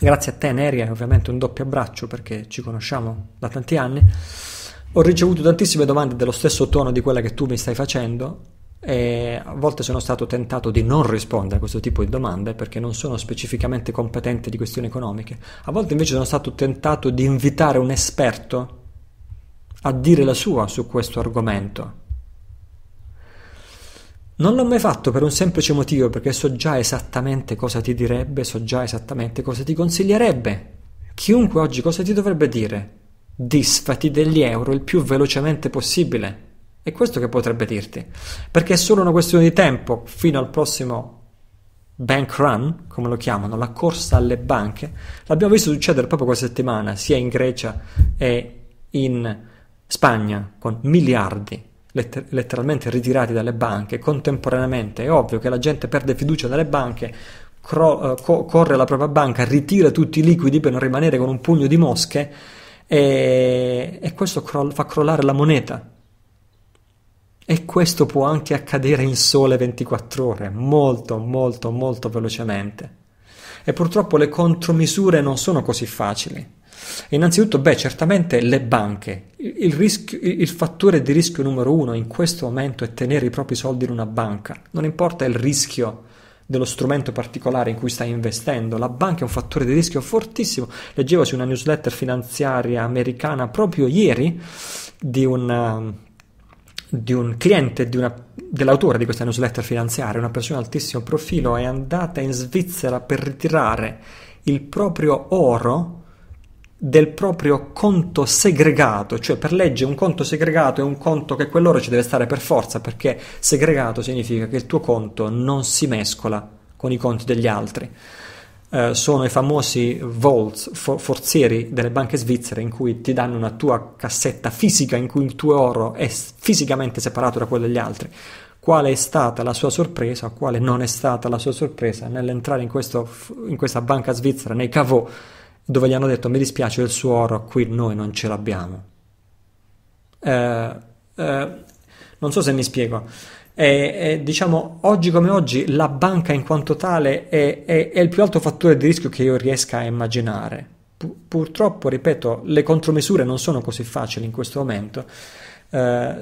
Grazie a te, Neria, e ovviamente un doppio abbraccio perché ci conosciamo da tanti anni. Ho ricevuto tantissime domande dello stesso tono di quella che tu mi stai facendo e a volte sono stato tentato di non rispondere a questo tipo di domande perché non sono specificamente competente di questioni economiche. A volte invece sono stato tentato di invitare un esperto a dire la sua su questo argomento. Non l'ho mai fatto per un semplice motivo, perché so già esattamente cosa ti direbbe, so già esattamente cosa ti consiglierebbe. Chiunque oggi cosa ti dovrebbe dire? disfati degli euro il più velocemente possibile. È questo che potrebbe dirti, perché è solo una questione di tempo fino al prossimo bank run, come lo chiamano, la corsa alle banche. L'abbiamo visto succedere proprio questa settimana, sia in Grecia che in Spagna, con miliardi letter- letteralmente ritirati dalle banche contemporaneamente. È ovvio che la gente perde fiducia nelle banche, cro- eh, co- corre alla propria banca, ritira tutti i liquidi per non rimanere con un pugno di mosche e, e questo cro- fa crollare la moneta. E questo può anche accadere in sole 24 ore, molto, molto, molto velocemente. E purtroppo le contromisure non sono così facili. Innanzitutto, beh, certamente le banche. Il, rischio, il, fattore di rischio numero uno in questo momento è tenere i propri soldi in una banca. Non importa il rischio dello strumento particolare in cui stai investendo. La banca è un fattore di rischio fortissimo. Leggevo su una newsletter finanziaria americana proprio ieri di un, ehm, di un cliente di una, dell'autore di questa newsletter finanziaria, una persona di altissimo profilo, è andata in Svizzera per ritirare il proprio oro del proprio conto segregato, cioè per legge un conto segregato è un conto che quell'ora ci deve stare per forza, perché segregato significa che il tuo conto non si mescola con i conti degli altri. Eh, sono i famosi vaults, for- forzieri delle banche svizzere in cui ti danno una tua cassetta fisica in cui il tuo oro è fisicamente separato da quello degli altri. Qual è stata la sua sorpresa, quale non è stata la sua sorpresa nell'entrare in, questo, in questa banca svizzera, nei cavò dove gli hanno detto mi dispiace il suo oro qui noi non ce l'abbiamo. Eh, eh, non so se mi spiego. Eh, diciamo oggi come oggi la banca in quanto tale è, è, è, il più alto fattore di rischio che io riesca a immaginare. P- purtroppo, ripeto, le contromisure non sono così facili in questo momento. Eh,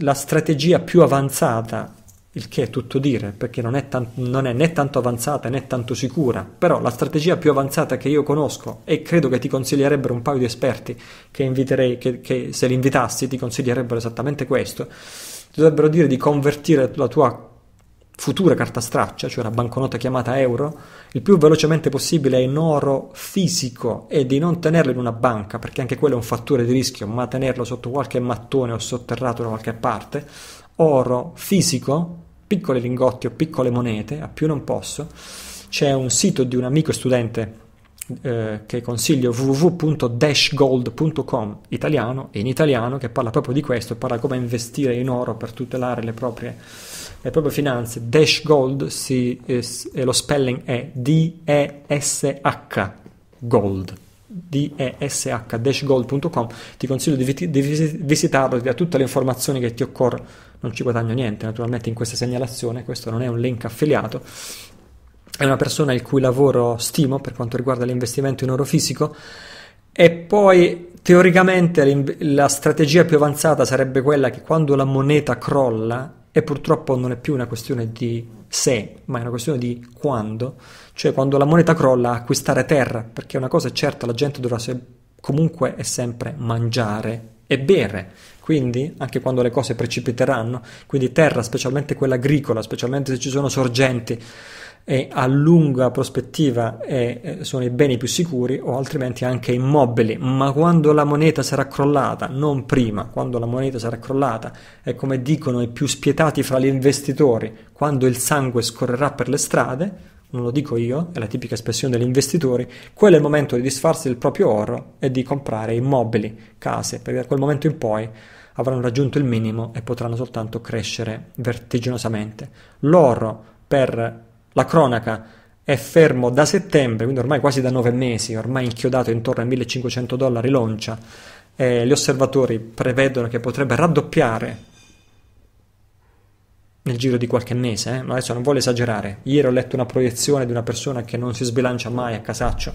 la strategia più avanzata il che è tutto dire, perché non è, tan- non è, né tanto avanzata né tanto sicura, però la strategia più avanzata che io conosco e credo che ti consiglierebbero un paio di esperti che inviterei, che, che se li invitassi ti consiglierebbero esattamente questo, ti dovrebbero dire di convertire la tua futura carta straccia, cioè la banconota chiamata euro, il più velocemente possibile in oro fisico e di non tenerlo in una banca, perché anche quello è un fattore di rischio, ma tenerlo sotto qualche mattone o sotterrato da qualche parte, oro fisico, piccoli lingotti o piccole monete, a più non posso. C'è un sito di un amico studente eh, che consiglio www.dashgold.com italiano in italiano che parla proprio di questo, parla come investire in oro per tutelare le proprie, le proprie finanze. Dash Gold si, eh, lo spelling è D-E-S-H Gold. DESH, dashgold.com ti consiglio di, di visitarlo, ti dà tutte le informazioni che ti occorrono non ci guadagno niente, naturalmente in questa segnalazione, questo non è un link affiliato, è una persona il cui lavoro stimo per quanto riguarda l'investimento in oro fisico e poi teoricamente la strategia più avanzata sarebbe quella che quando la moneta crolla e purtroppo non è più una questione di se, ma è una questione di quando, cioè quando la moneta crolla acquistare terra, perché una cosa è certa, la gente dovrà comunque e sempre mangiare e bere, quindi, anche quando le cose precipiteranno, quindi terra, specialmente quella agricola, specialmente se ci sono sorgenti e a lunga prospettiva eh, sono i beni più sicuri o altrimenti anche immobili, ma quando la moneta sarà crollata, non prima, quando la moneta sarà crollata, è come dicono i più spietati fra gli investitori, quando il sangue scorrerà per le strade, non lo dico io, è la tipica espressione degli investitori, quello è il momento di disfarsi del proprio oro e di comprare immobili, case, perché da quel momento in poi avranno raggiunto il minimo e potranno soltanto crescere vertiginosamente. L'oro per la cronaca è fermo da settembre, quindi ormai quasi da nove mesi, ormai inchiodato intorno ai 1500 dollari l'oncia. Eh, gli osservatori prevedono che potrebbe raddoppiare nel giro di qualche mese, eh? adesso non voglio esagerare. Ieri ho letto una proiezione di una persona che non si sbilancia mai a casaccio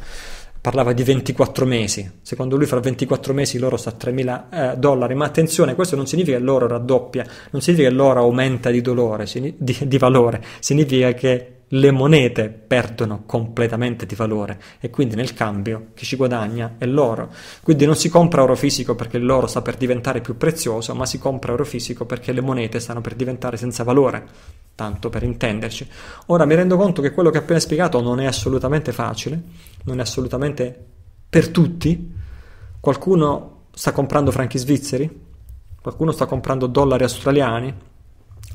parlava di 24 mesi, secondo lui fra 24 mesi l'oro sta a 3.000 eh, dollari, ma attenzione, questo non significa che l'oro raddoppia, non significa che l'oro aumenta di, dolore, di, di valore, significa che le monete perdono completamente di valore e quindi nel cambio chi ci guadagna è l'oro. Quindi non si compra oro fisico perché l'oro sta per diventare più prezioso, ma si compra oro fisico perché le monete stanno per diventare senza valore, tanto per intenderci. Ora mi rendo conto che quello che ho appena spiegato non è assolutamente facile non è assolutamente per tutti. Qualcuno sta comprando franchi svizzeri, qualcuno sta comprando dollari australiani,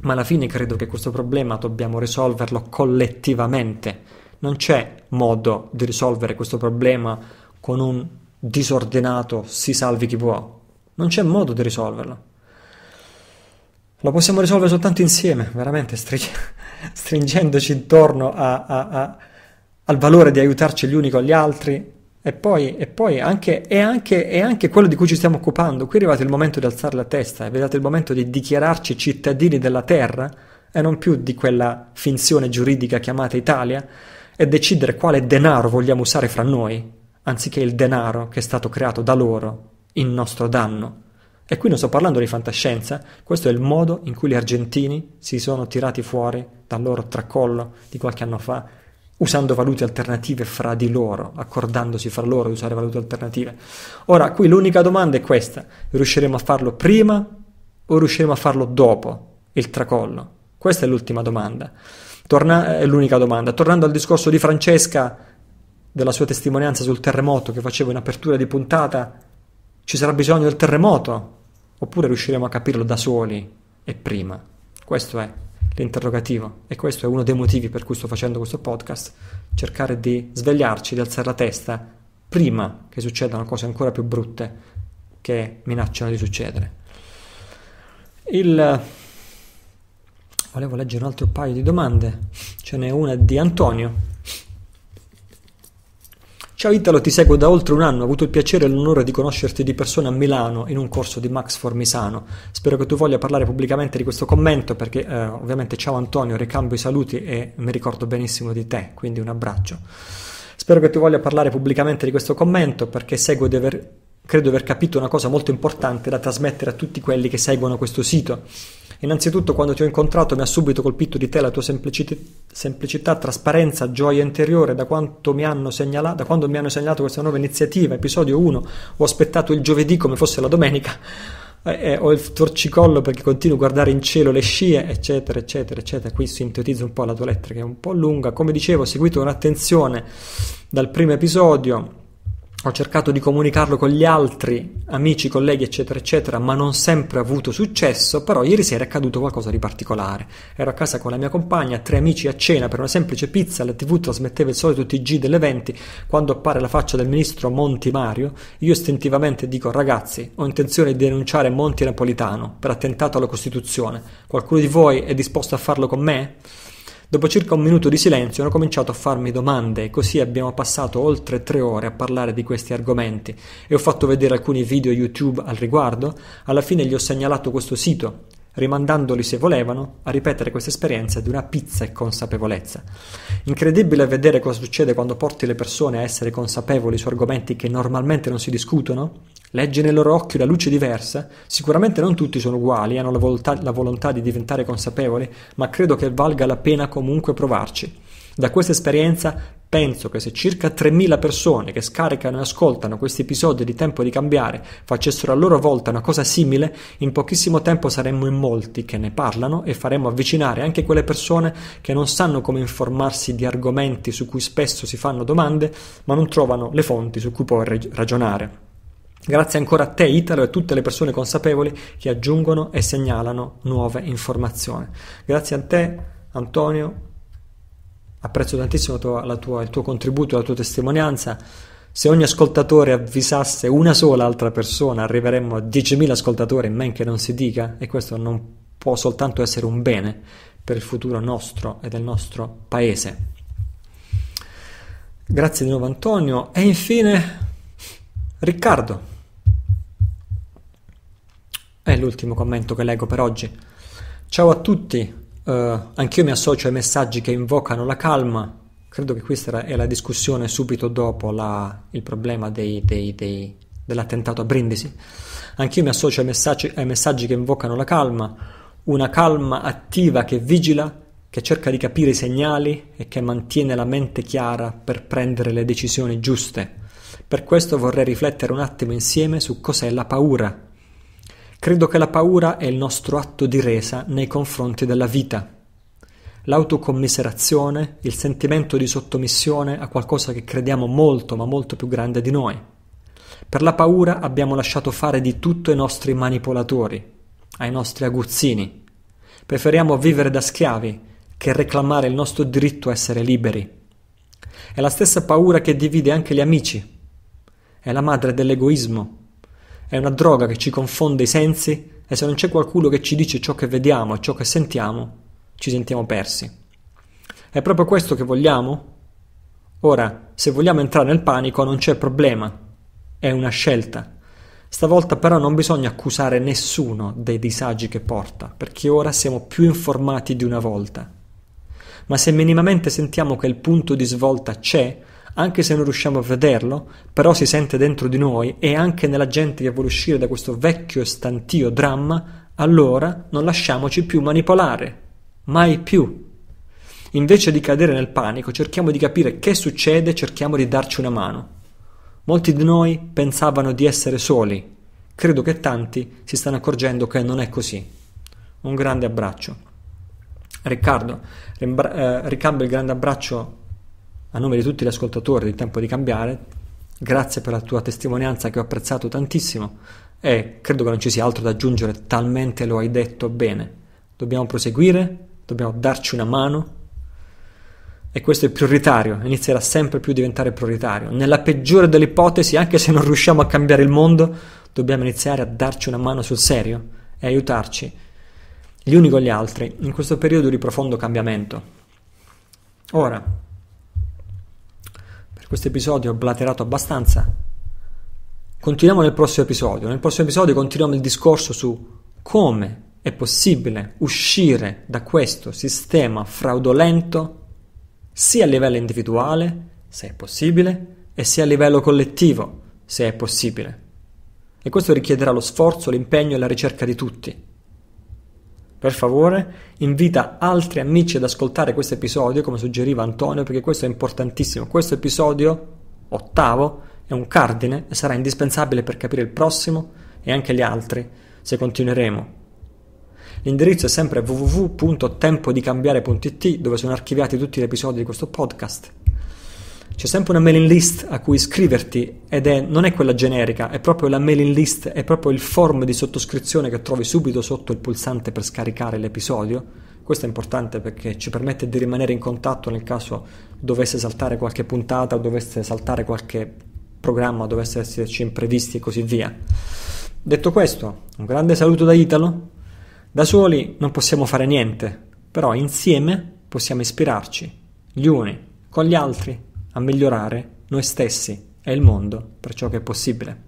ma alla fine credo che questo problema dobbiamo risolverlo collettivamente. Non c'è modo di risolvere questo problema con un disordinato si salvi chi può. Non c'è modo di risolverlo. Lo possiamo risolvere soltanto insieme, veramente, (laughs) stringendoci intorno a, a, a al valore di aiutarci gli uni con gli altri. E poi, e poi anche, è anche, è anche quello di cui ci stiamo occupando. Qui è arrivato il momento di alzare la testa, è arrivato il momento di dichiararci cittadini della terra e non più di quella finzione giuridica chiamata Italia e decidere quale denaro vogliamo usare fra noi, anziché il denaro che è stato creato da loro in nostro danno. E qui non sto parlando di fantascienza, questo è il modo in cui gli argentini si sono tirati fuori dal loro tracollo di qualche anno fa usando valute alternative fra di loro, accordandosi fra loro di usare valute alternative. Ora, qui l'unica domanda è questa, riusciremo a farlo prima o riusciremo a farlo dopo il tracollo? Questa è l'ultima domanda. Torna- è l'unica domanda. Tornando al discorso di Francesca, della sua testimonianza sul terremoto che facevo in apertura di puntata, ci sarà bisogno del terremoto? Oppure riusciremo a capirlo da soli e prima? Questo è l'interrogativo e questo è uno dei motivi per cui sto facendo questo podcast, cercare di svegliarci, di alzare la testa prima che succedano cose ancora più brutte che minacciano di succedere. Il... Volevo leggere un altro paio di domande, ce n'è una di Antonio Ciao Italo, ti seguo da oltre un anno, ho avuto il piacere e l'onore di conoscerti di persona a Milano in un corso di Max Formisano. Spero che tu voglia parlare pubblicamente di questo commento perché eh, ovviamente ciao Antonio, ricambio i saluti e mi ricordo benissimo di te, quindi un abbraccio. Spero che tu voglia parlare pubblicamente di questo commento perché seguo di aver, credo di aver capito una cosa molto importante da trasmettere a tutti quelli che seguono questo sito Innanzitutto quando ti ho incontrato mi ha subito colpito di te la tua semplici- semplicità, trasparenza, gioia interiore. Da, mi segnala- da quando mi hanno segnalato questa nuova iniziativa, episodio 1, ho aspettato il giovedì come fosse la domenica. Eh, eh, ho il torcicollo perché continuo a guardare in cielo le scie, eccetera, eccetera, eccetera. Qui sintetizzo un po' la tua lettera che è un po' lunga. Come dicevo, ho seguito con attenzione dal primo episodio ho cercato di comunicarlo con gli altri amici, colleghi, eccetera, eccetera, ma non sempre avuto successo, però ieri sera è accaduto qualcosa di particolare. Ero a casa con la mia compagna, tre amici a cena per una semplice pizza, la TV trasmetteva il solito TG delle 20, quando appare la faccia del ministro Monti Mario, io istintivamente dico "Ragazzi, ho intenzione di denunciare Monti Napolitano per attentato alla Costituzione. Qualcuno di voi è disposto a farlo con me?" Dopo circa un minuto di silenzio hanno cominciato a farmi domande e così abbiamo passato oltre tre ore a parlare di questi argomenti e ho fatto vedere alcuni video YouTube al riguardo. Alla fine gli ho segnalato questo sito, rimandandoli se volevano a ripetere questa esperienza di una pizza e consapevolezza. Incredibile vedere cosa succede quando porti le persone a essere consapevoli su argomenti che normalmente non si discutono Legge nel loro occhio la luce diversa? Sicuramente non tutti sono uguali, hanno la volontà, la volontà di diventare consapevoli, ma credo che valga la pena comunque provarci. Da questa esperienza penso che se circa 3.000 persone che scaricano e ascoltano questi episodi di Tempo di Cambiare facessero a loro volta una cosa simile, in pochissimo tempo saremmo in molti che ne parlano e faremmo avvicinare anche quelle persone che non sanno come informarsi di argomenti su cui spesso si fanno domande, ma non trovano le fonti su cui poi ragionare. Grazie ancora a te Italo e a tutte le persone consapevoli che aggiungono e segnalano nuove informazioni. Grazie a te Antonio, apprezzo tantissimo la tua, il tuo contributo, la tua testimonianza. Se ogni ascoltatore avvisasse una sola altra persona, arriveremmo a 10.000 ascoltatori, men che non si dica, e questo non può soltanto essere un bene per il futuro nostro e del nostro paese. Grazie di nuovo Antonio e infine Riccardo. È l'ultimo commento che leggo per oggi. Ciao a tutti, uh, anch'io mi associo ai messaggi che invocano la calma. Credo che questa è la discussione subito dopo la, il problema dei, dei, dei, dell'attentato a Brindisi. Anch'io mi associo ai messaggi, ai messaggi che invocano la calma, una calma attiva che vigila, che cerca di capire i segnali e che mantiene la mente chiara per prendere le decisioni giuste. Per questo vorrei riflettere un attimo insieme su cos'è la paura. Credo che la paura è il nostro atto di resa nei confronti della vita. L'autocommiserazione, il sentimento di sottomissione a qualcosa che crediamo molto ma molto più grande di noi. Per la paura abbiamo lasciato fare di tutto ai nostri manipolatori, ai nostri aguzzini. Preferiamo vivere da schiavi che reclamare il nostro diritto a essere liberi. È la stessa paura che divide anche gli amici è la madre dell'egoismo. È una droga che ci confonde i sensi e se non c'è qualcuno che ci dice ciò che vediamo e ciò che sentiamo, ci sentiamo persi. È proprio questo che vogliamo? Ora, se vogliamo entrare nel panico non c'è problema, è una scelta. Stavolta però non bisogna accusare nessuno dei disagi che porta, perché ora siamo più informati di una volta. Ma se minimamente sentiamo che il punto di svolta c'è, anche se non riusciamo a vederlo, però si sente dentro di noi e anche nella gente che vuole uscire da questo vecchio e stantio dramma, allora non lasciamoci più manipolare, mai più. Invece di cadere nel panico, cerchiamo di capire che succede e cerchiamo di darci una mano. Molti di noi pensavano di essere soli. Credo che tanti si stanno accorgendo che non è così. Un grande abbraccio. Riccardo, eh, ricambio il grande abbraccio a nome di tutti gli ascoltatori di Tempo di Cambiare, grazie per la tua testimonianza che ho apprezzato tantissimo e credo che non ci sia altro da aggiungere, talmente lo hai detto bene. Dobbiamo proseguire, dobbiamo darci una mano e questo è prioritario, inizierà sempre più a diventare prioritario. Nella peggiore delle ipotesi, anche se non riusciamo a cambiare il mondo, dobbiamo iniziare a darci una mano sul serio e aiutarci gli uni con gli altri in questo periodo di profondo cambiamento. Ora, questo episodio ho blaterato abbastanza. Continuiamo nel prossimo episodio. Nel prossimo episodio continuiamo il discorso su come è possibile uscire da questo sistema fraudolento sia a livello individuale, se è possibile, e sia a livello collettivo, se è possibile. E questo richiederà lo sforzo, l'impegno e la ricerca di tutti. Per favore, invita altri amici ad ascoltare questo episodio, come suggeriva Antonio, perché questo è importantissimo. Questo episodio, ottavo, è un cardine e sarà indispensabile per capire il prossimo e anche gli altri, se continueremo. L'indirizzo è sempre www.tempodicambiare.it dove sono archiviati tutti gli episodi di questo podcast c'è sempre una mailing list a cui iscriverti ed è, non è quella generica, è proprio la mailing list, è proprio il form di sottoscrizione che trovi subito sotto il pulsante per scaricare l'episodio. Questo è importante perché ci permette di rimanere in contatto nel caso dovesse saltare qualche puntata dovesse saltare qualche programma, dovesse esserci imprevisti e così via. Detto questo, un grande saluto da Italo. Da soli non possiamo fare niente, però insieme possiamo ispirarci, gli uni con gli altri a migliorare noi stessi e il mondo per ciò che è possibile.